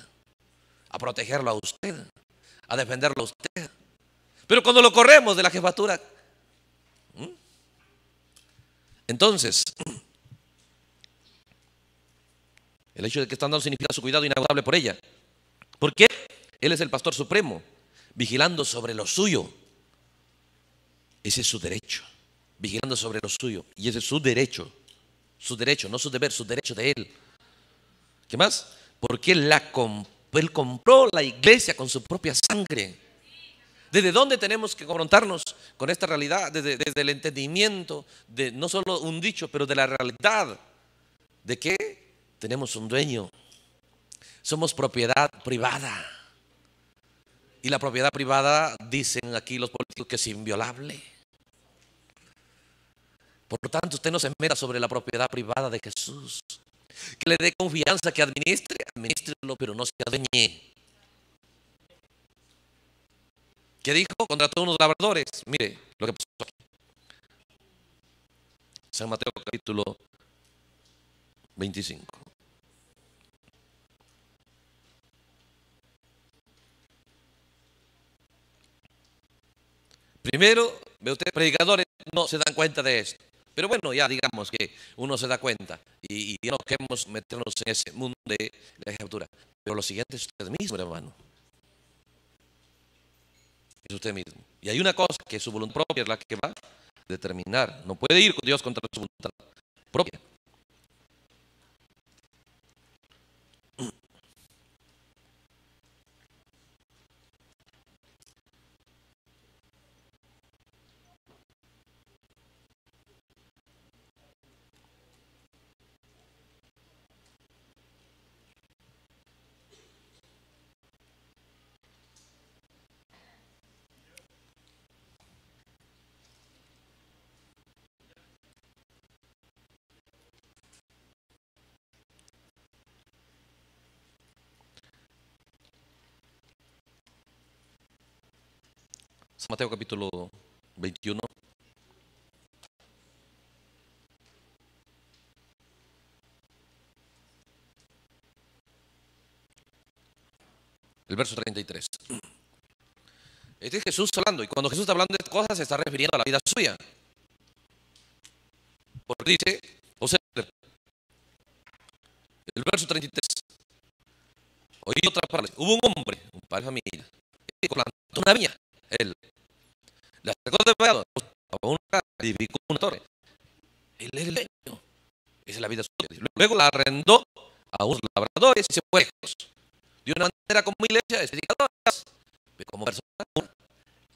a protegerlo a usted, a defenderlo a usted. Pero cuando lo corremos de la jefatura, entonces, El hecho de que están dando significa su cuidado inagotable por ella. Porque Él es el pastor supremo, vigilando sobre lo suyo. Ese es su derecho, vigilando sobre lo suyo. Y ese es su derecho, su derecho, no su deber, su derecho de Él. ¿Qué más? Porque él, la él compró la iglesia con su propia sangre. ¿Desde dónde tenemos que confrontarnos con esta realidad? Desde, desde, el entendimiento de no solo un dicho, pero de la realidad de que tenemos un dueño, somos propiedad privada. Y la propiedad privada, dicen aquí los políticos, que es inviolable. Por lo tanto, usted no se meta sobre la propiedad privada de Jesús. Que le dé confianza, que administre, administrelo, pero no se adueñe. ¿Qué dijo? Contrató unos labradores. Mire lo que pasó aquí. San Mateo capítulo 25. Primero, ustedes predicadores no se dan cuenta de esto. Pero bueno, ya digamos que uno se da cuenta y, no queremos meternos en ese mundo de la captura. Pero lo siguiente es usted mismo, hermano. Es usted mismo. Y hay una cosa que su voluntad propia es la que va a determinar. No puede ir Dios contra su voluntad propia. Mateo capítulo 21. El verso 33. Este es Jesús hablando, y cuando Jesús está hablando de cosas se está refiriendo a la vida suya. Porque dice, o sea, el verso 33. Oí otra palabras. Hubo un hombre, un padre de familia, que plantó una viña. Él la sacó de pegado, una edificó una torre. Él es el leño. Esa es la vida suya. Luego la arrendó a unos labradores y se fue lejos. De una manera como iglesia, se pero como persona,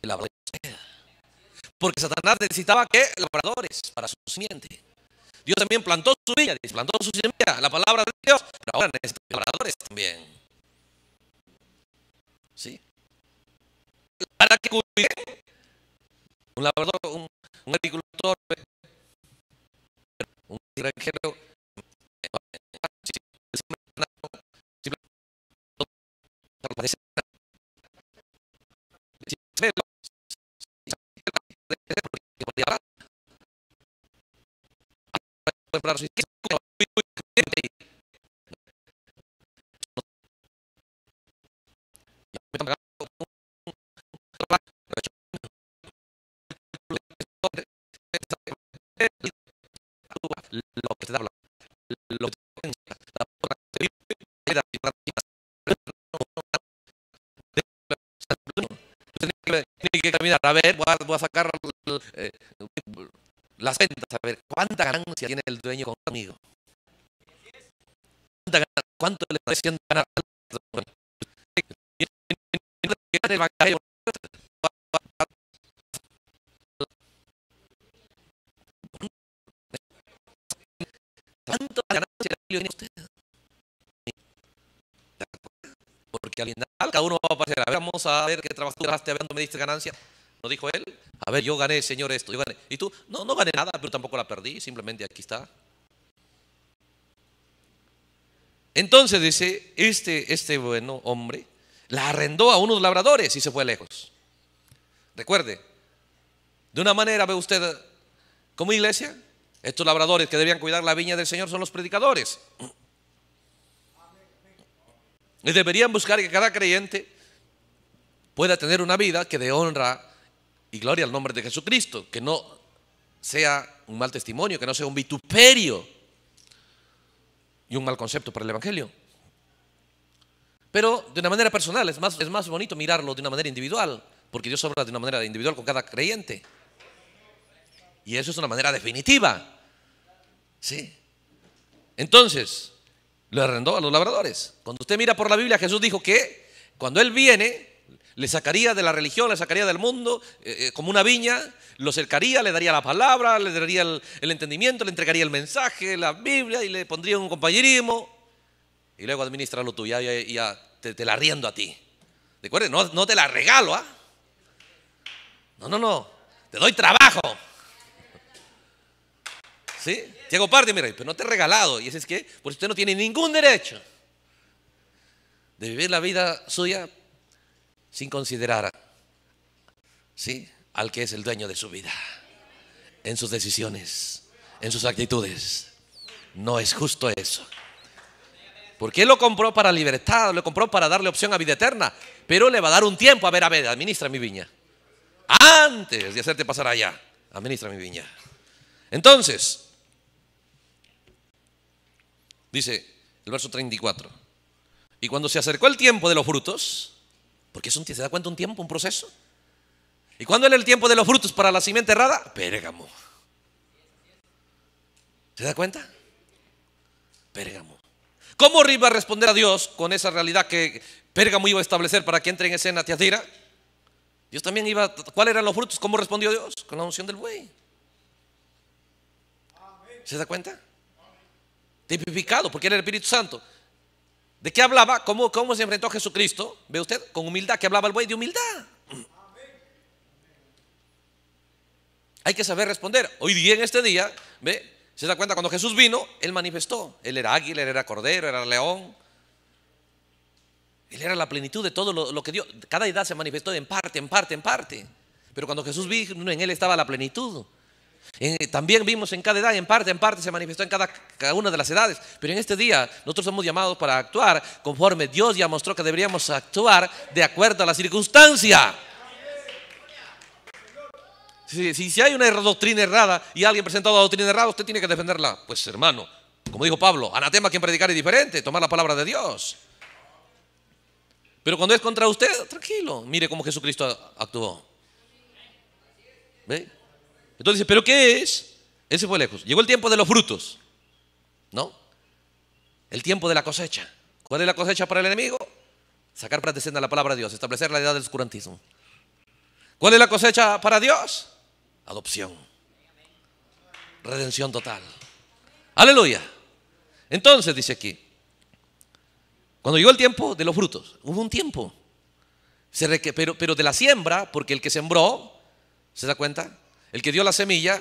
el labrador Porque Satanás necesitaba que labradores para su simiente. Dios también plantó su vida, plantó su semilla, la palabra de Dios, pero ahora necesitan labradores también. ¿Sí? Para que cuiden un labrador, un, agricultor, pues. un granjero, la lo que la tiene que caminar, a ver, voy a, sacar eh, las ventas, a ver cuánta ganancia tiene el dueño conmigo. ¿Cuánto le está ganar usted? Porque al final cada uno va a pasar A ver, vamos a ver qué trabajo a ver me diste ganancia. No dijo él. A ver, yo gané, Señor, esto. Yo gané. Y tú, no, no gané nada, pero tampoco la perdí. Simplemente aquí está. Entonces dice, este, este bueno hombre la arrendó a unos labradores y se fue lejos. Recuerde, de una manera ve usted, como iglesia, estos labradores que debían cuidar la viña del Señor son los predicadores. Y deberían buscar que cada creyente pueda tener una vida que dé honra y gloria al nombre de Jesucristo, que no sea un mal testimonio, que no sea un vituperio y un mal concepto para el Evangelio. Pero de una manera personal, es más, es más bonito mirarlo de una manera individual, porque Dios obra de una manera individual con cada creyente. Y eso es una manera definitiva. ¿Sí? Entonces, lo arrendó a los labradores. Cuando usted mira por la Biblia, Jesús dijo que cuando Él viene, le sacaría de la religión, le sacaría del mundo eh, eh, como una viña, lo cercaría, le daría la palabra, le daría el, entendimiento, le entregaría el mensaje, la Biblia y le pondría un compañerismo. Y luego administralo tú, ya, ya, te, la riendo a ti. ¿De acuerdo? No, te la regalo, ¿ah? No, no, no. Te doy trabajo. ¿Sí? Te parte, pero no te he regalado. Y ese es que, por pues, usted no tiene ningún derecho de vivir la vida suya sin considerar ¿sí? al que es el dueño de su vida, en sus decisiones, en sus actitudes. No es justo eso. Porque Él lo compró para libertad, lo compró para darle opción a vida eterna, pero le va a dar un tiempo. A ver, a ver, administra mi viña. Antes de hacerte pasar allá, administra mi viña. Entonces, Dice el verso 34. Y cuando se acercó el tiempo de los frutos, porque es un, ¿se da cuenta un tiempo, un proceso? ¿Y cuándo era el tiempo de los frutos para la simiente errada? Pérgamo. ¿Se da cuenta? Pérgamo. ¿Cómo iba a responder a Dios con esa realidad que Pérgamo iba a establecer para que entre en escena Tiatira? Dios también iba, ¿cuáles eran los frutos? ¿Cómo respondió Dios? Con la unción del buey. ¿Se da cuenta? tipificado, porque era el Espíritu Santo. ¿De qué hablaba? ¿Cómo, se enfrentó a Jesucristo? ¿Ve usted? Con humildad, que hablaba el buey de humildad. Hay que saber responder. Hoy día, en este día, ¿ve? ¿Se da cuenta? Cuando Jesús vino, Él manifestó. Él era águila, Él era cordero, era león. Él era la plenitud de todo lo, que Dios. Cada edad se manifestó en parte, en parte, en parte. Pero cuando Jesús vino, en Él estaba la plenitud. Eh, también vimos en cada edad, en parte, en parte se manifestó en cada, una de las edades, pero en este día nosotros somos llamados para actuar conforme Dios ya mostró que deberíamos actuar de acuerdo a la circunstancia. Si, si, hay una doctrina errada y alguien presenta una doctrina errada, usted tiene que defenderla. Pues hermano, como dijo Pablo, anatema quien predicar es diferente, tomar la palabra de Dios. Pero cuando es contra usted, tranquilo, mire cómo Jesucristo actuó. ¿Ve? Entonces dice, ¿pero qué es? Ese fue lejos. Llegó el tiempo de los frutos, ¿no? El tiempo de la cosecha. ¿Cuál es la cosecha para el enemigo? Sacar para a la palabra de Dios, establecer la edad del oscurantismo. ¿Cuál es la cosecha para Dios? Adopción. Redención total. Aleluya. Entonces dice aquí, cuando llegó el tiempo de los frutos, hubo un tiempo. pero, pero de la siembra, porque el que sembró, ¿se da cuenta? El que dio la semilla,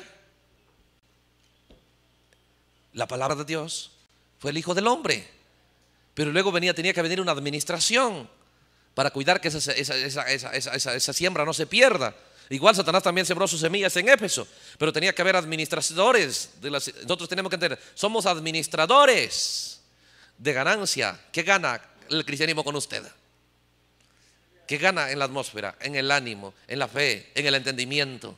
la palabra de Dios, fue el Hijo del Hombre. Pero luego venía, tenía que venir una administración para cuidar que esa, siembra no se pierda. Igual Satanás también sembró sus semillas en Éfeso, pero tenía que haber administradores. De las, nosotros tenemos que entender, somos administradores de ganancia. ¿Qué gana el cristianismo con usted? ¿Qué gana en la atmósfera, en el ánimo, en la fe, en el entendimiento?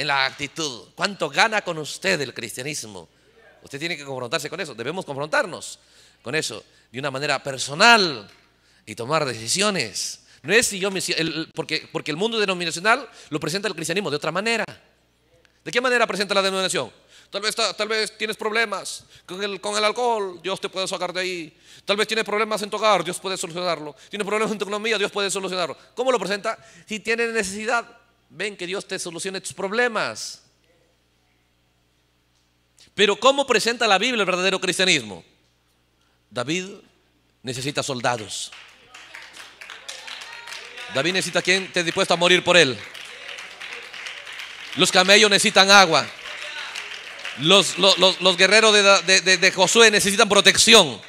en la actitud. ¿Cuánto gana con usted el cristianismo? Usted tiene que confrontarse con eso. Debemos confrontarnos con eso de una manera personal y tomar decisiones. No es si yo me, el, porque, el mundo denominacional lo presenta el cristianismo de otra manera. ¿De qué manera presenta la denominación? Tal vez, tal vez tienes problemas con el, con el alcohol, Dios te puede sacar de ahí. Tal vez tienes problemas en tu hogar, Dios puede solucionarlo. Tienes problemas en tu economía, Dios puede solucionarlo. ¿Cómo lo presenta? Si tienes necesidad, Ven que Dios te solucione tus problemas. Pero ¿cómo presenta la Biblia el verdadero cristianismo? David necesita soldados. David necesita quien esté dispuesto a morir por él. Los camellos necesitan agua. Los, guerreros de, Josué necesitan protección.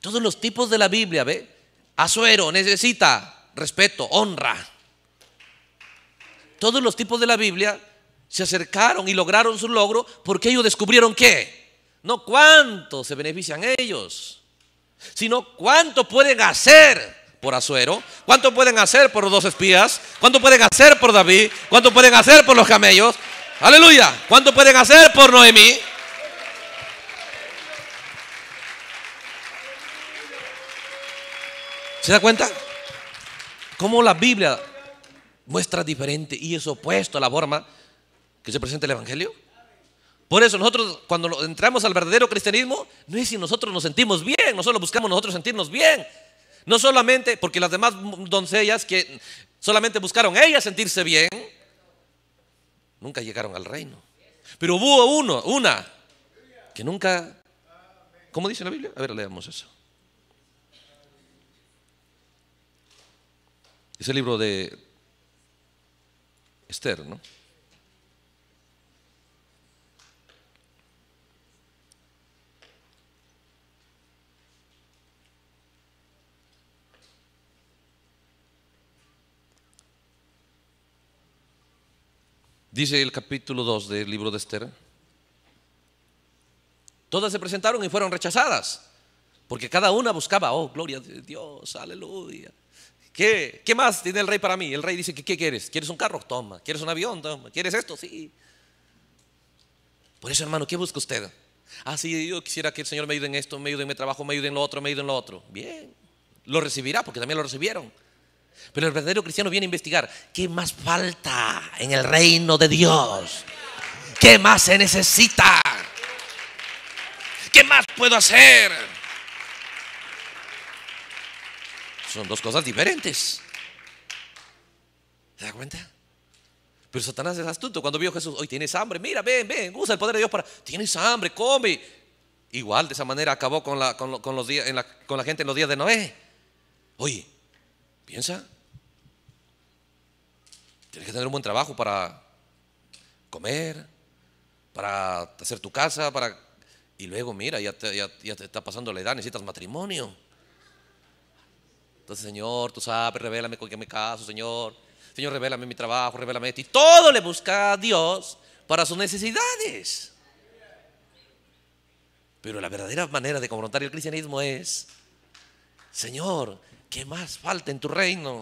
Todos los tipos de la Biblia, ¿ve? Azuero necesita respeto, honra todos los tipos de la Biblia se acercaron y lograron su logro porque ellos descubrieron que No cuánto se benefician ellos, sino cuánto pueden hacer por Azuero, cuánto pueden hacer por los dos espías, cuánto pueden hacer por David, cuánto pueden hacer por los camellos. Aleluya, cuánto pueden hacer por Noemí. ¿Se da cuenta? ¿Cómo la Biblia muestra diferente y es opuesto a la forma que se presenta el Evangelio. Por eso nosotros cuando entramos al verdadero cristianismo, no es si nosotros nos sentimos bien, no solo buscamos nosotros sentirnos bien, no solamente porque las demás doncellas que solamente buscaron ellas sentirse bien, nunca llegaron al reino. Pero hubo uno, una, que nunca, ¿cómo dice la Biblia? A ver, leamos eso. Es el libro de Esther, ¿no? Dice el capítulo 2 del libro de Esther. Todas se presentaron y fueron rechazadas, porque cada una buscaba, oh, gloria de Dios, aleluya. ¿Qué, más tiene el rey para mí? El rey dice, ¿qué, ¿qué quieres? ¿Quieres un carro? Toma. ¿Quieres un avión? Toma. ¿Quieres esto? Sí. Por eso, hermano, ¿qué busca usted? Ah, sí, yo quisiera que el Señor me ayude en esto, me ayude en mi trabajo, me ayude en lo otro, me ayude en lo otro. Bien, lo recibirá porque también lo recibieron. Pero el verdadero cristiano viene a investigar qué más falta en el reino de Dios, qué más se necesita, qué más puedo hacer. Son dos cosas diferentes. ¿Se da cuenta? Pero Satanás es astuto. Cuando vio a Jesús, hoy tienes hambre, mira, ven, ven, usa el poder de Dios para, tienes hambre, come. Igual de esa manera acabó con la, los días, con la gente en los días de Noé. Oye, piensa, tienes que tener un buen trabajo para comer, para hacer tu casa, para... Y luego, mira, ya te está pasando la edad, necesitas matrimonio. Entonces, Señor, tú sabes, revélame con qué me caso, Señor. Señor, revélame mi trabajo, revélame esto. Y todo le busca a Dios para sus necesidades. Pero la verdadera manera de confrontar el cristianismo es, Señor, ¿qué más falta en tu reino?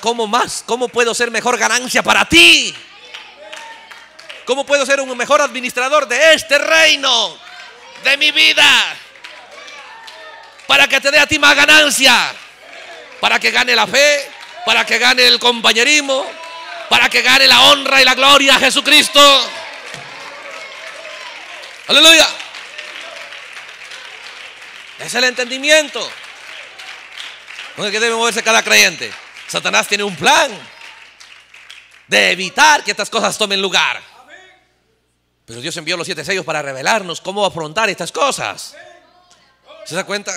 ¿Cómo más? ¿Cómo puedo ser mejor ganancia para ti? ¿Cómo puedo ser un mejor administrador de este reino, de mi vida? para que te dé a ti más ganancia, para que gane la fe, para que gane el compañerismo, para que gane la honra y la gloria a Jesucristo. Aleluya. Es el entendimiento. Con que debe moverse cada creyente. Satanás tiene un plan de evitar que estas cosas tomen lugar. Pero Dios envió los siete sellos para revelarnos cómo afrontar estas cosas. ¿Se da cuenta?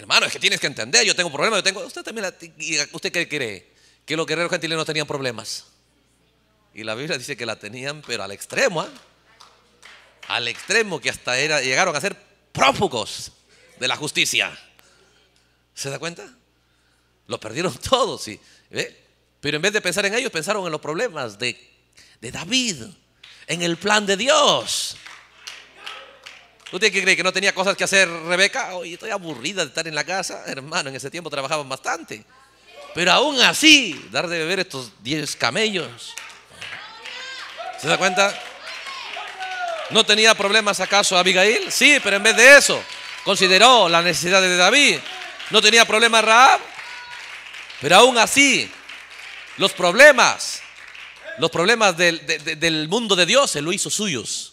Hermano, es que tienes que entender, yo tengo problemas, yo tengo... Usted también, ¿usted qué cree? Que los guerreros gentiles no tenían problemas. Y la Biblia dice que la tenían, pero al extremo, ¿eh? Al extremo, que hasta era, llegaron a ser prófugos de la justicia. ¿Se da cuenta? los perdieron todos, sí. Pero en vez de pensar en ellos, pensaron en los problemas de, de David, en el plan de Dios. ¿Tú tienes que creer que no tenía cosas que hacer Rebeca? Hoy estoy aburrida de estar en la casa. Hermano, en ese tiempo trabajaban bastante. Pero aún así, dar de beber estos 10 camellos. ¿Se da cuenta? ¿No tenía problemas acaso Abigail? Sí, pero en vez de eso, consideró la necesidad de David. ¿No tenía problemas Raab? Pero aún así, los problemas, los problemas del mundo de Dios, se lo hizo suyos.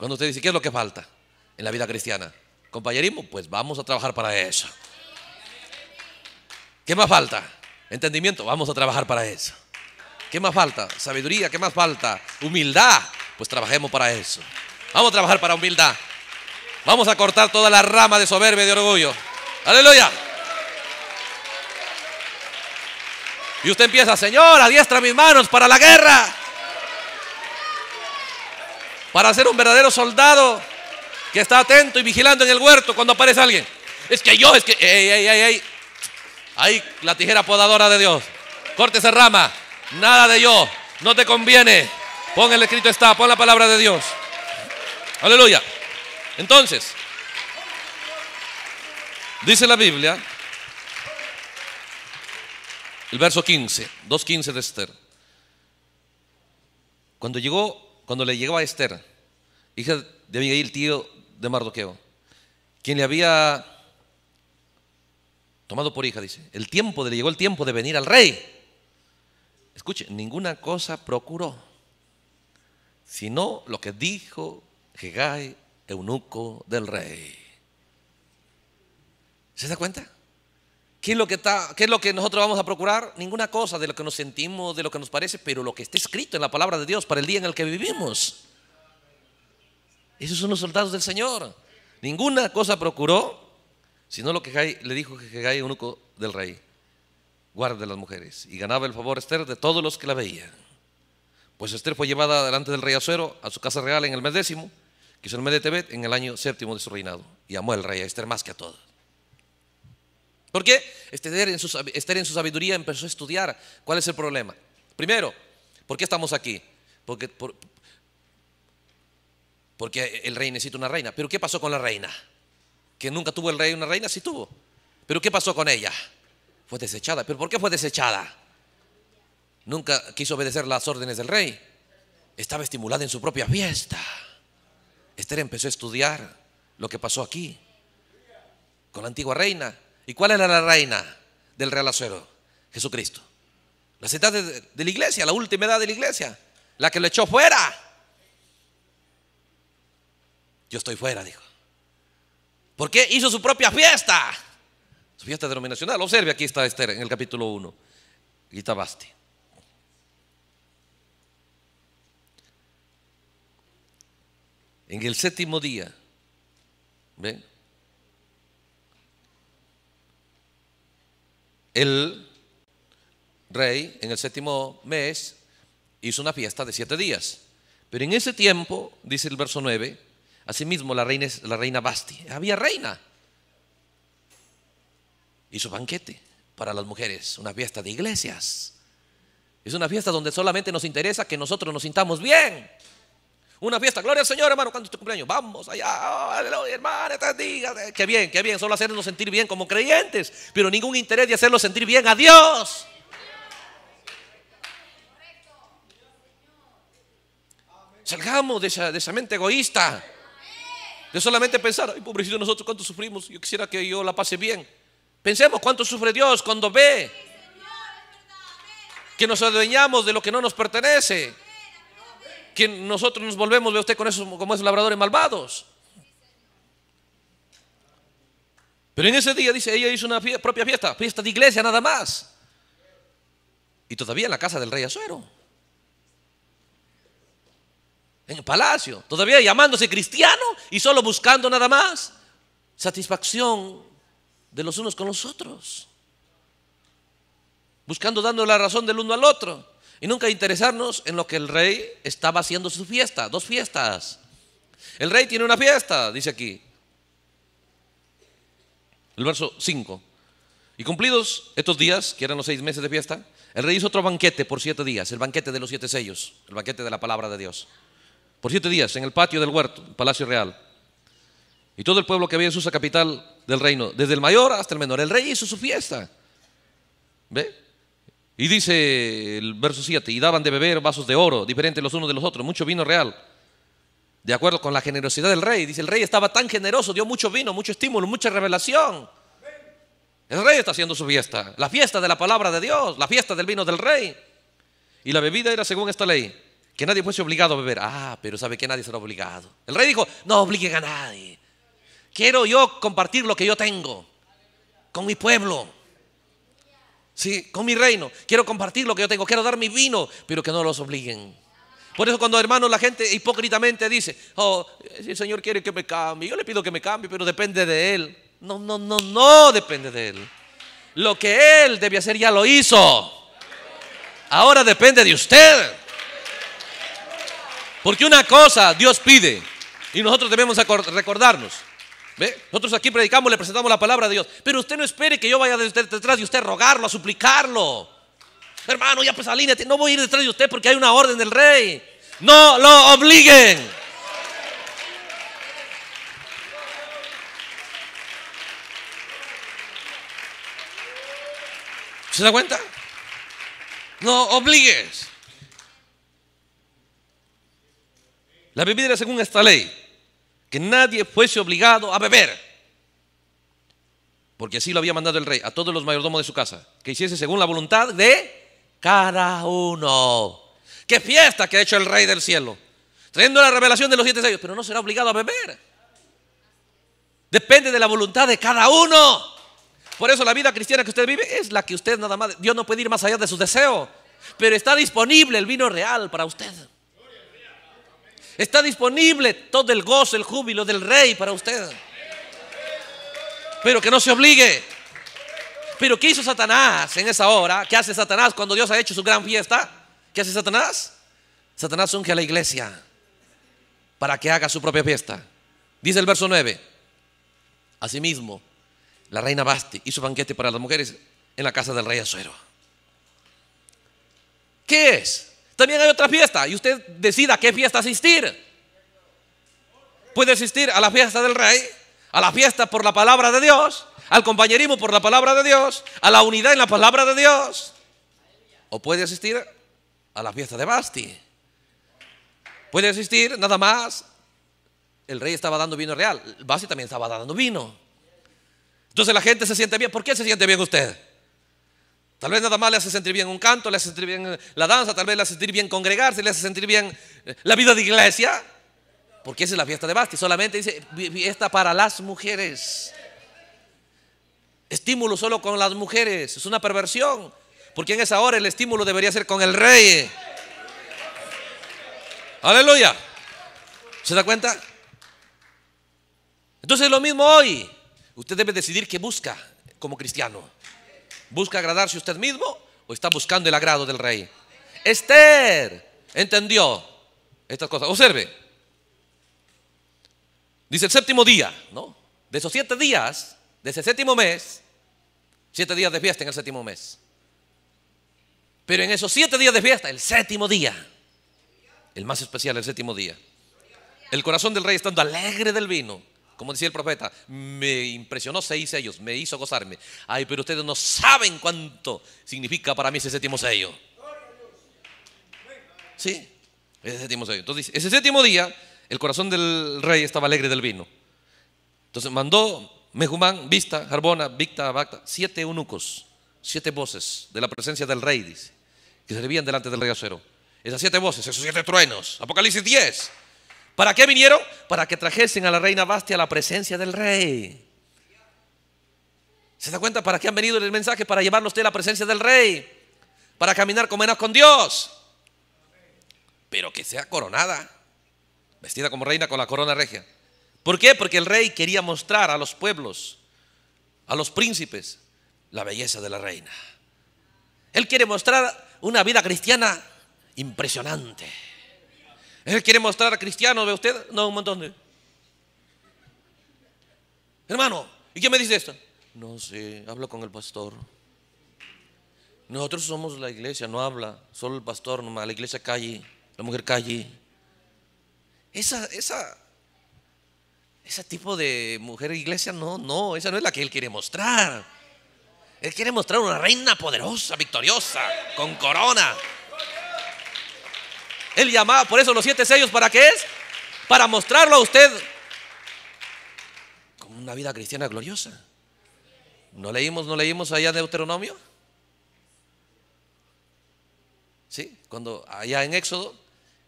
Cuando usted dice, ¿qué es lo que falta en la vida cristiana? Compañerismo, pues vamos a trabajar para eso. ¿Qué más falta? Entendimiento, vamos a trabajar para eso. ¿Qué más falta? Sabiduría, ¿qué más falta? Humildad, pues trabajemos para eso. Vamos a trabajar para humildad. Vamos a cortar toda la rama de soberbia y de orgullo. Aleluya. Y usted empieza, Señor, adiestra mis manos para la guerra para ser un verdadero soldado que está atento y vigilando en el huerto cuando aparece alguien. Es que yo, es que... Ey, ey, ay ey. Ahí la tijera podadora de Dios. Corte esa rama. Nada de yo. No te conviene. Pon el escrito está. Pon la palabra de Dios. Aleluya. Entonces, dice la Biblia, el verso 15, 2.15 de Esther. Cuando llegó cuando le llegó a Esther, hija de Abigail, tío de Mardoqueo, quien le había tomado por hija, dice, el tiempo, le llegó el tiempo de venir al rey. Escuche, ninguna cosa procuró, sino lo que dijo Hegai, eunuco del rey. ¿Se da cuenta? ¿Qué es, lo que está, ¿Qué es lo que nosotros vamos a procurar? Ninguna cosa de lo que nos sentimos, de lo que nos parece, pero lo que está escrito en la palabra de Dios para el día en el que vivimos. Esos son los soldados del Señor. Ninguna cosa procuró, sino lo que le dijo Que Jegai, eunuco del rey. guarde las mujeres. Y ganaba el favor Esther de todos los que la veían. Pues Esther fue llevada delante del rey Azuero a su casa real en el mes décimo, que es el mes de Tebet, en el año séptimo de su reinado. Y amó el rey a Esther más que a todos. ¿Por qué? Esther en, su, sabiduría empezó a estudiar. ¿Cuál es el problema? Primero, ¿por qué estamos aquí? Porque, porque el rey necesita una reina. ¿Pero qué pasó con la reina? Que nunca tuvo el rey una reina, sí tuvo. ¿Pero qué pasó con ella? Fue desechada. ¿Pero por qué fue desechada? Nunca quiso obedecer las órdenes del rey. Estaba estimulada en su propia fiesta. Esther empezó a estudiar lo que pasó aquí con la antigua reina ¿Y cuál era la reina del real acero? Jesucristo. La ciudad de, la iglesia, la última edad de la iglesia, la que lo echó fuera. Yo estoy fuera, dijo. ¿Por qué hizo su propia fiesta? Su fiesta denominacional. Observe, aquí está Esther en el capítulo 1. Y Basti. En el séptimo día, ¿ven? el rey en el séptimo mes hizo una fiesta de siete días. Pero en ese tiempo, dice el verso 9, asimismo la reina, la reina Basti, había reina, hizo banquete para las mujeres, una fiesta de iglesias. Es una fiesta donde solamente nos interesa que nosotros nos sintamos bien. Una fiesta, gloria al Señor, hermano, cuando es tu cumpleaños? Vamos allá, oh, aleluya, hermano, te diga. Qué bien, qué bien, solo hacernos sentir bien como creyentes, pero ningún interés de hacerlo sentir bien a Dios. Salgamos de esa, de esa mente egoísta, de solamente pensar, ay, pobrecito nosotros, cuánto sufrimos, yo quisiera que yo la pase bien. Pensemos cuánto sufre Dios cuando ve que nos adueñamos de lo que no nos pertenece que nosotros nos volvemos, ve usted, con esos, como esos labradores malvados. Pero en ese día, dice, ella hizo una propia fiesta, fiesta de iglesia nada más. Y todavía en la casa del rey Azuero. En el palacio, todavía llamándose cristiano y solo buscando nada más satisfacción de los unos con los otros. Buscando dando la razón del uno al otro. Y nunca interesarnos en lo que el rey estaba haciendo su fiesta, dos fiestas. El rey tiene una fiesta, dice aquí. El verso 5. Y cumplidos estos días, que eran los seis meses de fiesta, el rey hizo otro banquete por siete días, el banquete de los siete sellos, el banquete de la palabra de Dios. Por siete días, en el patio del huerto, el palacio real. Y todo el pueblo que había en su capital del reino, desde el mayor hasta el menor. El rey hizo su fiesta. ¿Ve? Y dice el verso 7, y daban de beber vasos de oro, diferentes los unos de los otros, mucho vino real. De acuerdo con la generosidad del rey. Dice, el rey estaba tan generoso, dio mucho vino, mucho estímulo, mucha revelación. El rey está haciendo su fiesta, la fiesta de la palabra de Dios, la fiesta del vino del rey. Y la bebida era según esta ley, que nadie fuese obligado a beber. Ah, pero sabe que nadie será obligado. El rey dijo, no obliguen a nadie. Quiero yo compartir lo que yo tengo con mi pueblo. Sí, con mi reino. Quiero compartir lo que yo tengo, quiero dar mi vino, pero que no los obliguen. Por eso cuando hermanos la gente hipócritamente dice, oh, si el Señor quiere que me cambie, yo le pido que me cambie, pero depende de Él. No, no, no, no depende de Él. Lo que Él debe hacer ya lo hizo. Ahora depende de usted. Porque una cosa Dios pide y nosotros debemos recordarnos. Nosotros aquí predicamos, le presentamos la palabra de Dios. Pero usted no espere que yo vaya detrás de usted a rogarlo, a suplicarlo. Hermano, ya pues alínate, no voy a ir detrás de usted porque hay una orden del rey. No lo obliguen. ¿Se da cuenta? No obligues. La Biblia según esta ley que nadie fuese obligado a beber, porque así lo había mandado el rey a todos los mayordomos de su casa, que hiciese según la voluntad de cada uno. ¡Qué fiesta que ha hecho el rey del cielo! Trayendo la revelación de los siete sellos, pero no será obligado a beber. Depende de la voluntad de cada uno. Por eso la vida cristiana que usted vive es la que usted nada más, Dios no puede ir más allá de sus deseos, pero está disponible el vino real para usted. Está disponible todo el gozo, el júbilo del rey para usted. Pero que no se obligue. Pero ¿qué hizo Satanás en esa hora? ¿Qué hace Satanás cuando Dios ha hecho su gran fiesta? ¿Qué hace Satanás? Satanás unge a la iglesia para que haga su propia fiesta. Dice el verso 9. Asimismo, la reina Basti hizo banquete para las mujeres en la casa del rey Azuero. ¿Qué es? También hay otra fiesta y usted decida a qué fiesta asistir. Puede asistir a la fiesta del rey, a la fiesta por la palabra de Dios, al compañerismo por la palabra de Dios, a la unidad en la palabra de Dios. O puede asistir a la fiesta de Basti. Puede asistir nada más. El rey estaba dando vino real, Basti también estaba dando vino. Entonces la gente se siente bien. ¿Por qué se siente bien usted? Tal vez nada más le hace sentir bien un canto, le hace sentir bien eh, la danza, tal vez le hace sentir bien congregarse, le hace sentir bien eh, la vida de iglesia. Porque esa es la fiesta de Basti. Solamente dice fiesta para las mujeres. Estímulo solo con las mujeres. Es una perversión. Porque en esa hora el estímulo debería ser con el rey. Aleluya. ¿Se da cuenta? Entonces lo mismo hoy. Usted debe decidir qué busca como cristiano. ¿Busca agradarse usted mismo o está buscando el agrado del rey? Esther entendió estas cosas. Observe. Dice el séptimo día, ¿no? De esos siete días, de ese séptimo mes, siete días de fiesta en el séptimo mes. Pero en esos siete días de fiesta, el séptimo día, el más especial, el séptimo día, el corazón del rey estando alegre del vino, como decía el profeta, me impresionó seis sellos, me hizo gozarme. Ay, pero ustedes no saben cuánto significa para mí ese séptimo sello. Sí, ese séptimo sello. Entonces, ese séptimo día, el corazón del rey estaba alegre del vino. Entonces mandó Mejumán, Vista, Jarbona, Victa, Bacta, siete eunucos, siete voces de la presencia del rey, dice, que servían delante del rey acero. Esas siete voces, esos siete truenos. Apocalipsis 10 ¿Para qué vinieron? Para que trajesen a la reina Bastia a la presencia del rey. ¿Se da cuenta para qué han venido el mensaje? Para llevarnos usted a la presencia del rey. Para caminar con menos con Dios. Pero que sea coronada. Vestida como reina con la corona regia. ¿Por qué? Porque el rey quería mostrar a los pueblos, a los príncipes, la belleza de la reina. Él quiere mostrar una vida cristiana impresionante. Él quiere mostrar a cristianos, ¿ve usted? No, un montón de. Hermano, ¿y qué me dice esto? No sé, hablo con el pastor. Nosotros somos la iglesia, no habla, solo el pastor nomás, la iglesia calle, la mujer calle. Esa, esa, ese tipo de mujer iglesia, no, no, esa no es la que él quiere mostrar. Él quiere mostrar una reina poderosa, victoriosa, con corona. Él llamaba, por eso los siete sellos, ¿para qué es? Para mostrarlo a usted como una vida cristiana gloriosa. ¿No leímos, no leímos allá en Deuteronomio? ¿Sí? Cuando allá en Éxodo,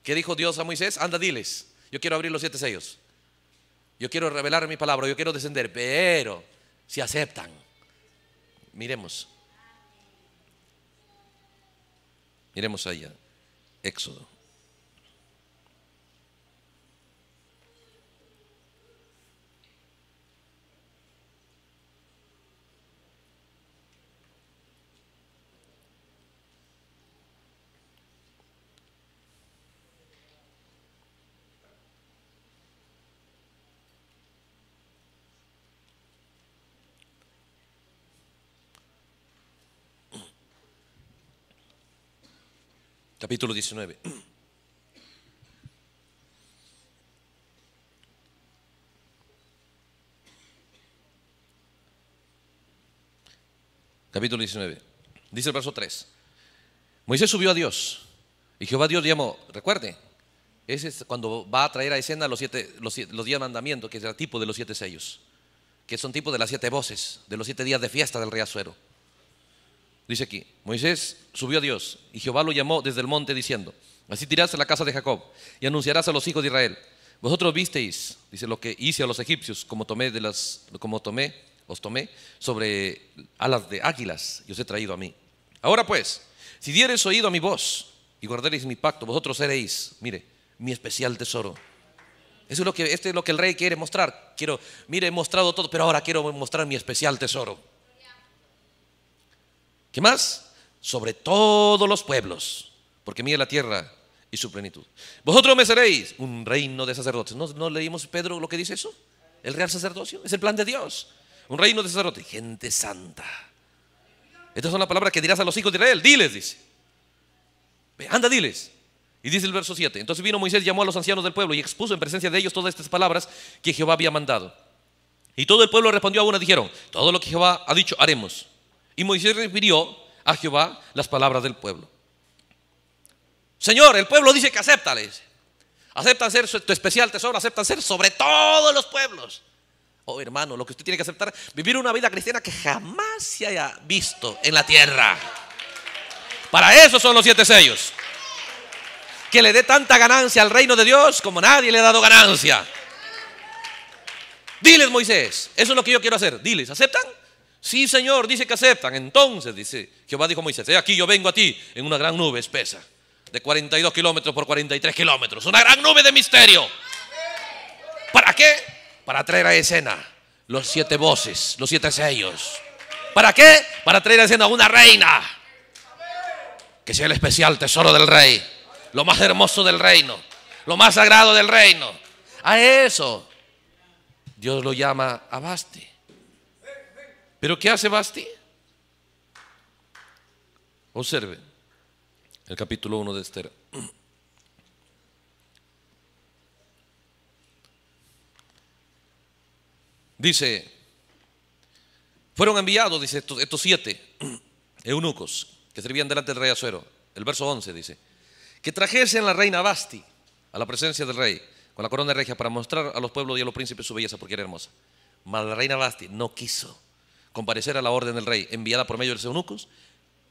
¿qué dijo Dios a Moisés? Anda, diles, yo quiero abrir los siete sellos. Yo quiero revelar mi palabra, yo quiero descender, pero si aceptan, miremos. Miremos allá, Éxodo. capítulo 19. Capítulo 19. Dice el verso 3. Moisés subió a Dios y Jehová Dios llamó. Recuerde, ese es cuando va a traer a escena los, siete, los, los diez mandamientos, que es el tipo de los siete sellos, que son tipo de las siete voces, de los siete días de fiesta del rey Azuero. Dice aquí, Moisés subió a Dios y Jehová lo llamó desde el monte diciendo, así tiraste a la casa de Jacob y anunciarás a los hijos de Israel. Vosotros visteis, dice lo que hice a los egipcios, como tomé de las, como tomé, os tomé sobre alas de águilas y os he traído a mí. Ahora pues, si diereis oído a mi voz y guardaréis mi pacto, vosotros seréis, mire, mi especial tesoro. Eso es lo que, este es lo que el rey quiere mostrar. Quiero, mire, he mostrado todo, pero ahora quiero mostrar mi especial tesoro. ¿Qué más? Sobre todos los pueblos, porque mide la tierra y su plenitud. Vosotros me seréis un reino de sacerdotes. ¿No, leímos, Pedro, lo que dice eso? El real sacerdocio. Es el plan de Dios. Un reino de sacerdotes. Gente santa. Estas son las palabras que dirás a los hijos de Israel. Diles, dice. Anda, diles. Y dice el verso 7. Entonces vino Moisés, llamó a los ancianos del pueblo y expuso en presencia de ellos todas estas palabras que Jehová había mandado. Y todo el pueblo respondió a una, dijeron, todo lo que Jehová ha dicho haremos. Y Moisés refirió a Jehová las palabras del pueblo. Señor, el pueblo dice que acéptales. Aceptan ser tu especial tesoro, aceptan ser sobre todos los pueblos. Oh hermano, lo que usted tiene que aceptar, es vivir una vida cristiana que jamás se haya visto en la tierra. Para eso son los siete sellos. Que le dé tanta ganancia al reino de Dios como nadie le ha dado ganancia. Diles, Moisés, eso es lo que yo quiero hacer. Diles, ¿aceptan? Sí, Señor, dice que aceptan. Entonces, dice, Jehová dijo Moisés, aquí yo vengo a ti en una gran nube espesa, de 42 kilómetros por 43 kilómetros. Una gran nube de misterio. ¿Para qué? Para traer a escena los siete voces, los siete sellos. ¿Para qué? Para traer a escena una reina. Que sea el especial tesoro del rey. Lo más hermoso del reino. Lo más sagrado del reino. A eso Dios lo llama abaste. Pero ¿qué hace Basti? Observe el capítulo 1 de Esther. Dice, fueron enviados, dice, estos, siete eunucos que servían delante del rey Azuero. El verso 11 dice, que trajesen la reina Basti a la presencia del rey con la corona regia para mostrar a los pueblos y a los príncipes su belleza porque era hermosa. Mas la reina Basti no quiso comparecer a la orden del rey enviada por medio de los eunucos,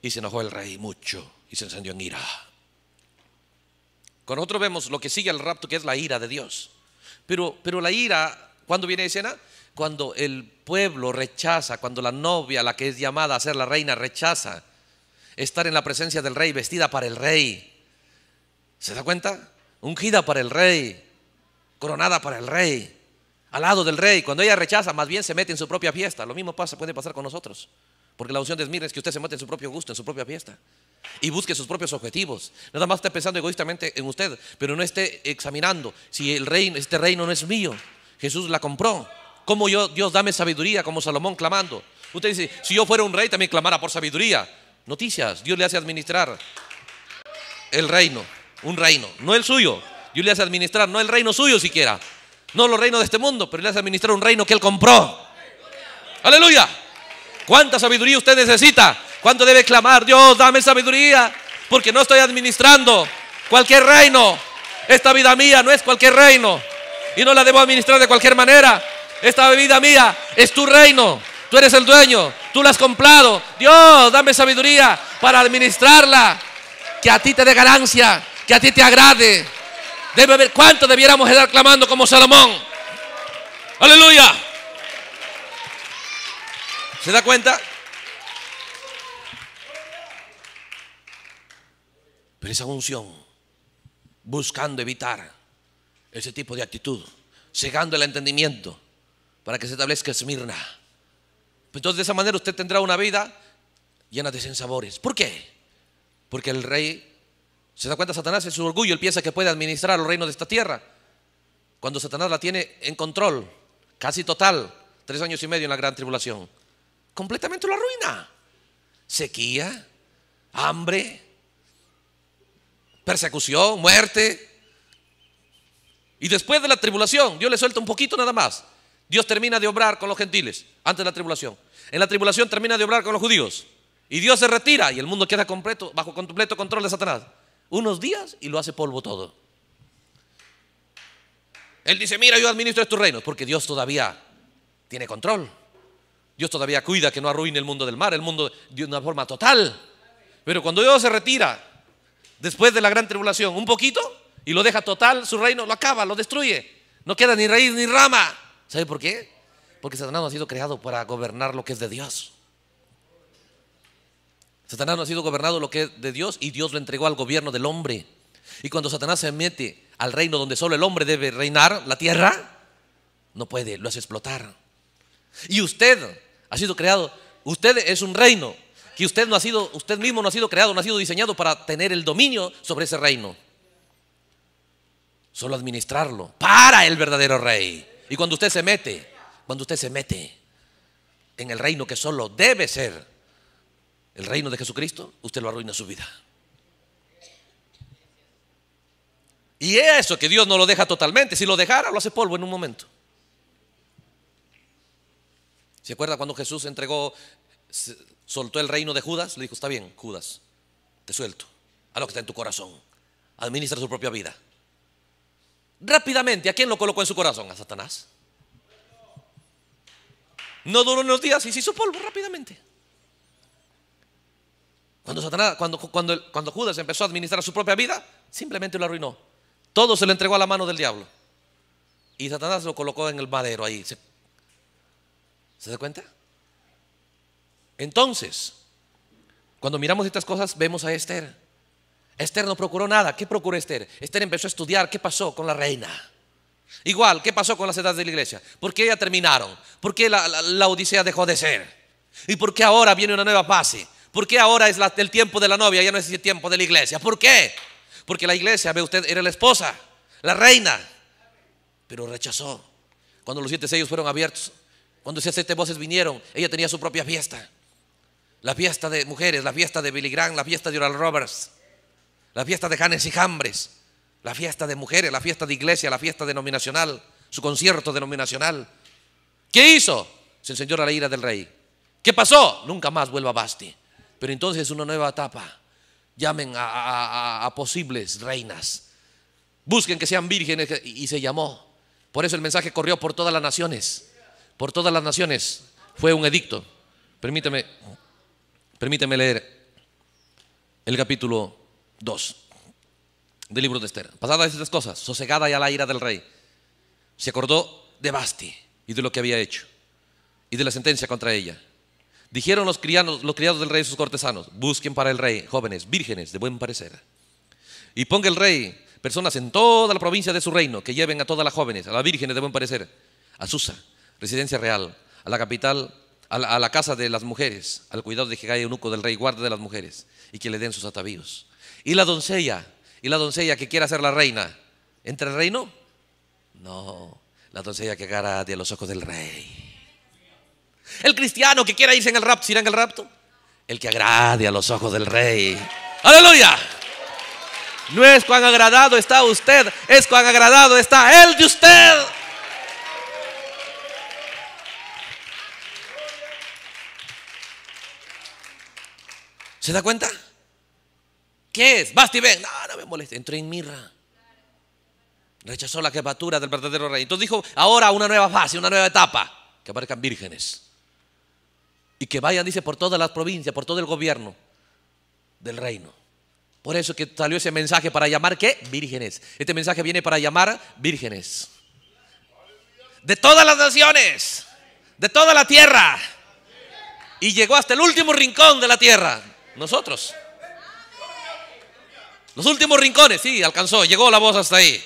y se enojó el rey mucho y se encendió en ira. Con nosotros vemos lo que sigue al rapto, que es la ira de Dios. Pero, pero la ira, ¿cuándo viene escena? Cuando el pueblo rechaza, cuando la novia, la que es llamada a ser la reina, rechaza estar en la presencia del rey, vestida para el rey. ¿Se da cuenta? Ungida para el rey, coronada para el rey al lado del rey. Cuando ella rechaza, más bien se mete en su propia fiesta. Lo mismo pasa, puede pasar con nosotros. Porque la unción de Esmirna es que usted se mete en su propio gusto, en su propia fiesta. Y busque sus propios objetivos. Nada más esté pensando egoístamente en usted, pero no esté examinando si el reino, este reino no es mío. Jesús la compró. Como yo, Dios dame sabiduría, como Salomón clamando. Usted dice, si yo fuera un rey también clamara por sabiduría. Noticias, Dios le hace administrar el reino, un reino, no el suyo. Dios le hace administrar, no el reino suyo siquiera. No los reinos de este mundo, pero le hace administrar un reino que Él compró. Aleluya. ¿Cuánta sabiduría usted necesita? ¿Cuánto debe clamar? Dios, dame sabiduría. Porque no estoy administrando cualquier reino. Esta vida mía no es cualquier reino. Y no la debo administrar de cualquier manera. Esta vida mía es tu reino. Tú eres el dueño. Tú la has comprado. Dios, dame sabiduría para administrarla. Que a ti te dé ganancia. Que a ti te agrade. Debe haber cuánto debiéramos estar clamando como Salomón. Aleluya. ¿Se da cuenta? Pero esa unción, buscando evitar ese tipo de actitud, cegando el entendimiento para que se establezca Esmirna. Pues entonces de esa manera usted tendrá una vida llena de sensabores ¿Por qué? Porque el rey ¿Se da cuenta Satanás? En su orgullo él piensa que puede administrar los reinos de esta tierra. Cuando Satanás la tiene en control, casi total, tres años y medio en la gran tribulación, completamente lo arruina. Sequía, hambre, persecución, muerte. Y después de la tribulación, Dios le suelta un poquito nada más. Dios termina de obrar con los gentiles antes de la tribulación. En la tribulación termina de obrar con los judíos. Y Dios se retira y el mundo queda completo, bajo completo control de Satanás unos días y lo hace polvo todo. Él dice, mira, yo administro estos reino, porque Dios todavía tiene control. Dios todavía cuida que no arruine el mundo del mar, el mundo de una forma total. Pero cuando Dios se retira después de la gran tribulación, un poquito, y lo deja total, su reino lo acaba, lo destruye. No queda ni raíz ni rama. ¿Sabe por qué? Porque Satanás no ha sido creado para gobernar lo que es de Dios. Satanás no ha sido gobernado lo que es de Dios y Dios lo entregó al gobierno del hombre. Y cuando Satanás se mete al reino donde solo el hombre debe reinar, la tierra, no puede, lo hace explotar. Y usted ha sido creado, usted es un reino que usted no ha sido, usted mismo no ha sido creado, no ha sido diseñado para tener el dominio sobre ese reino. Solo administrarlo para el verdadero rey. Y cuando usted se mete, cuando usted se mete en el reino que solo debe ser el reino de Jesucristo, usted lo arruina su vida. Y eso que Dios no lo deja totalmente. Si lo dejara, lo hace polvo en un momento. ¿Se acuerda cuando Jesús entregó, soltó el reino de Judas? Le dijo, está bien, Judas, te suelto. A lo que está en tu corazón. Administra su propia vida. Rápidamente, ¿a quién lo colocó en su corazón? A Satanás. No duró unos días y se hizo polvo rápidamente. Cuando, Satanás, cuando, Judas empezó a administrar su propia vida, simplemente lo arruinó. Todo se lo entregó a la mano del diablo. Y Satanás lo colocó en el madero ahí. ¿Se, ¿se da cuenta? Entonces, cuando miramos estas cosas, vemos a Esther. Esther no procuró nada. ¿Qué procuró Esther? Esther empezó a estudiar qué pasó con la reina. Igual, ¿qué pasó con las edades de la iglesia? ¿Por qué ya terminaron? ¿Por qué la, la Odisea dejó de ser? ¿Y por qué ahora viene una nueva fase? ¿Por qué ahora es el tiempo de la novia, ya no es el tiempo de la iglesia? ¿Por qué? Porque la iglesia, ve usted, era la esposa, la reina, pero rechazó. Cuando los siete sellos fueron abiertos, cuando esas siete voces vinieron, ella tenía su propia fiesta. La fiesta de mujeres, la fiesta de Billy Graham, la fiesta de Oral Roberts, la fiesta de janes y Jambres, la fiesta de mujeres, la fiesta de iglesia, la fiesta denominacional, su concierto denominacional. ¿Qué hizo? Se enseñó la ira del rey. ¿Qué pasó? Nunca más vuelva a Basti. Pero entonces una nueva etapa. Llamen a, posibles reinas. Busquen que sean vírgenes. Y, se llamó. Por eso el mensaje corrió por todas las naciones. Por todas las naciones. Fue un edicto. Permíteme, permíteme leer el capítulo 2 del libro de Esther. Pasadas estas cosas, sosegada ya la ira del rey, se acordó de Basti y de lo que había hecho y de la sentencia contra ella. Dijeron los criados, los criados del rey y sus cortesanos, busquen para el rey jóvenes, vírgenes, de buen parecer. Y ponga el rey personas en toda la provincia de su reino que lleven a todas las jóvenes, a las vírgenes de buen parecer, a Susa, residencia real, a la capital, a la, casa de las mujeres, al cuidado de Jegai eunuco del rey, guarda de las mujeres, y que le den sus atavíos. Y la doncella, y la doncella que quiera ser la reina, entre el reino? No, la doncella que agarra De los ojos del rey. El cristiano que quiera irse en el rapto, en el rapto? El que agrade a los ojos del rey. Aleluya. No es cuán agradado está usted, es cuán agradado está él de usted. ¿Se da cuenta? ¿Qué es? Basti ven. No, no me moleste. Entré en mirra. Rechazó la jefatura del verdadero rey. Entonces dijo, ahora una nueva fase, una nueva etapa. Que aparezcan vírgenes y que vayan, dice, por todas las provincias, por todo el gobierno del reino. Por eso que salió ese mensaje para llamar qué? Vírgenes. Este mensaje viene para llamar vírgenes. De todas las naciones, de toda la tierra. Y llegó hasta el último rincón de la tierra. Nosotros. Los últimos rincones, sí, alcanzó, llegó la voz hasta ahí.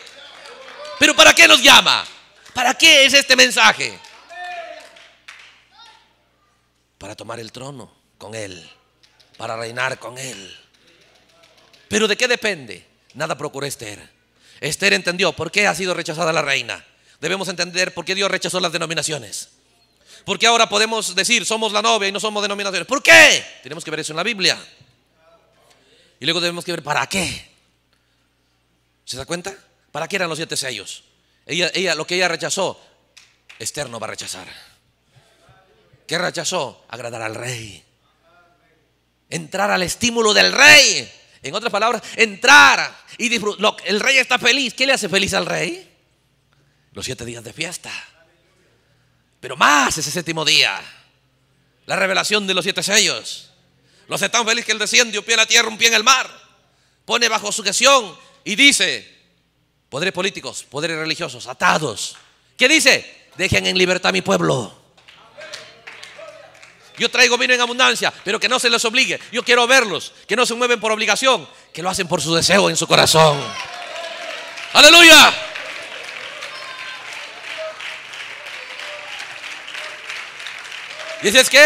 Pero ¿para qué nos llama? ¿Para qué es este mensaje? para tomar el trono con Él, para reinar con Él. Pero ¿de qué depende? Nada procuró Esther. Esther entendió por qué ha sido rechazada la reina. Debemos entender por qué Dios rechazó las denominaciones. Porque ahora podemos decir somos la novia y no somos denominaciones? ¿Por qué? Tenemos que ver eso en la Biblia. Y luego debemos ver para qué. ¿Se da cuenta? ¿Para qué eran los siete sellos? Ella, lo que ella rechazó, Esther no va a rechazar. ¿Qué rechazó? Agradar al rey. Entrar al estímulo del rey. En otras palabras, entrar y disfrutar. El rey está feliz. ¿Qué le hace feliz al rey? Los siete días de fiesta. Pero más ese séptimo día. La revelación de los siete sellos. Los están feliz que él desciende un pie en la tierra, un pie en el mar. Pone bajo sujeción y dice, poderes políticos, poderes religiosos, atados. ¿Qué dice? Dejen en libertad a mi pueblo. Yo traigo vino en abundancia, pero que no se les obligue. Yo quiero verlos, que no se mueven por obligación, que lo hacen por su deseo en su corazón. Aleluya. Dices qué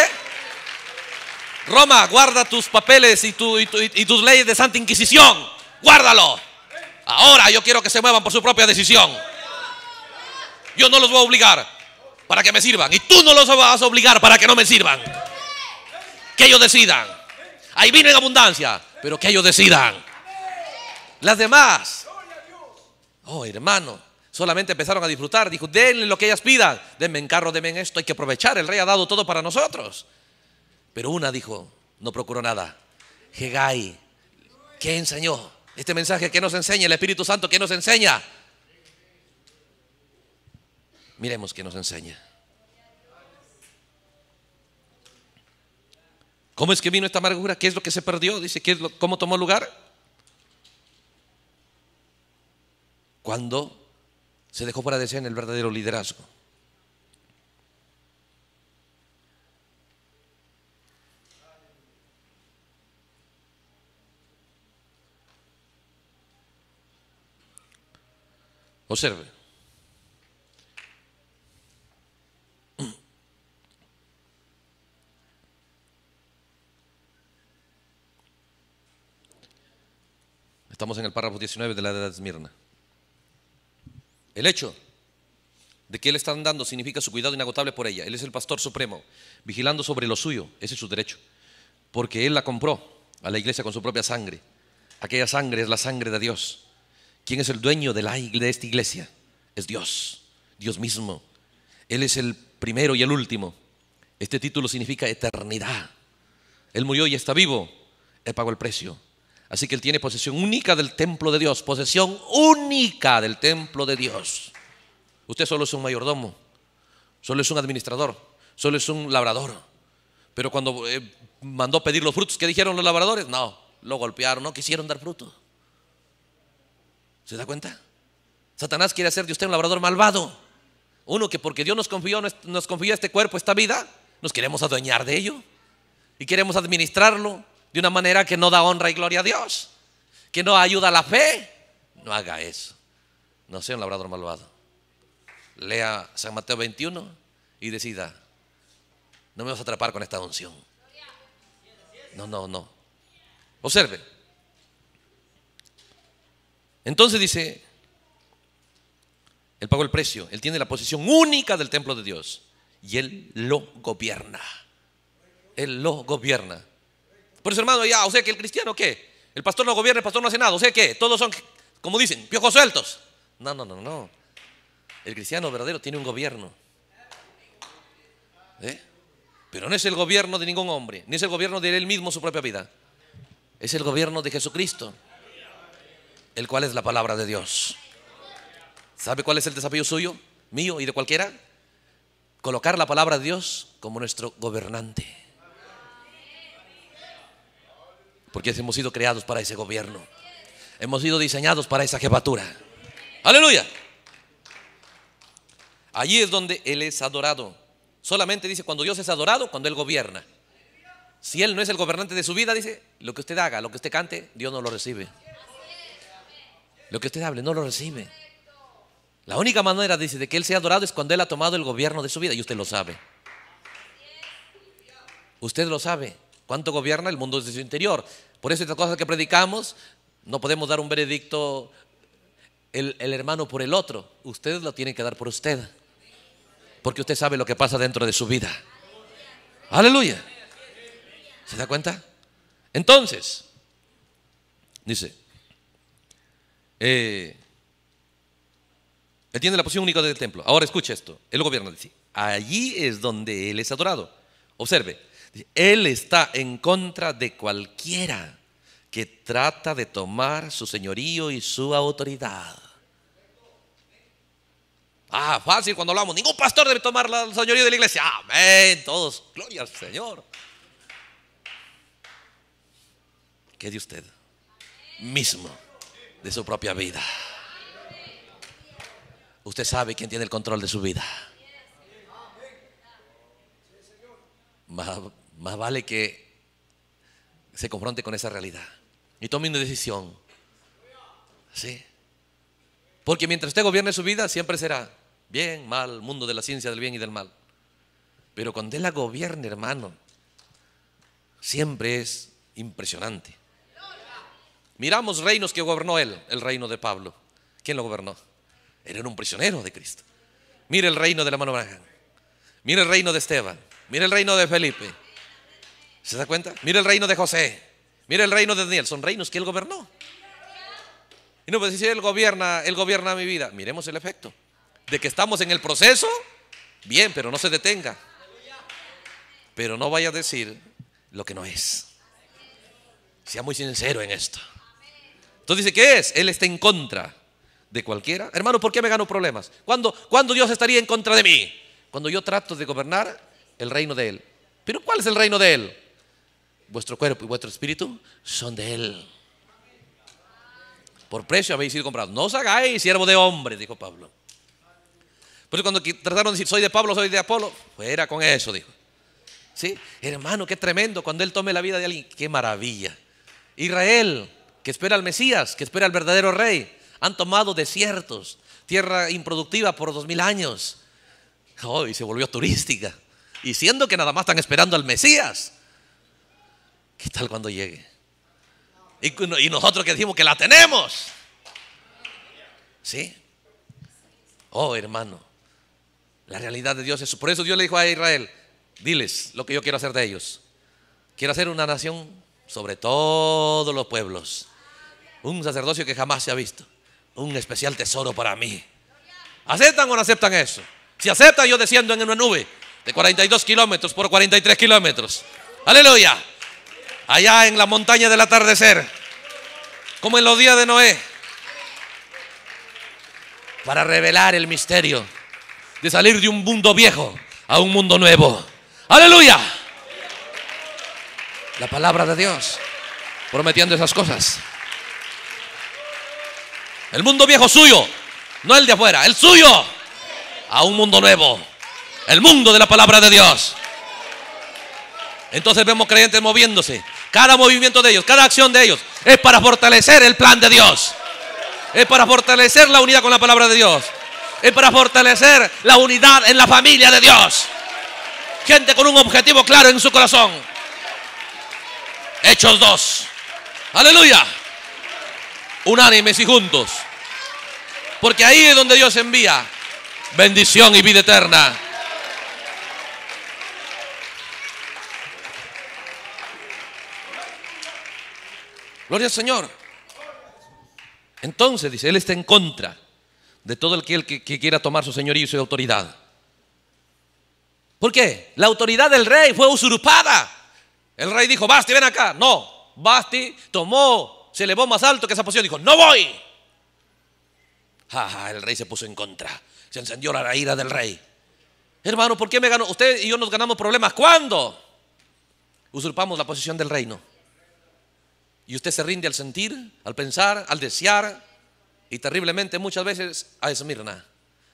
Roma, guarda tus papeles y tus leyes de santa inquisición. Guárdalo. Ahora yo quiero que se muevan por su propia decisión. Yo no los voy a obligar para que me sirvan. Y tú no los vas a obligar para que no me sirvan. Que ellos decidan. Ahí vino en abundancia, pero que ellos decidan. Las demás, oh hermano, solamente empezaron a disfrutar. Dijo, denle lo que ellas pidan. Denme en carro, denme en esto. Hay que aprovechar. El rey ha dado todo para nosotros. Pero una dijo, no procuró nada. Hegai, ¿qué enseñó? Este mensaje que nos enseña el Espíritu Santo, ¿qué nos enseña? Miremos qué nos enseña. ¿Cómo es que vino esta amargura? ¿Qué es lo que se perdió? Dice, ¿qué es lo, ¿cómo tomó lugar? Cuando se dejó para decir en el verdadero liderazgo. Observe. Estamos en el párrafo 19 de la Edad de Esmirna. El hecho de que Él está andando significa su cuidado inagotable por ella. Él es el pastor supremo, vigilando sobre lo suyo. Ese es su derecho. Porque Él la compró a la iglesia con su propia sangre. Aquella sangre es la sangre de Dios. ¿Quién es el dueño de, la, de esta iglesia? Es Dios, Dios mismo. Él es el primero y el último. Este título significa eternidad. Él murió y está vivo. Él pagó el precio Así que él tiene posesión única del templo de Dios, posesión única del templo de Dios. Usted solo es un mayordomo, solo es un administrador, solo es un labrador. Pero cuando eh, mandó pedir los frutos, ¿qué dijeron los labradores? No, lo golpearon, no quisieron dar fruto. ¿Se da cuenta? Satanás quiere hacer de usted un labrador malvado. Uno que porque Dios nos confió, nos confió este cuerpo, esta vida, nos queremos adueñar de ello y queremos administrarlo de una manera que no da honra y gloria a Dios, que no ayuda a la fe, no haga eso. No sea un labrador malvado. Lea San Mateo 21 y decida, no me vas a atrapar con esta unción. No, no, no. Observe. Entonces dice, él pagó el precio, él tiene la posición única del templo de Dios y él lo gobierna. Él lo gobierna. Por eso, hermano, ya, o sea que el cristiano, ¿qué? El pastor no gobierna, el pastor no hace nada, o sea que todos son, como dicen, piojos sueltos. No, no, no, no. El cristiano verdadero tiene un gobierno. ¿Eh? Pero no es el gobierno de ningún hombre, ni es el gobierno de él mismo su propia vida. Es el gobierno de Jesucristo, el cual es la palabra de Dios. ¿Sabe cuál es el desafío suyo, mío y de cualquiera? Colocar la palabra de Dios como nuestro gobernante. Porque hemos sido creados para ese gobierno. Hemos sido diseñados para esa jefatura. Aleluya. Allí es donde Él es adorado. Solamente dice, cuando Dios es adorado, cuando Él gobierna. Si Él no es el gobernante de su vida, dice, lo que usted haga, lo que usted cante, Dios no lo recibe. Lo que usted hable, no lo recibe. La única manera, dice, de que Él sea adorado es cuando Él ha tomado el gobierno de su vida y usted lo sabe. Usted lo sabe. ¿Cuánto gobierna el mundo desde su interior? Por eso estas cosas que predicamos, no podemos dar un veredicto el, hermano por el otro. Ustedes lo tienen que dar por usted. Porque usted sabe lo que pasa dentro de su vida. Aleluya. ¿Se da cuenta? Entonces, dice, eh, tiene la posición única del templo. Ahora escucha esto. Él gobierna. Allí es donde él es adorado. Observe, él está en contra de cualquiera que trata de tomar su señorío y su autoridad. Ah, fácil cuando hablamos, ningún pastor debe tomar la señoría de la iglesia. Amén, todos, gloria al Señor. ¿Qué de usted? Mismo, de su propia vida. Usted sabe quién tiene el control de su vida. Más vale que se confronte con esa realidad y tome una decisión. Porque mientras usted gobierne su vida, siempre será bien, mal, mundo de la ciencia del bien y del mal. Pero cuando él la gobierne, hermano, siempre es impresionante. Miramos reinos que gobernó él, el reino de Pablo. ¿Quién lo gobernó? Él era un prisionero de Cristo. Mire el reino de la mano Mire el reino de Esteban. Mire el reino de Felipe. ¿Se da cuenta? Mira el reino de José, mira el reino de Daniel, son reinos que él gobernó. Y no, pues si él gobierna, él gobierna mi vida. Miremos el efecto. De que estamos en el proceso, bien, pero no se detenga. Pero no vaya a decir lo que no es. Sea muy sincero en esto. Entonces dice, ¿qué es? Él está en contra de cualquiera. Hermano, ¿por qué me gano problemas? Cuando, ¿Cuándo Dios estaría en contra de mí? Cuando yo trato de gobernar el reino de Él. Pero ¿cuál es el reino de Él? vuestro cuerpo y vuestro espíritu son de Él. Por precio habéis sido comprados. No os hagáis siervo de hombre, dijo Pablo. Por eso cuando trataron de decir, soy de Pablo, soy de Apolo, fuera con eso, dijo. ¿Sí? Hermano, qué tremendo cuando Él tome la vida de alguien, qué maravilla. Israel, que espera al Mesías, que espera al verdadero rey, han tomado desiertos, tierra improductiva por dos mil años. Hoy oh, se volvió turística. Y siendo que nada más están esperando al Mesías. ¿Qué tal cuando llegue? Y, nosotros que decimos que la tenemos. ¿Sí? Oh, hermano. La realidad de Dios es... Por eso Dios le dijo a Israel, diles lo que yo quiero hacer de ellos. Quiero hacer una nación sobre todos los pueblos. Un sacerdocio que jamás se ha visto. Un especial tesoro para mí. ¿Aceptan o no aceptan eso? Si aceptan, yo desciendo en una nube de 42 kilómetros por 43 kilómetros. Aleluya allá en la montaña del atardecer, como en los días de Noé, para revelar el misterio de salir de un mundo viejo a un mundo nuevo. Aleluya. La palabra de Dios prometiendo esas cosas. El mundo viejo suyo, no el de afuera, el suyo. A un mundo nuevo. El mundo de la palabra de Dios. Entonces vemos creyentes moviéndose cada movimiento de ellos, cada acción de ellos es para fortalecer el plan de Dios. Es para fortalecer la unidad con la palabra de Dios. Es para fortalecer la unidad en la familia de Dios. Gente con un objetivo claro en su corazón. Hechos dos Aleluya. Unánimes y juntos. Porque ahí es donde Dios envía bendición y vida eterna. Gloria al Señor. Entonces, dice, Él está en contra de todo el que, quiera tomar su señorío y su autoridad. ¿Por qué? La autoridad del rey fue usurpada. El rey dijo, Basti, ven acá. No, Basti tomó, se elevó más alto que esa posición. Dijo, no voy. el rey se puso en contra. Se encendió la ira del rey. Hermano, ¿por qué me ganó? Usted y yo nos ganamos problemas. ¿Cuándo? Usurpamos la posición del reino. Y usted se rinde al sentir, al pensar, al desear y terriblemente muchas veces a Esmirna,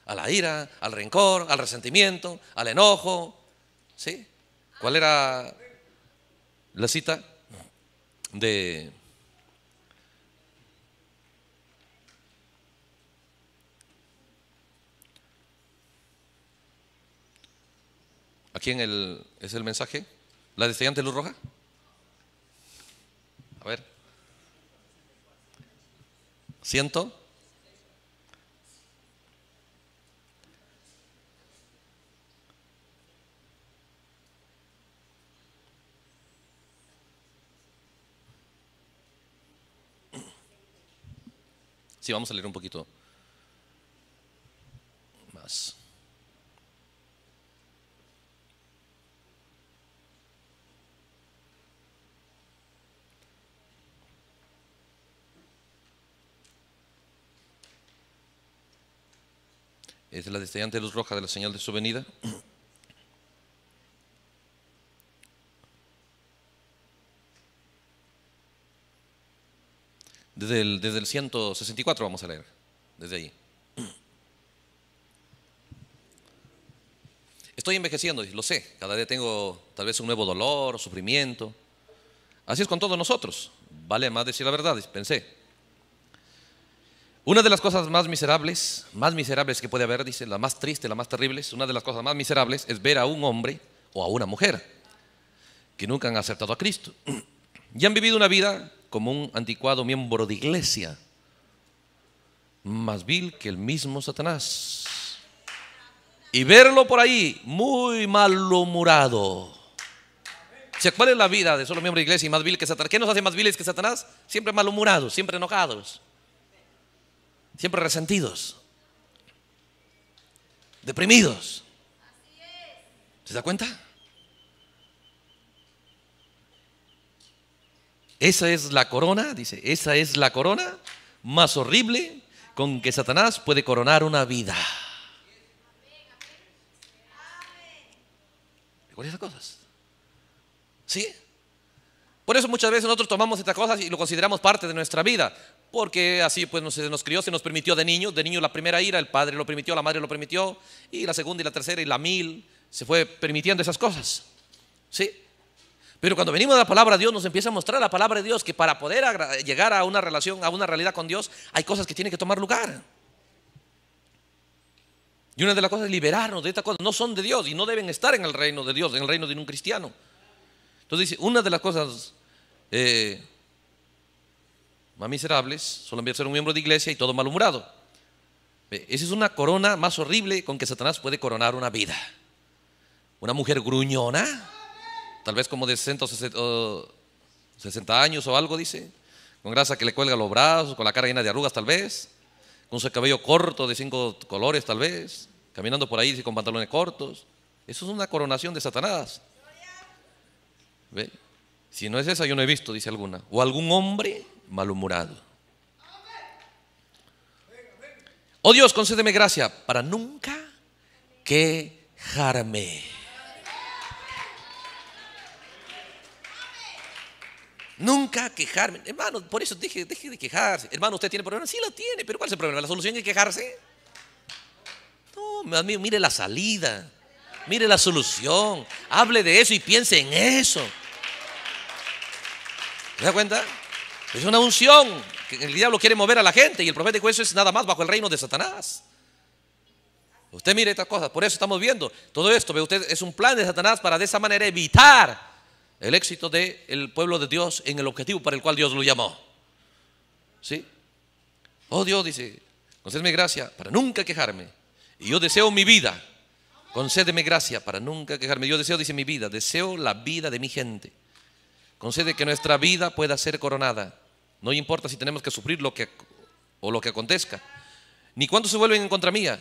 a la ira, al rencor, al resentimiento, al enojo. ¿Sí? ¿Cuál era la cita de ¿Aquí en es el mensaje? ¿La de estudiante Luz Roja? A ver. ¿Siento? Sí, vamos a leer un poquito más. es la destellante luz roja de la señal de su venida. Desde el, desde el 164 vamos a leer, desde ahí. Estoy envejeciendo, lo sé, cada día tengo tal vez un nuevo dolor, sufrimiento. Así es con todos nosotros. Vale más decir la verdad, pensé. Una de las cosas más miserables, más miserables que puede haber, dice, la más triste, la más terrible, una de las cosas más miserables es ver a un hombre o a una mujer que nunca han aceptado a Cristo y han vivido una vida como un anticuado miembro de iglesia, más vil que el mismo Satanás. Y verlo por ahí muy malhumorado. ¿Se ¿Cuál es la vida de solo miembro de iglesia y más vil que Satanás? ¿Qué nos hace más viles que Satanás? Siempre malhumorados, siempre enojados Siempre resentidos, deprimidos. ¿Se da cuenta? Esa es la corona, dice, esa es la corona más horrible con que Satanás puede coronar una vida. son esas cosas? ¿Sí? Por eso muchas veces nosotros tomamos estas cosas y lo consideramos parte de nuestra vida, porque así pues nos, nos crió, se nos permitió de niño, de niño la primera ira, el padre lo permitió, la madre lo permitió, y la segunda y la tercera y la mil, se fue permitiendo esas cosas. ¿Sí? Pero cuando venimos a la palabra de Dios nos empieza a mostrar la palabra de Dios que para poder llegar a una relación, a una realidad con Dios, hay cosas que tienen que tomar lugar. Y una de las cosas es liberarnos de estas cosas. No son de Dios y no deben estar en el reino de Dios, en el reino de un cristiano. Entonces dice, una de las cosas eh, más miserables solo ser un miembro de iglesia y todo malhumorado. Esa es una corona más horrible con que Satanás puede coronar una vida. Una mujer gruñona, tal vez como de 60, años o algo, dice, con grasa que le cuelga los brazos, con la cara llena de arrugas tal vez, con su cabello corto de cinco colores tal vez, caminando por ahí con pantalones cortos. Eso es una coronación de Satanás. Si no es esa, yo no he visto, dice alguna. O algún hombre malhumorado. Oh Dios, concédeme gracia para nunca quejarme. Nunca quejarme. Hermano, por eso deje, deje de quejarse. Hermano, usted tiene problemas. Sí, lo tiene, pero ¿cuál es el problema? ¿La solución es quejarse? No, mire la salida. Mire la solución. Hable de eso y piense en eso. ¿Se da cuenta? Es una unción que el diablo quiere mover a la gente y el profeta dijo eso es nada más bajo el reino de Satanás. Usted mire estas cosas, por eso estamos viendo todo esto. Ve usted, es un plan de Satanás para de esa manera evitar el éxito del pueblo de Dios en el objetivo para el cual Dios lo llamó. ¿Sí? Oh Dios, dice, concédeme gracia para nunca quejarme. Y yo deseo mi vida. Concédeme gracia para nunca quejarme. Yo deseo, dice mi vida, deseo la vida de mi gente. No sé de que nuestra vida pueda ser coronada. No importa si tenemos que sufrir lo que o lo que acontezca. Ni cuando se vuelven en contra mía.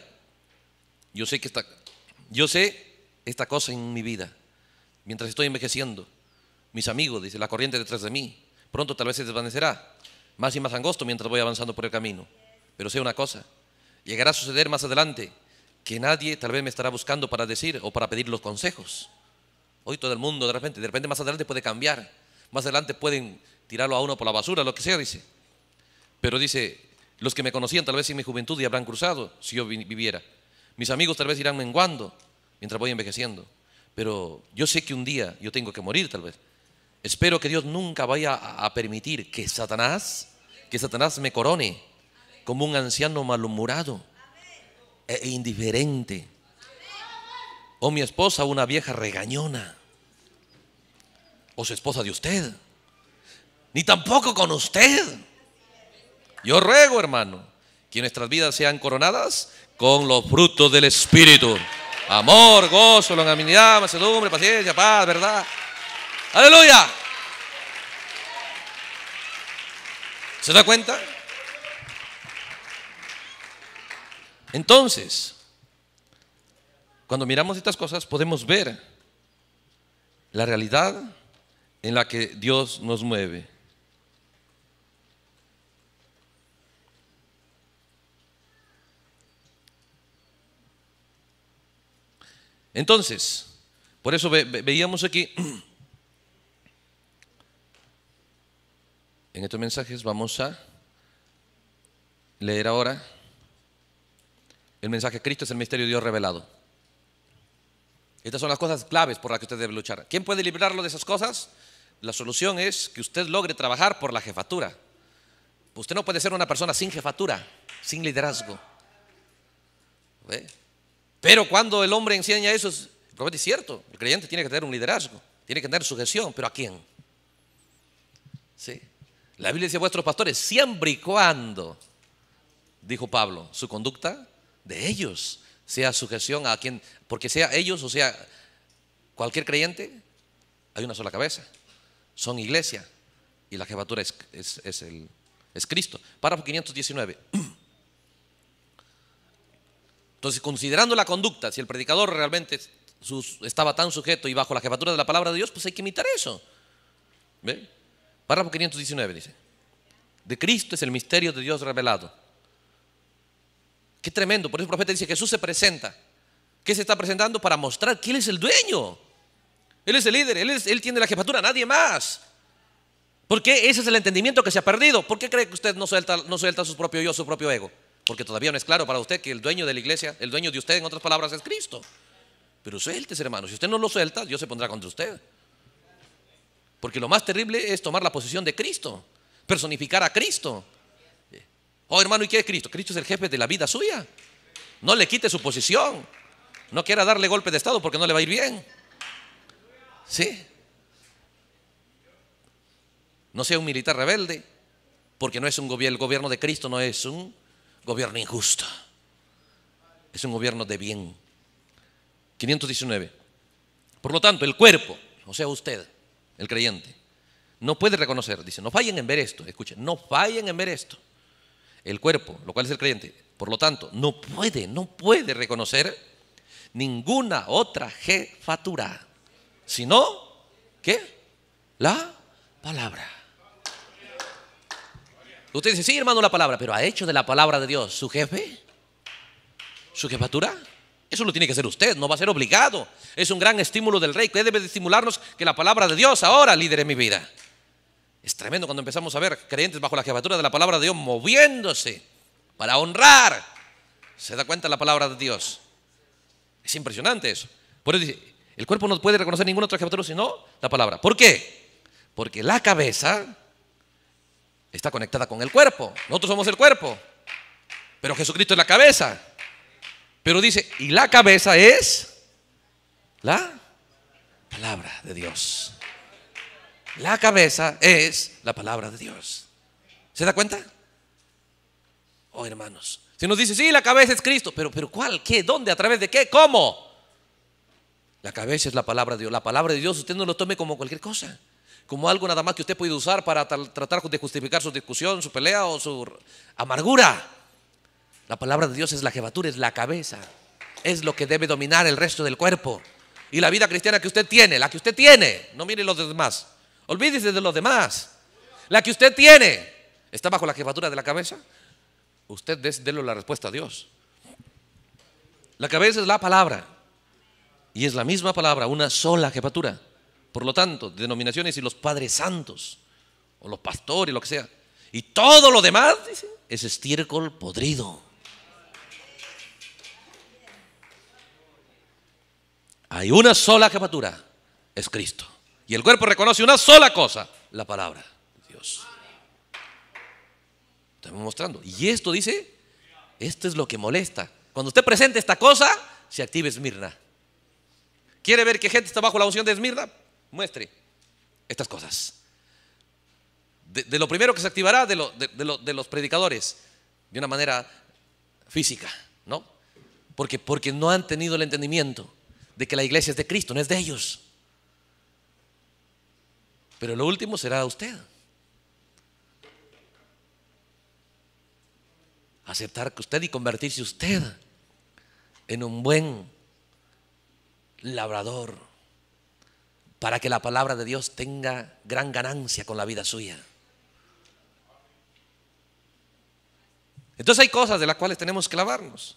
Yo sé que está, yo sé esta cosa en mi vida. Mientras estoy envejeciendo, mis amigos, dice, la corriente detrás de mí, pronto tal vez se desvanecerá, más y más angosto mientras voy avanzando por el camino. Pero sé una cosa, llegará a suceder más adelante que nadie tal vez me estará buscando para decir o para pedir los consejos. Hoy todo el mundo de repente, de repente más adelante puede cambiar más adelante pueden tirarlo a uno por la basura, lo que sea, dice. Pero dice, los que me conocían tal vez en mi juventud y habrán cruzado si yo viviera. Mis amigos tal vez irán menguando mientras voy envejeciendo. Pero yo sé que un día yo tengo que morir tal vez. Espero que Dios nunca vaya a permitir que Satanás, que Satanás me corone como un anciano malhumorado e, e indiferente. O mi esposa una vieja regañona o su esposa de usted, ni tampoco con usted. Yo ruego, hermano, que nuestras vidas sean coronadas con los frutos del Espíritu. Amor, gozo, longanimidad, mansedumbre, paciencia, paz, verdad. Aleluya. ¿Se da cuenta? Entonces, cuando miramos estas cosas podemos ver la realidad en la que Dios nos mueve. Entonces, por eso veíamos aquí, en estos mensajes vamos a leer ahora el mensaje Cristo es el misterio de Dios revelado. Estas son las cosas claves por las que usted debe luchar. ¿Quién puede librarlo de esas cosas? La solución es que usted logre trabajar por la jefatura. Usted no puede ser una persona sin jefatura, sin liderazgo. Pero cuando el hombre enseña eso, es, es cierto, el creyente tiene que tener un liderazgo, tiene que tener sujeción, pero ¿a quién? ¿Sí? La Biblia dice a vuestros pastores, siempre y cuando, dijo Pablo, su conducta de ellos sea sujeción a quien, porque sea ellos o sea cualquier creyente, hay una sola cabeza son iglesia y la jefatura es, el, es Cristo. Párrafo 519. Entonces, considerando la conducta, si el predicador realmente sus, estaba tan sujeto y bajo la jefatura de la palabra de Dios, pues hay que imitar eso. Párrafo 519 dice, de Cristo es el misterio de Dios revelado. Qué tremendo, por eso el profeta dice, Jesús se presenta. ¿Qué se está presentando? Para mostrar quién es el dueño. Él es el líder, él, tiene la jefatura, nadie más. Porque ese es el entendimiento que se ha perdido. ¿Por qué cree que usted no suelta, no suelta su propio yo, su propio ego? Porque todavía no es claro para usted que el dueño de la iglesia, el dueño de usted, en otras palabras, es Cristo. Pero suéltese, hermano. Si usted no lo suelta, Dios se pondrá contra usted. Porque lo más terrible es tomar la posición de Cristo, personificar a Cristo. Oh, hermano, ¿y qué es Cristo? Cristo es el jefe de la vida suya. No le quite su posición. No quiera darle golpe de Estado porque no le va a ir bien. Sí. No sea un militar rebelde, porque no es un gobierno, el gobierno de Cristo no es un gobierno injusto. Es un gobierno de bien. 519. Por lo tanto, el cuerpo, o sea, usted, el creyente, no puede reconocer, dice, no fallen en ver esto, escuchen, no fallen en ver esto. El cuerpo, lo cual es el creyente, por lo tanto, no puede, no puede reconocer ninguna otra jefatura sino, ¿qué? La palabra. Usted dice, sí, hermano, la palabra, pero ha hecho de la palabra de Dios su jefe, su jefatura. Eso lo tiene que hacer usted, no va a ser obligado. Es un gran estímulo del rey que debe estimularnos que la palabra de Dios ahora lidere mi vida. Es tremendo cuando empezamos a ver creyentes bajo la jefatura de la palabra de Dios moviéndose para honrar. Se da cuenta la palabra de Dios. Es impresionante eso. Por eso dice, el cuerpo no puede reconocer ningún otro adjetivo sino la palabra. ¿Por qué? Porque la cabeza está conectada con el cuerpo. Nosotros somos el cuerpo. Pero Jesucristo es la cabeza. Pero dice, y la cabeza es la palabra de Dios. La cabeza es la palabra de Dios. ¿Se da cuenta? Oh, hermanos. Si nos dice, sí, la cabeza es Cristo, pero, pero ¿cuál? ¿Qué? ¿Dónde? ¿A través de qué? ¿Cómo? La cabeza es la palabra de Dios. La palabra de Dios usted no lo tome como cualquier cosa, como algo nada más que usted puede usar para tratar de justificar su discusión, su pelea o su amargura. La palabra de Dios es la jefatura es la cabeza. Es lo que debe dominar el resto del cuerpo. Y la vida cristiana que usted tiene, la que usted tiene, no mire los demás. Olvídese de los demás. La que usted tiene, ¿está bajo la jefatura de la cabeza? Usted déle la respuesta a Dios. La cabeza es la palabra. Y es la misma palabra, una sola jefatura. Por lo tanto, denominaciones y los padres santos, o los pastores, lo que sea. Y todo lo demás, dice, es estiércol podrido. Hay una sola jefatura, es Cristo. Y el cuerpo reconoce una sola cosa, la palabra de Dios. Estamos mostrando. Y esto dice, esto es lo que molesta. Cuando usted presente esta cosa, se activa Esmirna. ¿Quiere ver que gente está bajo la unción de Esmirna? Muestre estas cosas. De, lo primero que se activará de, los predicadores, de una manera física, ¿no? Porque, porque no han tenido el entendimiento de que la iglesia es de Cristo, no es de ellos. Pero lo último será usted. Aceptar que usted y convertirse usted en un buen labrador para que la palabra de Dios tenga gran ganancia con la vida suya. Entonces hay cosas de las cuales tenemos que lavarnos.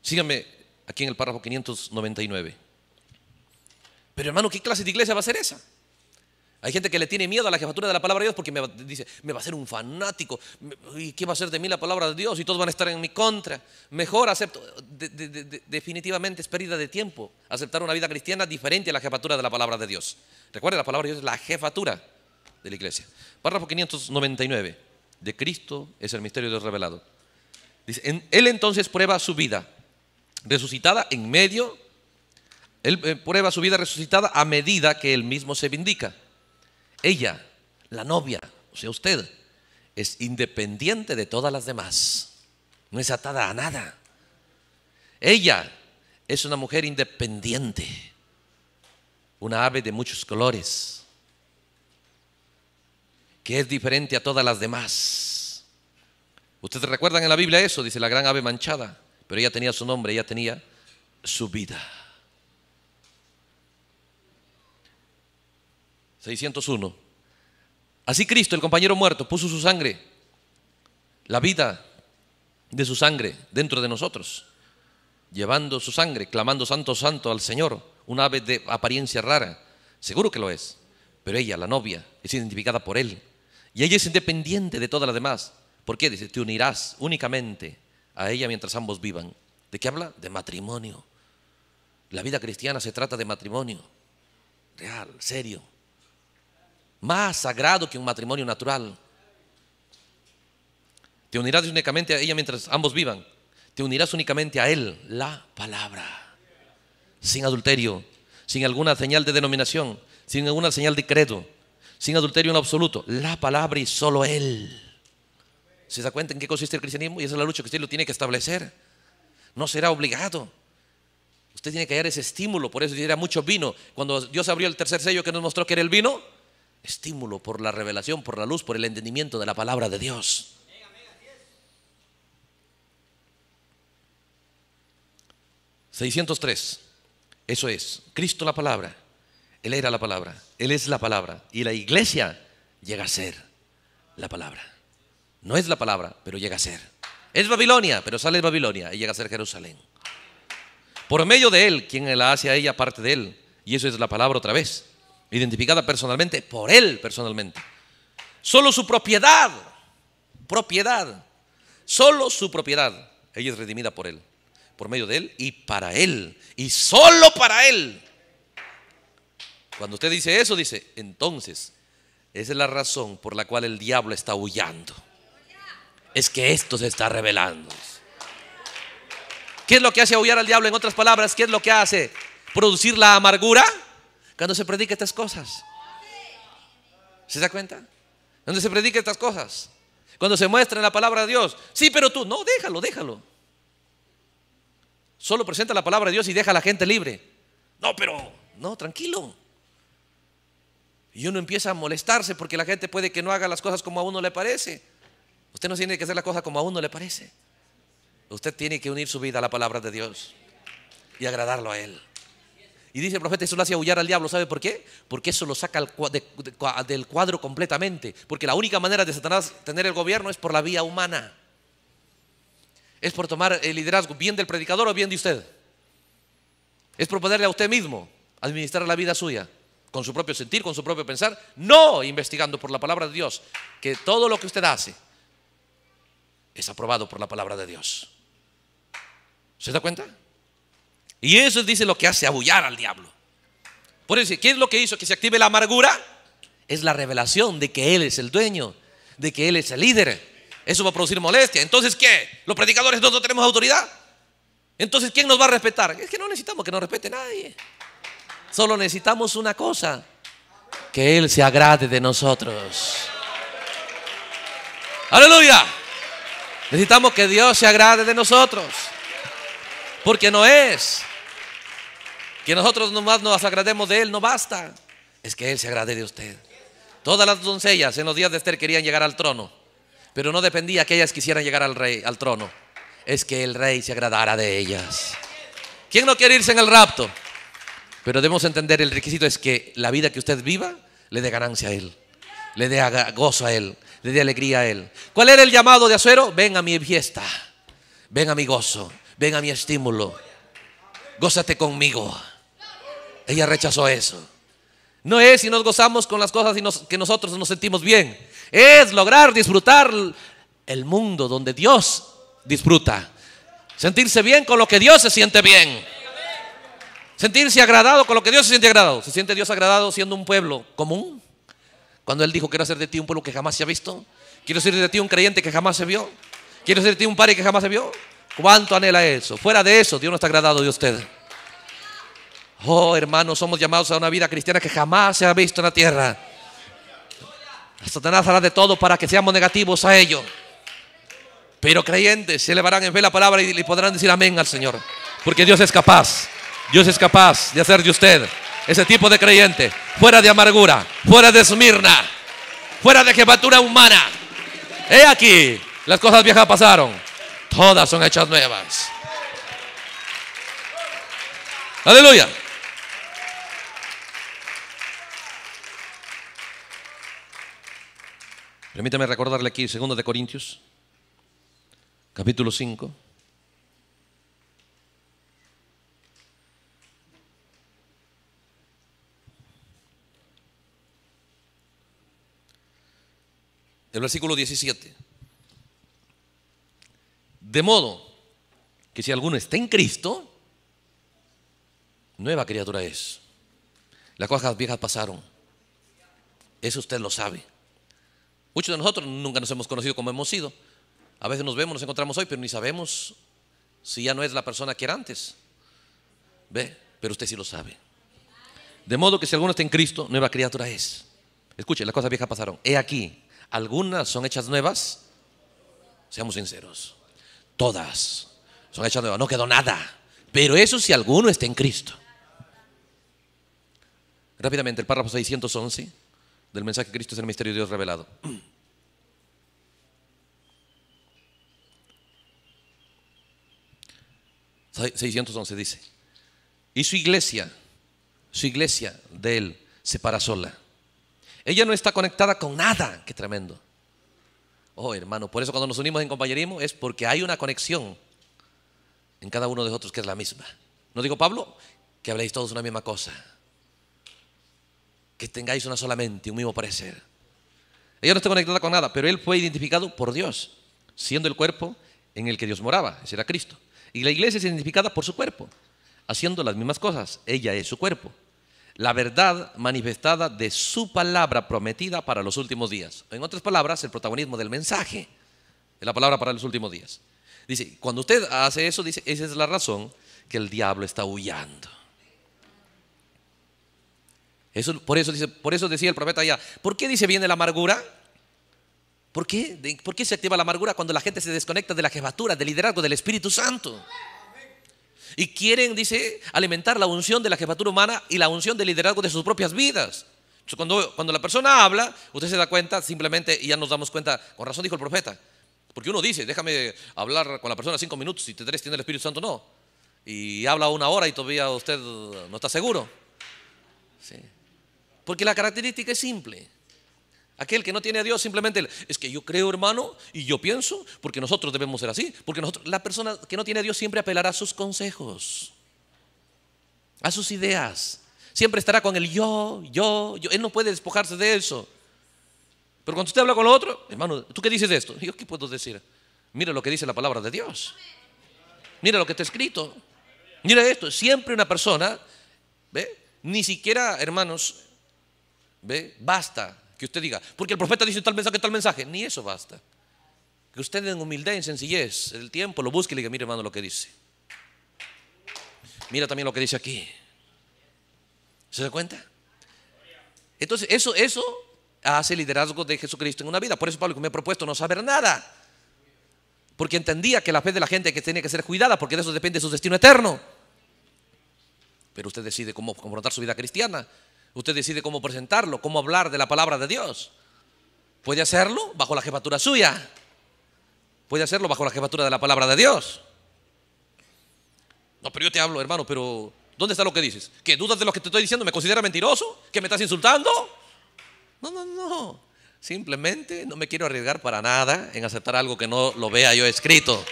Síganme aquí en el párrafo 599. Pero hermano, ¿qué clase de iglesia va a ser esa? Hay gente que le tiene miedo a la jefatura de la palabra de Dios porque me dice, me va a ser un fanático, ¿y qué va a hacer de mí la palabra de Dios? Y todos van a estar en mi contra. Mejor acepto, definitivamente es pérdida de tiempo aceptar una vida cristiana diferente a la jefatura de la palabra de Dios. Recuerde, la palabra de Dios es la jefatura de la iglesia. Párrafo 599, de Cristo es el misterio de Dios revelado. Dice, él entonces prueba su vida resucitada en medio, él eh, prueba su vida resucitada a medida que él mismo se vindica ella, la novia, o sea, usted, es independiente de todas las demás. No es atada a nada. Ella es una mujer independiente, una ave de muchos colores, que es diferente a todas las demás. Ustedes recuerdan en la Biblia eso, dice la gran ave manchada, pero ella tenía su nombre, ella tenía su vida. 601. Así Cristo, el compañero muerto, puso su sangre, la vida de su sangre dentro de nosotros, llevando su sangre, clamando santo, santo al Señor, una ave de apariencia rara, seguro que lo es, pero ella, la novia, es identificada por Él, y ella es independiente de todas las demás. ¿Por qué? Dice, te unirás únicamente a ella mientras ambos vivan. ¿De qué habla? De matrimonio. La vida cristiana se trata de matrimonio, real, serio más sagrado que un matrimonio natural. Te unirás únicamente a ella mientras ambos vivan. Te unirás únicamente a él, la palabra. Sin adulterio, sin alguna señal de denominación, sin alguna señal de credo, sin adulterio en absoluto. La palabra y solo él. ¿Se da cuenta en qué consiste el cristianismo? Y esa es la lucha que usted lo tiene que establecer. No será obligado. Usted tiene que hallar ese estímulo. Por eso era mucho vino. Cuando Dios abrió el tercer sello que nos mostró que era el vino, estímulo, por la revelación, por la luz, por el entendimiento de la palabra de Dios. ...603... Eso es, Cristo la palabra. Él era la palabra, Él es la palabra. Y la iglesia llega a ser la palabra. No es la palabra, pero llega a ser. Es Babilonia, pero sale de Babilonia y llega a ser Jerusalén. Por medio de Él, quien la hace a ella parte de Él. Y eso es la palabra otra vez identificada personalmente por él personalmente. Solo su propiedad, propiedad, solo su propiedad, ella es redimida por él, por medio de él y para él, y solo para él. Cuando usted dice eso, dice, entonces, esa es la razón por la cual el diablo está huyendo. Es que esto se está revelando. ¿Qué es lo que hace aullar al diablo? En otras palabras, ¿qué es lo que hace? ¿Producir la amargura? cuando se predica estas cosas. ¿Se da cuenta? Cuando se predica estas cosas. Cuando se muestra en la palabra de Dios. Sí, pero tú, no, déjalo, déjalo. Solo presenta la palabra de Dios y deja a la gente libre. No, pero, no, tranquilo. Y uno empieza a molestarse porque la gente puede que no haga las cosas como a uno le parece. Usted no tiene que hacer las cosas como a uno le parece. Usted tiene que unir su vida a la palabra de Dios y agradarlo a Él. Y dice el profeta, eso lo hace aullar al diablo. ¿Sabe por qué? Porque eso lo saca del cuadro completamente. Porque la única manera de Satanás tener el gobierno es por la vía humana. Es por tomar el liderazgo, bien del predicador o bien de usted. Es por poderle a usted mismo administrar la vida suya, con su propio sentir, con su propio pensar, no investigando por la palabra de Dios, que todo lo que usted hace es aprobado por la palabra de Dios. ¿Se da cuenta? Y eso dice lo que hace abullar al diablo. Por eso, ¿qué es lo que hizo que se active la amargura? Es la revelación de que Él es el dueño, de que Él es el líder. Eso va a producir molestia. Entonces, ¿qué? ¿Los predicadores nosotros no tenemos autoridad? Entonces, ¿quién nos va a respetar? Es que no necesitamos que nos respete nadie. Solo necesitamos una cosa, que Él se agrade de nosotros. Aleluya. Necesitamos que Dios se agrade de nosotros. Porque no es que nosotros nomás nos agrademos de Él no basta. Es que Él se agrade de usted. Todas las doncellas en los días de Esther querían llegar al trono. Pero no dependía que ellas quisieran llegar al rey, al trono. Es que el rey se agradara de ellas. ¿Quién no quiere irse en el rapto? Pero debemos entender el requisito es que la vida que usted viva le dé ganancia a él, le dé gozo a él, le dé alegría a él. ¿Cuál era el llamado de Azuero? Ven a mi fiesta, ven a mi gozo, ven a mi estímulo, gózate conmigo. Ella rechazó eso. No es si nos gozamos con las cosas y que nosotros nos sentimos bien. Es lograr disfrutar el mundo donde Dios disfruta. Sentirse bien con lo que Dios se siente bien. Sentirse agradado con lo que Dios se siente agradado. ¿Se siente Dios agradado siendo un pueblo común? Cuando Él dijo, quiero hacer de ti un pueblo que jamás se ha visto. Quiero ser de ti un creyente que jamás se vio. Quiero hacer de ti un padre que jamás se vio. ¿Cuánto anhela eso? Fuera de eso, Dios no está agradado de usted. Oh, hermanos, somos llamados a una vida cristiana que jamás se ha visto en la tierra. Satanás hará de todo para que seamos negativos a ellos, Pero creyentes se elevarán en fe la palabra y le podrán decir amén al Señor. Porque Dios es capaz. Dios es capaz de hacer de usted ese tipo de creyente. Fuera de amargura, fuera de esmirna, fuera de jefatura humana. He aquí, las cosas viejas pasaron. Todas son hechas nuevas. Aleluya. Permítame recordarle aquí 2 de Corintios, capítulo 5. El versículo 17. De modo que si alguno está en Cristo, nueva criatura es. Las cosas viejas pasaron. Eso usted lo sabe. Muchos de nosotros nunca nos hemos conocido como hemos sido. A veces nos vemos, nos encontramos hoy, pero ni sabemos si ya no es la persona que era antes. ¿Ve? Pero usted sí lo sabe. De modo que si alguno está en Cristo, nueva criatura es. Escuche, las cosas viejas pasaron. He aquí, algunas son hechas nuevas. Seamos sinceros. Todas son hechas nuevas. No quedó nada. Pero eso si alguno está en Cristo. Rápidamente, el párrafo 611 del mensaje de Cristo es el misterio de Dios revelado. 611 dice, y su iglesia, su iglesia de él se para sola. Ella no está conectada con nada, qué tremendo. Oh, hermano, por eso cuando nos unimos en compañerismo es porque hay una conexión en cada uno de nosotros que es la misma. ¿No digo, Pablo? Que habléis todos una misma cosa que tengáis una sola mente, un mismo parecer. Ella no está conectada con nada, pero él fue identificado por Dios, siendo el cuerpo en el que Dios moraba, ese era Cristo. Y la iglesia es identificada por su cuerpo, haciendo las mismas cosas. Ella es su cuerpo. La verdad manifestada de su palabra prometida para los últimos días. En otras palabras, el protagonismo del mensaje de la palabra para los últimos días. Dice, cuando usted hace eso, dice, esa es la razón que el diablo está huyendo por, eso dice, por eso decía el profeta allá, ¿por qué dice viene la amargura? ¿Por qué? ¿Por qué se activa la amargura cuando la gente se desconecta de la jefatura, del liderazgo, del Espíritu Santo? Y quieren, dice, alimentar la unción de la jefatura humana y la unción del liderazgo de sus propias vidas. cuando, cuando la persona habla, usted se da cuenta simplemente, y ya nos damos cuenta, con razón dijo el profeta, porque uno dice, déjame hablar con la persona cinco minutos, si te tres tiene el Espíritu Santo, no. Y habla una hora y todavía usted no está seguro. Sí. Porque la característica es simple. Aquel que no tiene a Dios simplemente es que yo creo, hermano, y yo pienso, porque nosotros debemos ser así, porque la persona que no tiene a Dios siempre apelará a sus consejos, a sus ideas. Siempre estará con el yo, yo, yo. Él no puede despojarse de eso. Pero cuando usted habla con lo otro, hermano, ¿tú qué dices de esto? Yo qué puedo decir. Mira lo que dice la palabra de Dios. Mira lo que está escrito. Mira esto. Siempre una persona, ¿ve? Ni siquiera, hermanos, ¿Ve? Basta que usted diga, porque el profeta dice tal mensaje, tal mensaje. Ni eso basta. Que usted en humildad, en sencillez, el tiempo lo busque y le diga, mire hermano lo que dice. Mira también lo que dice aquí. ¿Se da cuenta? Entonces, eso, eso hace liderazgo de Jesucristo en una vida. Por eso Pablo me ha propuesto no saber nada. Porque entendía que la fe de la gente que tenía que ser cuidada, porque de eso depende su destino eterno. Pero usted decide cómo confrontar su vida cristiana. Usted decide cómo presentarlo, cómo hablar de la palabra de Dios. Puede hacerlo bajo la jefatura suya. Puede hacerlo bajo la jefatura de la palabra de Dios. No, pero yo te hablo, hermano, pero ¿dónde está lo que dices? ¿Que dudas de lo que te estoy diciendo? ¿Me considera mentiroso? ¿Que me estás insultando? No, no, no. Simplemente no me quiero arriesgar para nada en aceptar algo que no lo vea yo escrito.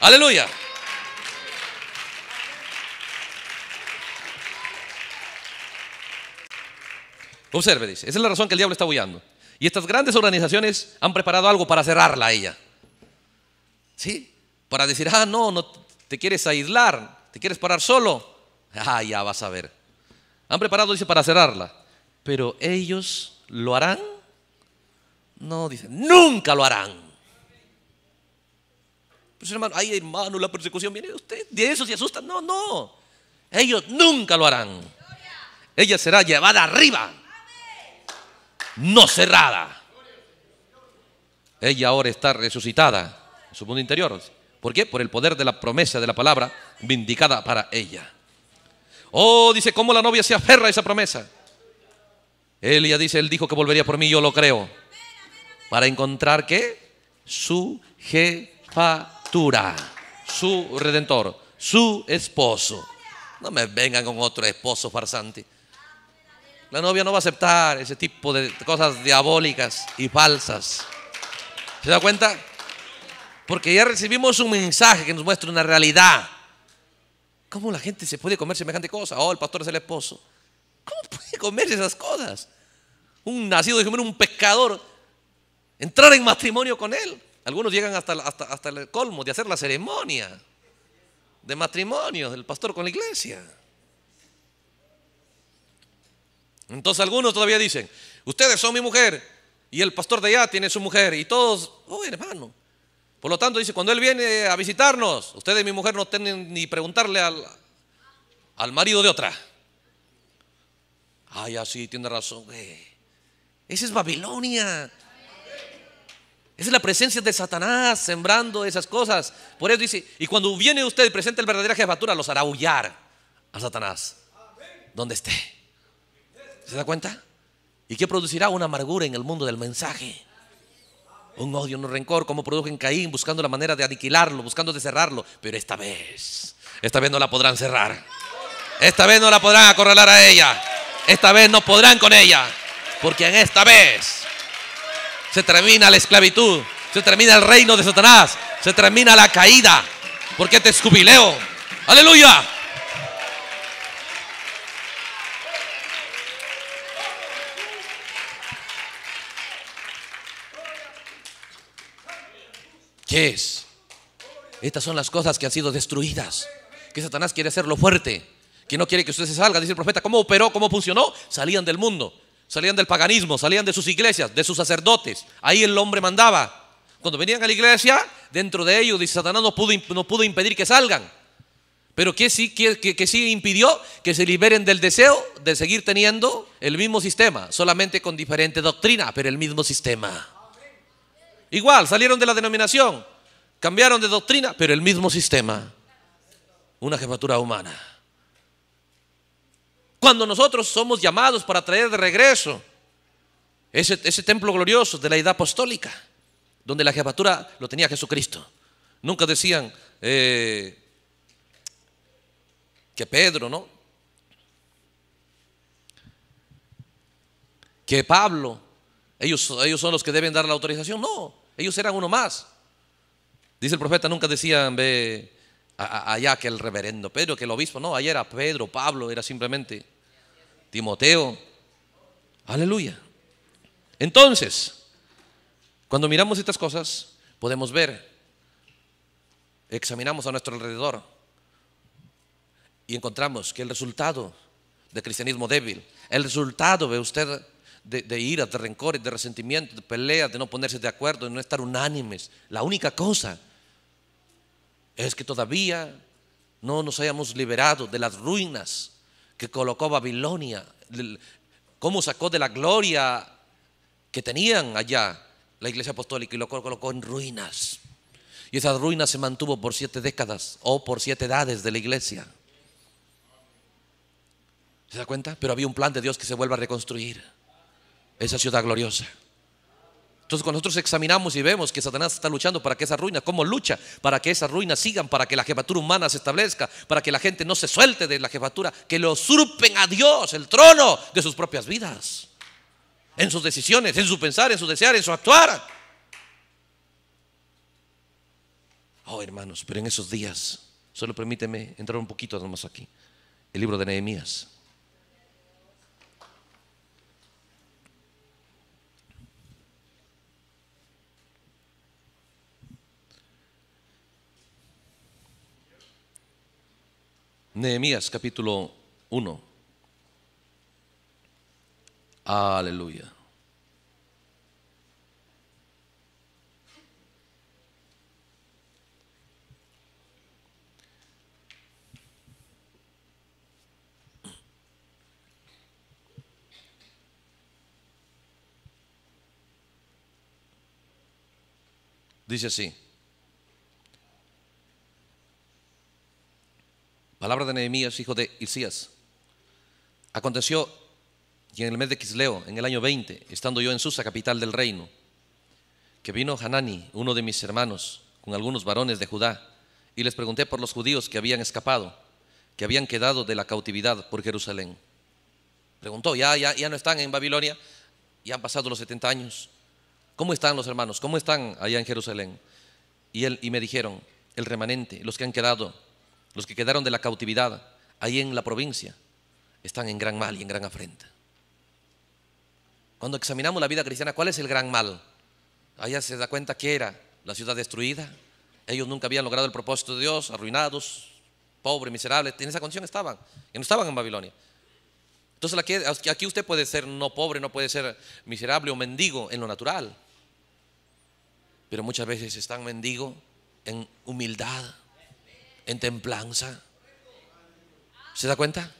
Aleluya. Observe, dice, esa es la razón que el diablo está huyendo. Y estas grandes organizaciones han preparado algo para cerrarla a ella. ¿Sí? Para decir, ah, no, no te quieres aislar, te quieres parar solo. Ah, ya vas a ver. Han preparado, dice, para cerrarla. Pero ellos lo harán. No, dice, nunca lo harán. Pues, hermano, ay hermano, la persecución viene usted. De eso se asusta. No, no. Ellos nunca lo harán. Ella será llevada arriba no cerrada. Ella ahora está resucitada en su mundo interior. ¿Por qué? Por el poder de la promesa de la palabra vindicada para ella. Oh, dice, ¿cómo la novia se aferra a esa promesa? Ella dice, él dijo que volvería por mí, yo lo creo. Para encontrar que Su jefatura, su redentor, su esposo. No me vengan con otro esposo farsante. La novia no va a aceptar ese tipo de cosas diabólicas y falsas. ¿Se da cuenta? Porque ya recibimos un mensaje que nos muestra una realidad. ¿Cómo la gente se puede comer semejante cosa? Oh, el pastor es el esposo. ¿Cómo puede comer esas cosas? Un nacido de comer un pescador, entrar en matrimonio con él. Algunos llegan hasta, hasta, hasta el colmo de hacer la ceremonia de matrimonio del pastor con la iglesia. Entonces algunos todavía dicen, ustedes son mi mujer y el pastor de allá tiene su mujer y todos, oh hermano. Por lo tanto dice, cuando él viene a visitarnos, ustedes mi mujer no tienen ni preguntarle al, marido de otra. Ay, así tiene razón. güey. Esa es Babilonia. Esa es la presencia de Satanás sembrando esas cosas. Por eso dice, y cuando viene usted y presenta el verdadera jefatura, los hará huyar a Satanás. Donde esté. ¿Se da cuenta? ¿Y qué producirá? Una amargura en el mundo del mensaje. Un odio, un rencor, como produjo en Caín, buscando la manera de aniquilarlo, buscando de cerrarlo. Pero esta vez, esta vez no la podrán cerrar. Esta vez no la podrán acorralar a ella. Esta vez no podrán con ella. Porque en esta vez se termina la esclavitud, se termina el reino de Satanás, se termina la caída. Porque te jubileo Aleluya. ¿Qué es? Estas son las cosas que han sido destruidas. Que Satanás quiere hacerlo fuerte. Que no quiere que usted se salga. Dice el profeta, ¿cómo operó? ¿Cómo funcionó? Salían del mundo. Salían del paganismo. Salían de sus iglesias, de sus sacerdotes. Ahí el hombre mandaba. Cuando venían a la iglesia, dentro de ellos, dice Satanás, no pudo, no pudo impedir que salgan. Pero qué sí, que sí impidió que se liberen del deseo de seguir teniendo el mismo sistema, solamente con diferente doctrina, pero el mismo sistema. Igual, salieron de la denominación, cambiaron de doctrina, pero el mismo sistema, una jefatura humana. Cuando nosotros somos llamados para traer de regreso ese, templo glorioso de la edad apostólica, donde la jefatura lo tenía Jesucristo. Nunca decían eh, que Pedro, ¿no? Que Pablo, ellos, ellos son los que deben dar la autorización. No, ellos eran uno más. Dice el profeta, nunca decían, ve allá que el reverendo Pedro, que el obispo, no, allá era Pedro, Pablo, era simplemente Timoteo. Aleluya. Entonces, cuando miramos estas cosas, podemos ver, examinamos a nuestro alrededor y encontramos que el resultado del cristianismo débil, el resultado, de usted, de, de iras, de rencores, de resentimientos, de peleas, de no ponerse de acuerdo, de no estar unánimes. La única cosa es que todavía no nos hayamos liberado de las ruinas que colocó Babilonia, cómo sacó de la gloria que tenían allá la iglesia apostólica y lo colocó en ruinas. Y esas ruinas se mantuvo por siete décadas o por siete edades de la iglesia. ¿Se da cuenta? Pero había un plan de Dios que se vuelva a reconstruir esa ciudad gloriosa. Entonces cuando nosotros examinamos y vemos que Satanás está luchando para que esa ruina, ¿cómo lucha? Para que esa ruinas sigan, para que la jefatura humana se establezca, para que la gente no se suelte de la jefatura, que le usurpen a Dios el trono de sus propias vidas, en sus decisiones, en su pensar, en su desear, en su actuar. Oh hermanos, pero en esos días, solo permíteme entrar un poquito más aquí, el libro de Nehemías. Nehemías capítulo 1. Aleluya. Dice así. Palabra de Nehemías, hijo de Isías. Aconteció y en el mes de Quisleo, en el año 20, estando yo en Susa, capital del reino, que vino Hanani, uno de mis hermanos, con algunos varones de Judá, y les pregunté por los judíos que habían escapado, que habían quedado de la cautividad por Jerusalén. Preguntó, ya, ya, ya no están en Babilonia, ya han pasado los 70 años. ¿Cómo están los hermanos? ¿Cómo están allá en Jerusalén? Y, él, y me dijeron, el remanente, los que han quedado los que quedaron de la cautividad ahí en la provincia, están en gran mal y en gran afrenta. Cuando examinamos la vida cristiana, ¿cuál es el gran mal? Allá se da cuenta que era la ciudad destruida, ellos nunca habían logrado el propósito de Dios, arruinados, pobres, miserables, en esa condición estaban, y no estaban en Babilonia. Entonces aquí usted puede ser no pobre, no puede ser miserable o mendigo en lo natural, pero muchas veces están mendigo en humildad, en templanza. ¿Se da cuenta?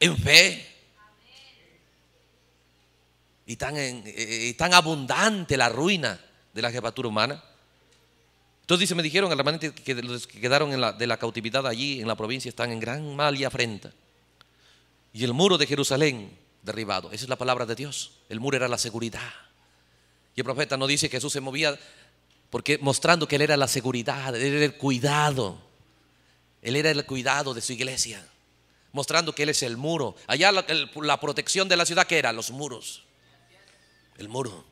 En fe. Eh, y tan, abundante la ruina de la jefatura humana. Entonces dice, me dijeron al que los que quedaron de la cautividad allí en la provincia están en gran mal y afrenta. Y el muro de Jerusalén derribado. Esa es la palabra de Dios. El muro era la seguridad. Y el profeta no dice que Jesús se movía porque mostrando que él era la seguridad, él era el cuidado, él era el cuidado de su iglesia, mostrando que él es el muro. Allá la, protección de la ciudad que era los muros, el muro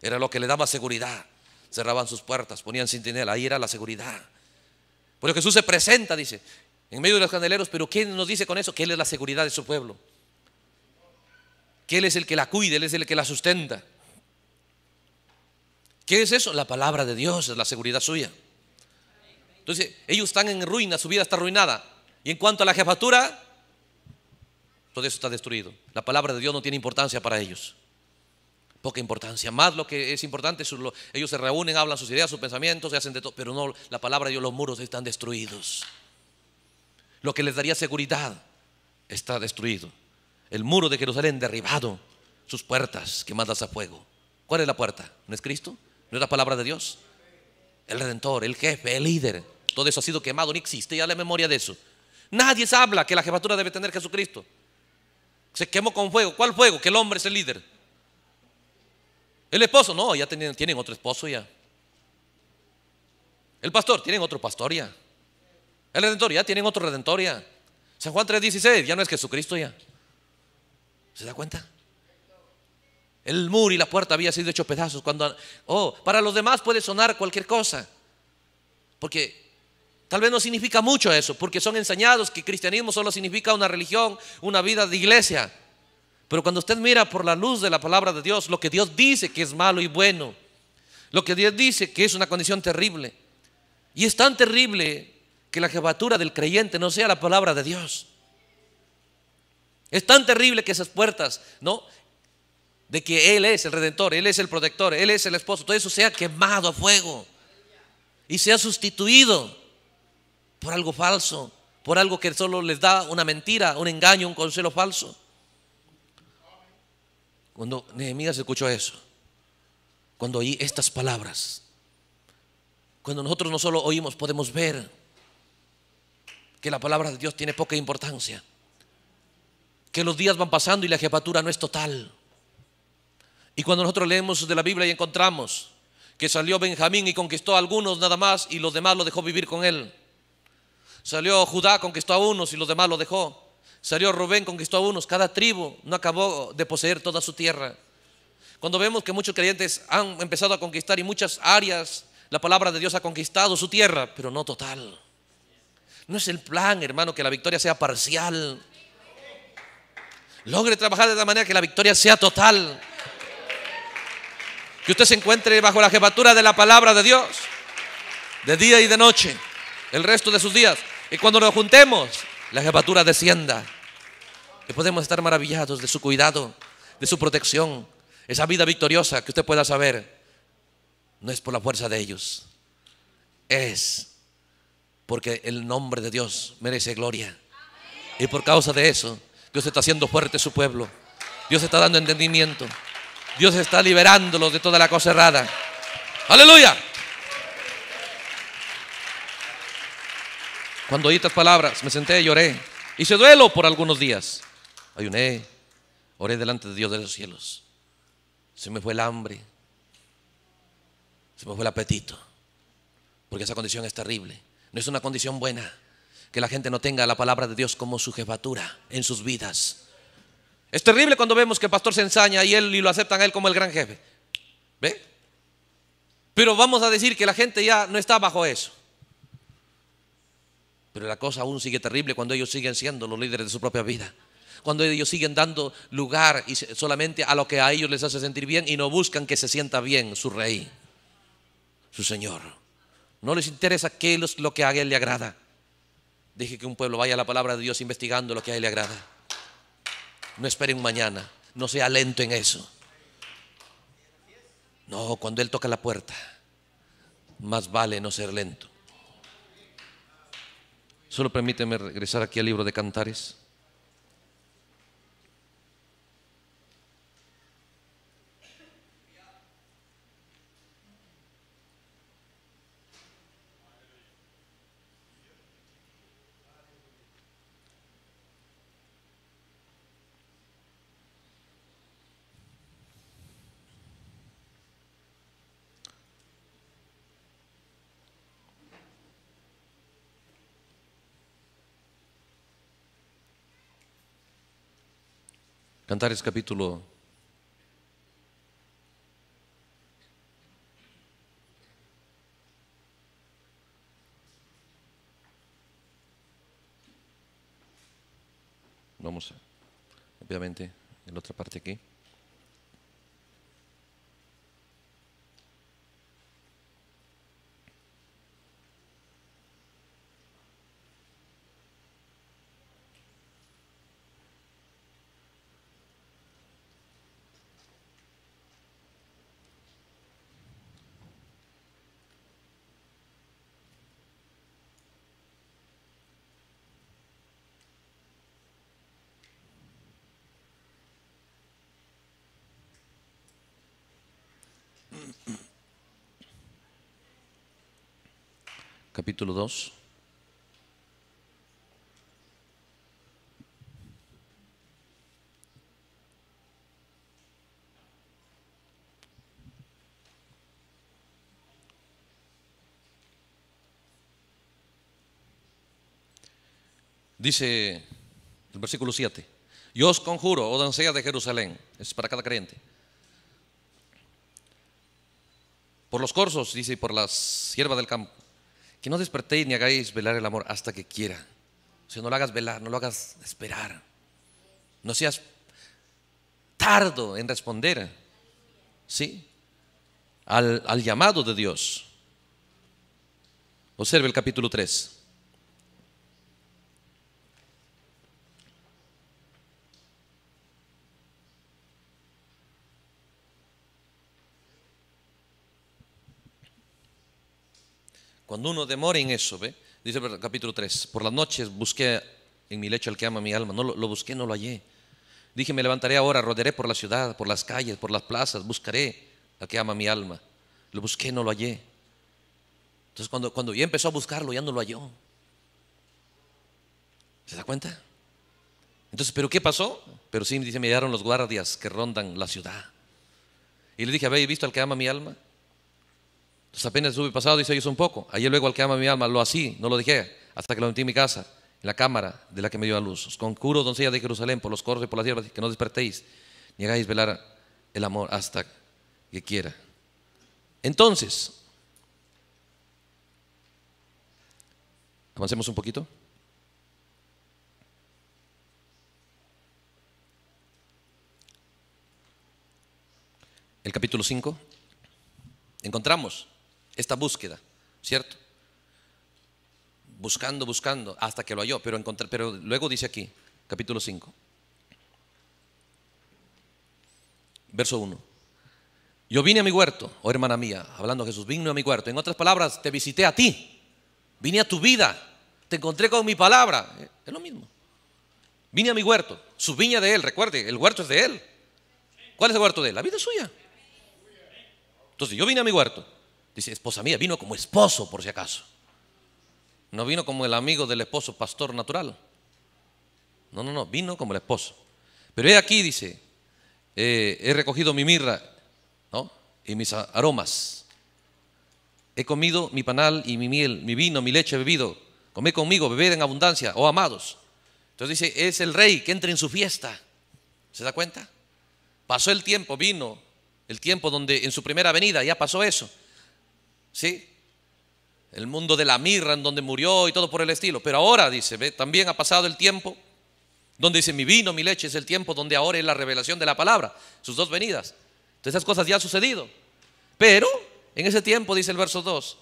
era lo que le daba seguridad. Cerraban sus puertas, ponían centinela, ahí era la seguridad. Pero Jesús se presenta, dice, en medio de los candeleros, pero ¿quién nos dice con eso? Que él es la seguridad de su pueblo, que él es el que la cuida, él es el que la sustenta. ¿Qué es eso? La palabra de Dios es la seguridad suya. Entonces, ellos están en ruina, su vida está arruinada. Y en cuanto a la jefatura, todo eso está destruido. La palabra de Dios no tiene importancia para ellos. Poca importancia. Más lo que es importante, ellos se reúnen, hablan sus ideas, sus pensamientos, se hacen de todo. Pero no, la palabra de Dios, los muros están destruidos. Lo que les daría seguridad está destruido. El muro de Jerusalén derribado, sus puertas quemadas a fuego. ¿Cuál es la puerta? ¿No es Cristo? ¿No es la palabra de Dios? El redentor, el jefe, el líder. Todo eso ha sido quemado, no existe. Ya la memoria de eso. Nadie se habla que la jefatura debe tener Jesucristo. Se quemó con fuego. ¿Cuál fuego? Que el hombre es el líder. El esposo, no, ya tienen, otro esposo ya. El pastor, tienen otro pastor ya. El redentor, ya tienen otro redentor ya. San Juan 3:16, ya no es Jesucristo ya. ¿Se da cuenta? El muro y la puerta había sido hecho pedazos cuando oh, para los demás puede sonar cualquier cosa. Porque tal vez no significa mucho eso, porque son enseñados que cristianismo solo significa una religión, una vida de iglesia. Pero cuando usted mira por la luz de la palabra de Dios, lo que Dios dice que es malo y bueno, lo que Dios dice que es una condición terrible. Y es tan terrible que la jefatura del creyente no sea la palabra de Dios. Es tan terrible que esas puertas, ¿no? de que Él es el redentor, Él es el protector, Él es el esposo, todo eso se ha quemado a fuego y se ha sustituido por algo falso, por algo que solo les da una mentira, un engaño, un consuelo falso. Cuando Nehemías escuchó eso, cuando oí estas palabras, cuando nosotros no solo oímos, podemos ver que la palabra de Dios tiene poca importancia, que los días van pasando y la jefatura no es total y cuando nosotros leemos de la Biblia y encontramos que salió Benjamín y conquistó a algunos nada más y los demás lo dejó vivir con él. Salió Judá, conquistó a unos y los demás lo dejó. Salió Rubén, conquistó a unos. Cada tribu no acabó de poseer toda su tierra. Cuando vemos que muchos creyentes han empezado a conquistar y muchas áreas, la palabra de Dios ha conquistado su tierra, pero no total. No es el plan, hermano, que la victoria sea parcial. Logre trabajar de la manera que la victoria sea total que usted se encuentre bajo la jefatura de la palabra de Dios, de día y de noche, el resto de sus días. Y cuando nos juntemos, la jefatura descienda. Que podemos estar maravillados de su cuidado, de su protección. Esa vida victoriosa que usted pueda saber, no es por la fuerza de ellos. Es porque el nombre de Dios merece gloria. Y por causa de eso, Dios está haciendo fuerte su pueblo. Dios está dando entendimiento. Dios está liberándolos de toda la cosa errada. Aleluya. Cuando oí estas palabras, me senté y lloré. Hice duelo por algunos días. Ayuné, oré delante de Dios de los cielos. Se me fue el hambre. Se me fue el apetito. Porque esa condición es terrible. No es una condición buena que la gente no tenga la palabra de Dios como su jefatura en sus vidas. Es terrible cuando vemos que el pastor se ensaña y él y lo aceptan a él como el gran jefe. ¿Ve? Pero vamos a decir que la gente ya no está bajo eso. Pero la cosa aún sigue terrible cuando ellos siguen siendo los líderes de su propia vida. Cuando ellos siguen dando lugar solamente a lo que a ellos les hace sentir bien y no buscan que se sienta bien su rey, su señor. No les interesa que lo que a él le agrada. Dije que un pueblo vaya a la palabra de Dios investigando lo que a él le agrada. No esperen mañana. No sea lento en eso. No, cuando Él toca la puerta, más vale no ser lento. Solo permíteme regresar aquí al libro de Cantares. Cantares capítulo vamos obviamente en otra parte aquí. capítulo 2. Dice el versículo 7, yo os conjuro, o oh doncella de Jerusalén, es para cada creyente, por los corzos, dice, y por las siervas del campo, que no despertéis ni hagáis velar el amor hasta que quiera. O sea, no lo hagas velar, no lo hagas esperar. No seas tardo en responder. ¿Sí? Al, al llamado de Dios. Observe el capítulo 3. Cuando uno demora en eso, ¿ve? Dice el capítulo 3, por las noches busqué en mi lecho al que ama mi alma, no lo, busqué, no lo hallé. Dije, me levantaré ahora, rodearé por la ciudad, por las calles, por las plazas, buscaré al que ama mi alma. Lo busqué, no lo hallé. Entonces cuando, cuando ya empezó a buscarlo, ya no lo halló. ¿Se da cuenta? Entonces, ¿pero qué pasó? Pero sí, dice, me llegaron los guardias que rondan la ciudad. Y le dije, ¿habéis visto al que ama mi alma? Entonces apenas sube pasado, dice, hizo un poco. Ayer luego al que ama mi alma, lo así, no lo dije hasta que lo metí en mi casa, en la cámara de la que me dio la luz. Os concuro, doncella de Jerusalén, por los coros y por las hierbas, que no despertéis, ni hagáis velar el amor hasta que quiera. Entonces, avancemos un poquito. El capítulo 5. Encontramos esta búsqueda, ¿cierto? Buscando, buscando, hasta que lo halló, pero, encontré, pero luego dice aquí, capítulo 5, verso 1. Yo vine a mi huerto, oh hermana mía, hablando Jesús, vine a mi huerto. En otras palabras, te visité a ti, vine a tu vida, te encontré con mi palabra. Es lo mismo. Vine a mi huerto, su viña de él, recuerde, el huerto es de él. ¿Cuál es el huerto de él? La vida es suya. Entonces, yo vine a mi huerto, Dice, esposa mía, vino como esposo, por si acaso. No vino como el amigo del esposo, pastor natural. No, no, no, vino como el esposo. Pero he aquí, dice, eh, he recogido mi mirra ¿no? y mis aromas. He comido mi panal y mi miel, mi vino, mi leche he bebido. Comé conmigo, bebed en abundancia, oh amados. Entonces dice, es el rey que entra en su fiesta. ¿Se da cuenta? Pasó el tiempo, vino el tiempo donde en su primera venida ya pasó eso. ¿sí? El mundo de la mirra en donde murió y todo por el estilo. Pero ahora, dice, ¿ve? también ha pasado el tiempo donde dice mi vino, mi leche, es el tiempo donde ahora es la revelación de la palabra, sus dos venidas. Entonces esas cosas ya han sucedido. Pero en ese tiempo, dice el verso 2,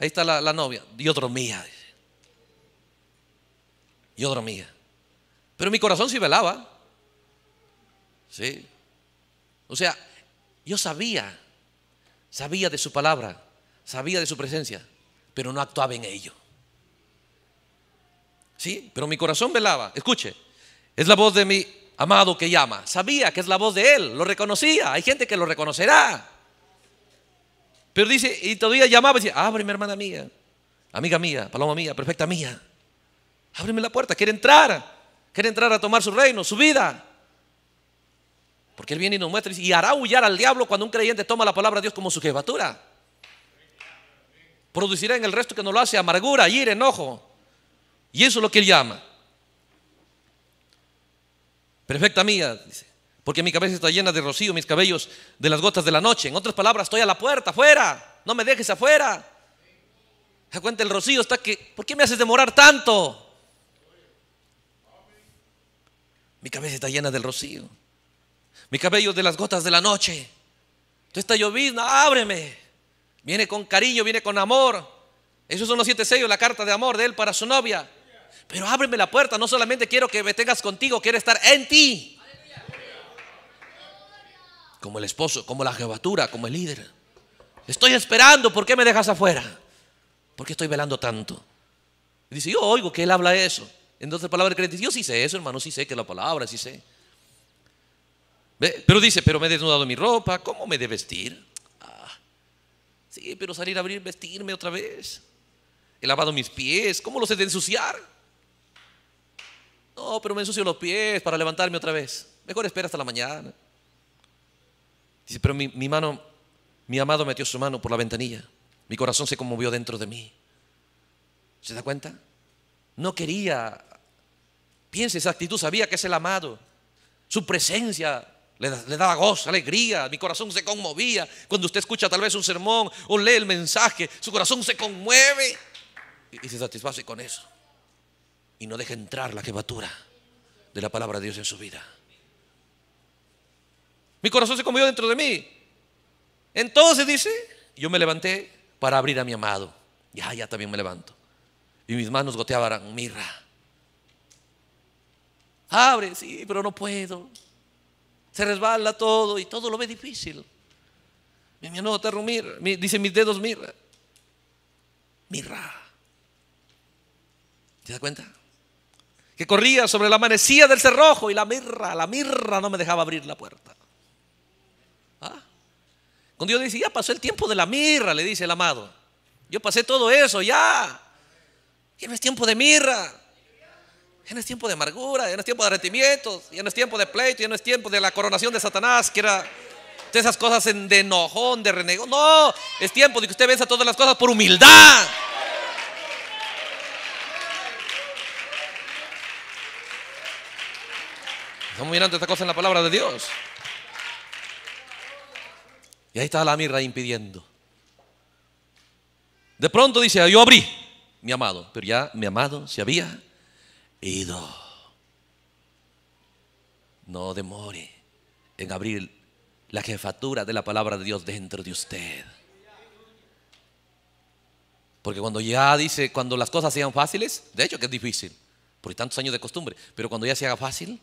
ahí está la, novia, yo dormía. Yo dormía. Pero mi corazón sí velaba. ¿Sí? O sea, yo sabía, sabía de su palabra sabía de su presencia, pero no actuaba en ello. Sí, pero mi corazón velaba. Escuche, es la voz de mi amado que llama. Sabía que es la voz de él, lo reconocía. Hay gente que lo reconocerá. Pero dice, y todavía llamaba y decía, ábreme hermana mía, amiga mía, paloma mía, perfecta mía. Ábreme la puerta, quiere entrar. Quiere entrar a tomar su reino, su vida. Porque él viene y nos muestra y hará huyar al diablo cuando un creyente toma la palabra de Dios como su jefatura. Producirá en el resto que no lo hace amargura, ira, enojo. Y eso es lo que él llama. Perfecta mía, dice, porque mi cabeza está llena de rocío, mis cabellos de las gotas de la noche. En otras palabras, estoy a la puerta, afuera, no me dejes afuera. Se cuenta el rocío está que, ¿por qué me haces demorar tanto? Mi cabeza está llena del rocío. Mi cabello de las gotas de la noche. Tú está llovizna, ábreme. Viene con cariño, viene con amor. Esos son los siete sellos, la carta de amor de él para su novia. Pero ábreme la puerta, no solamente quiero que me tengas contigo, quiero estar en ti. Como el esposo, como la jefatura, como el líder. Estoy esperando, ¿por qué me dejas afuera? ¿Por qué estoy velando tanto? dice, yo oigo que él habla eso. Entonces, palabra de dice, yo sí sé eso, hermano, sí sé que la palabra, sí sé. Pero dice, pero me he desnudado mi ropa, ¿cómo me he de vestir? Sí, pero salir a abrir, vestirme otra vez. He lavado mis pies. ¿Cómo los he de ensuciar? No, pero me ensucio los pies para levantarme otra vez. Mejor espera hasta la mañana. Dice, pero mi, mano, mi amado metió su mano por la ventanilla. Mi corazón se conmovió dentro de mí. ¿Se da cuenta? No quería. Piense esa actitud, sabía que es el amado. Su presencia le, daba gozo, alegría, mi corazón se conmovía. Cuando usted escucha tal vez un sermón o lee el mensaje, su corazón se conmueve y, se satisface con eso. Y no deja entrar la quebatura de la palabra de Dios en su vida. Mi corazón se conmovió dentro de mí. Entonces dice, yo me levanté para abrir a mi amado. Ya, ya también me levanto. Y mis manos goteaban mirra. Abre, sí, pero no puedo. Se resbala todo y todo lo ve difícil. Mi rumir, dice mis dedos mirra. Mirra. ¿Te das cuenta? Que corría sobre la manecilla del cerrojo y la mirra, la mirra no me dejaba abrir la puerta. ¿Ah? Cuando Dios dice, ya pasó el tiempo de la mirra, le dice el amado. Yo pasé todo eso, ya. Ya no es tiempo de mirra. Ya no es tiempo de amargura, ya no es tiempo de arrepentimientos, ya no es tiempo de pleito, ya no es tiempo de la coronación de Satanás, que era de esas cosas en de enojón, de renego. No, es tiempo de que usted venza todas las cosas por humildad. Estamos mirando esta cosa en la palabra de Dios. Y ahí estaba la mirra impidiendo. De pronto dice, ah, yo abrí, mi amado, pero ya mi amado se había Ido. No demore en abrir la jefatura de la palabra de Dios dentro de usted. Porque cuando ya dice, cuando las cosas sean fáciles, de hecho que es difícil, por tantos años de costumbre, pero cuando ya se haga fácil,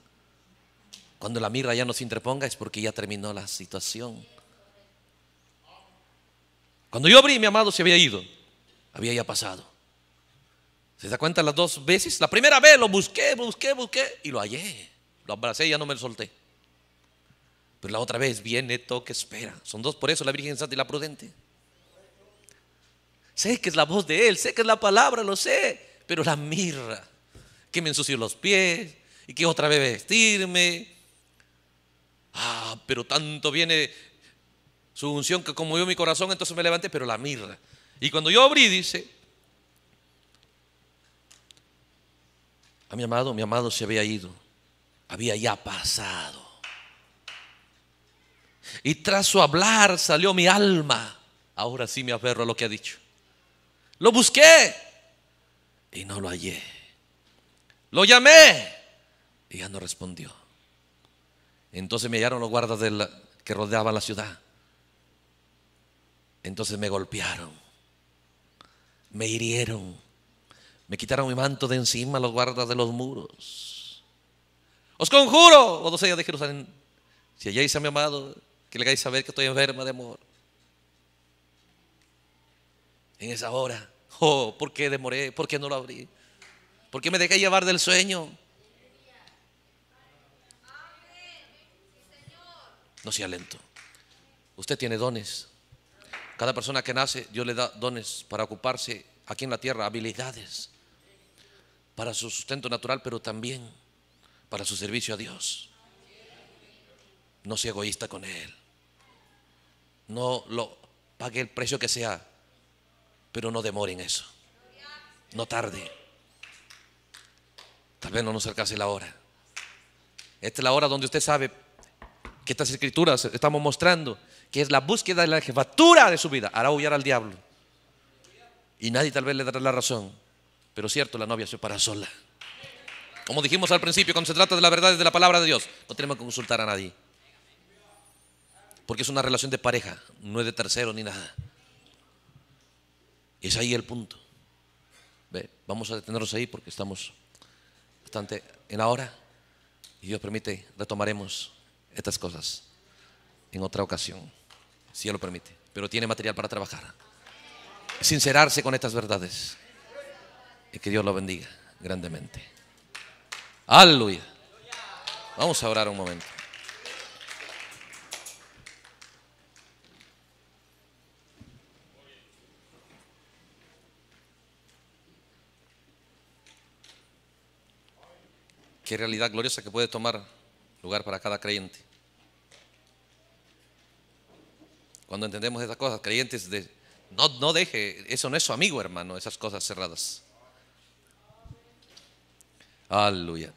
cuando la mirra ya no se interponga, es porque ya terminó la situación. Cuando yo abrí, mi amado se había ido, había ya pasado. ¿Se da cuenta las dos veces? La primera vez lo busqué, busqué, busqué y lo hallé. Lo abracé y ya no me lo solté. Pero la otra vez viene, toque, espera. Son dos por eso, la Virgen Santa y la prudente. Sé que es la voz de Él, sé que es la palabra, lo sé. Pero la mirra, que me ensució los pies y que otra vez vestirme. Ah, pero tanto viene su unción que conmovió mi corazón, entonces me levanté, pero la mirra. Y cuando yo abrí, dice, a mi amado, mi amado se había ido, había ya pasado. Y tras su hablar salió mi alma. Ahora sí me aferro a lo que ha dicho. Lo busqué y no lo hallé. Lo llamé y ya no respondió. Entonces me hallaron los guardas que rodeaban la ciudad. Entonces me golpearon, me hirieron me quitaron mi manto de encima los guardas de los muros. Os conjuro, oh doncella de Jerusalén, si halláis a mi amado, que le hagáis saber que estoy enferma de amor. En esa hora, oh, ¿por qué demoré? ¿Por qué no lo abrí? ¿Por qué me dejé llevar del sueño? No sea lento. Usted tiene dones. Cada persona que nace, Dios le da dones para ocuparse aquí en la tierra, habilidades para su sustento natural, pero también para su servicio a Dios. No sea egoísta con Él. No lo pague el precio que sea, pero no demore en eso. No tarde. Tal vez no nos alcance la hora. Esta es la hora donde usted sabe que estas escrituras estamos mostrando, que es la búsqueda de la jefatura de su vida, hará huyar al diablo. Y nadie tal vez le dará la razón. Pero cierto, la novia se para sola. Como dijimos al principio, cuando se trata de la verdad de la palabra de Dios, no tenemos que consultar a nadie. Porque es una relación de pareja, no es de tercero ni nada. Es ahí el punto. Vamos a detenernos ahí porque estamos bastante en la hora. Y Dios permite, retomaremos estas cosas en otra ocasión, si Él lo permite. Pero tiene material para trabajar. Sincerarse con estas verdades. Y que Dios lo bendiga grandemente. Aleluya. Vamos a orar un momento. Qué realidad gloriosa que puede tomar lugar para cada creyente. Cuando entendemos esas cosas, creyentes de no, no deje, eso no es su amigo, hermano, esas cosas cerradas. هللويا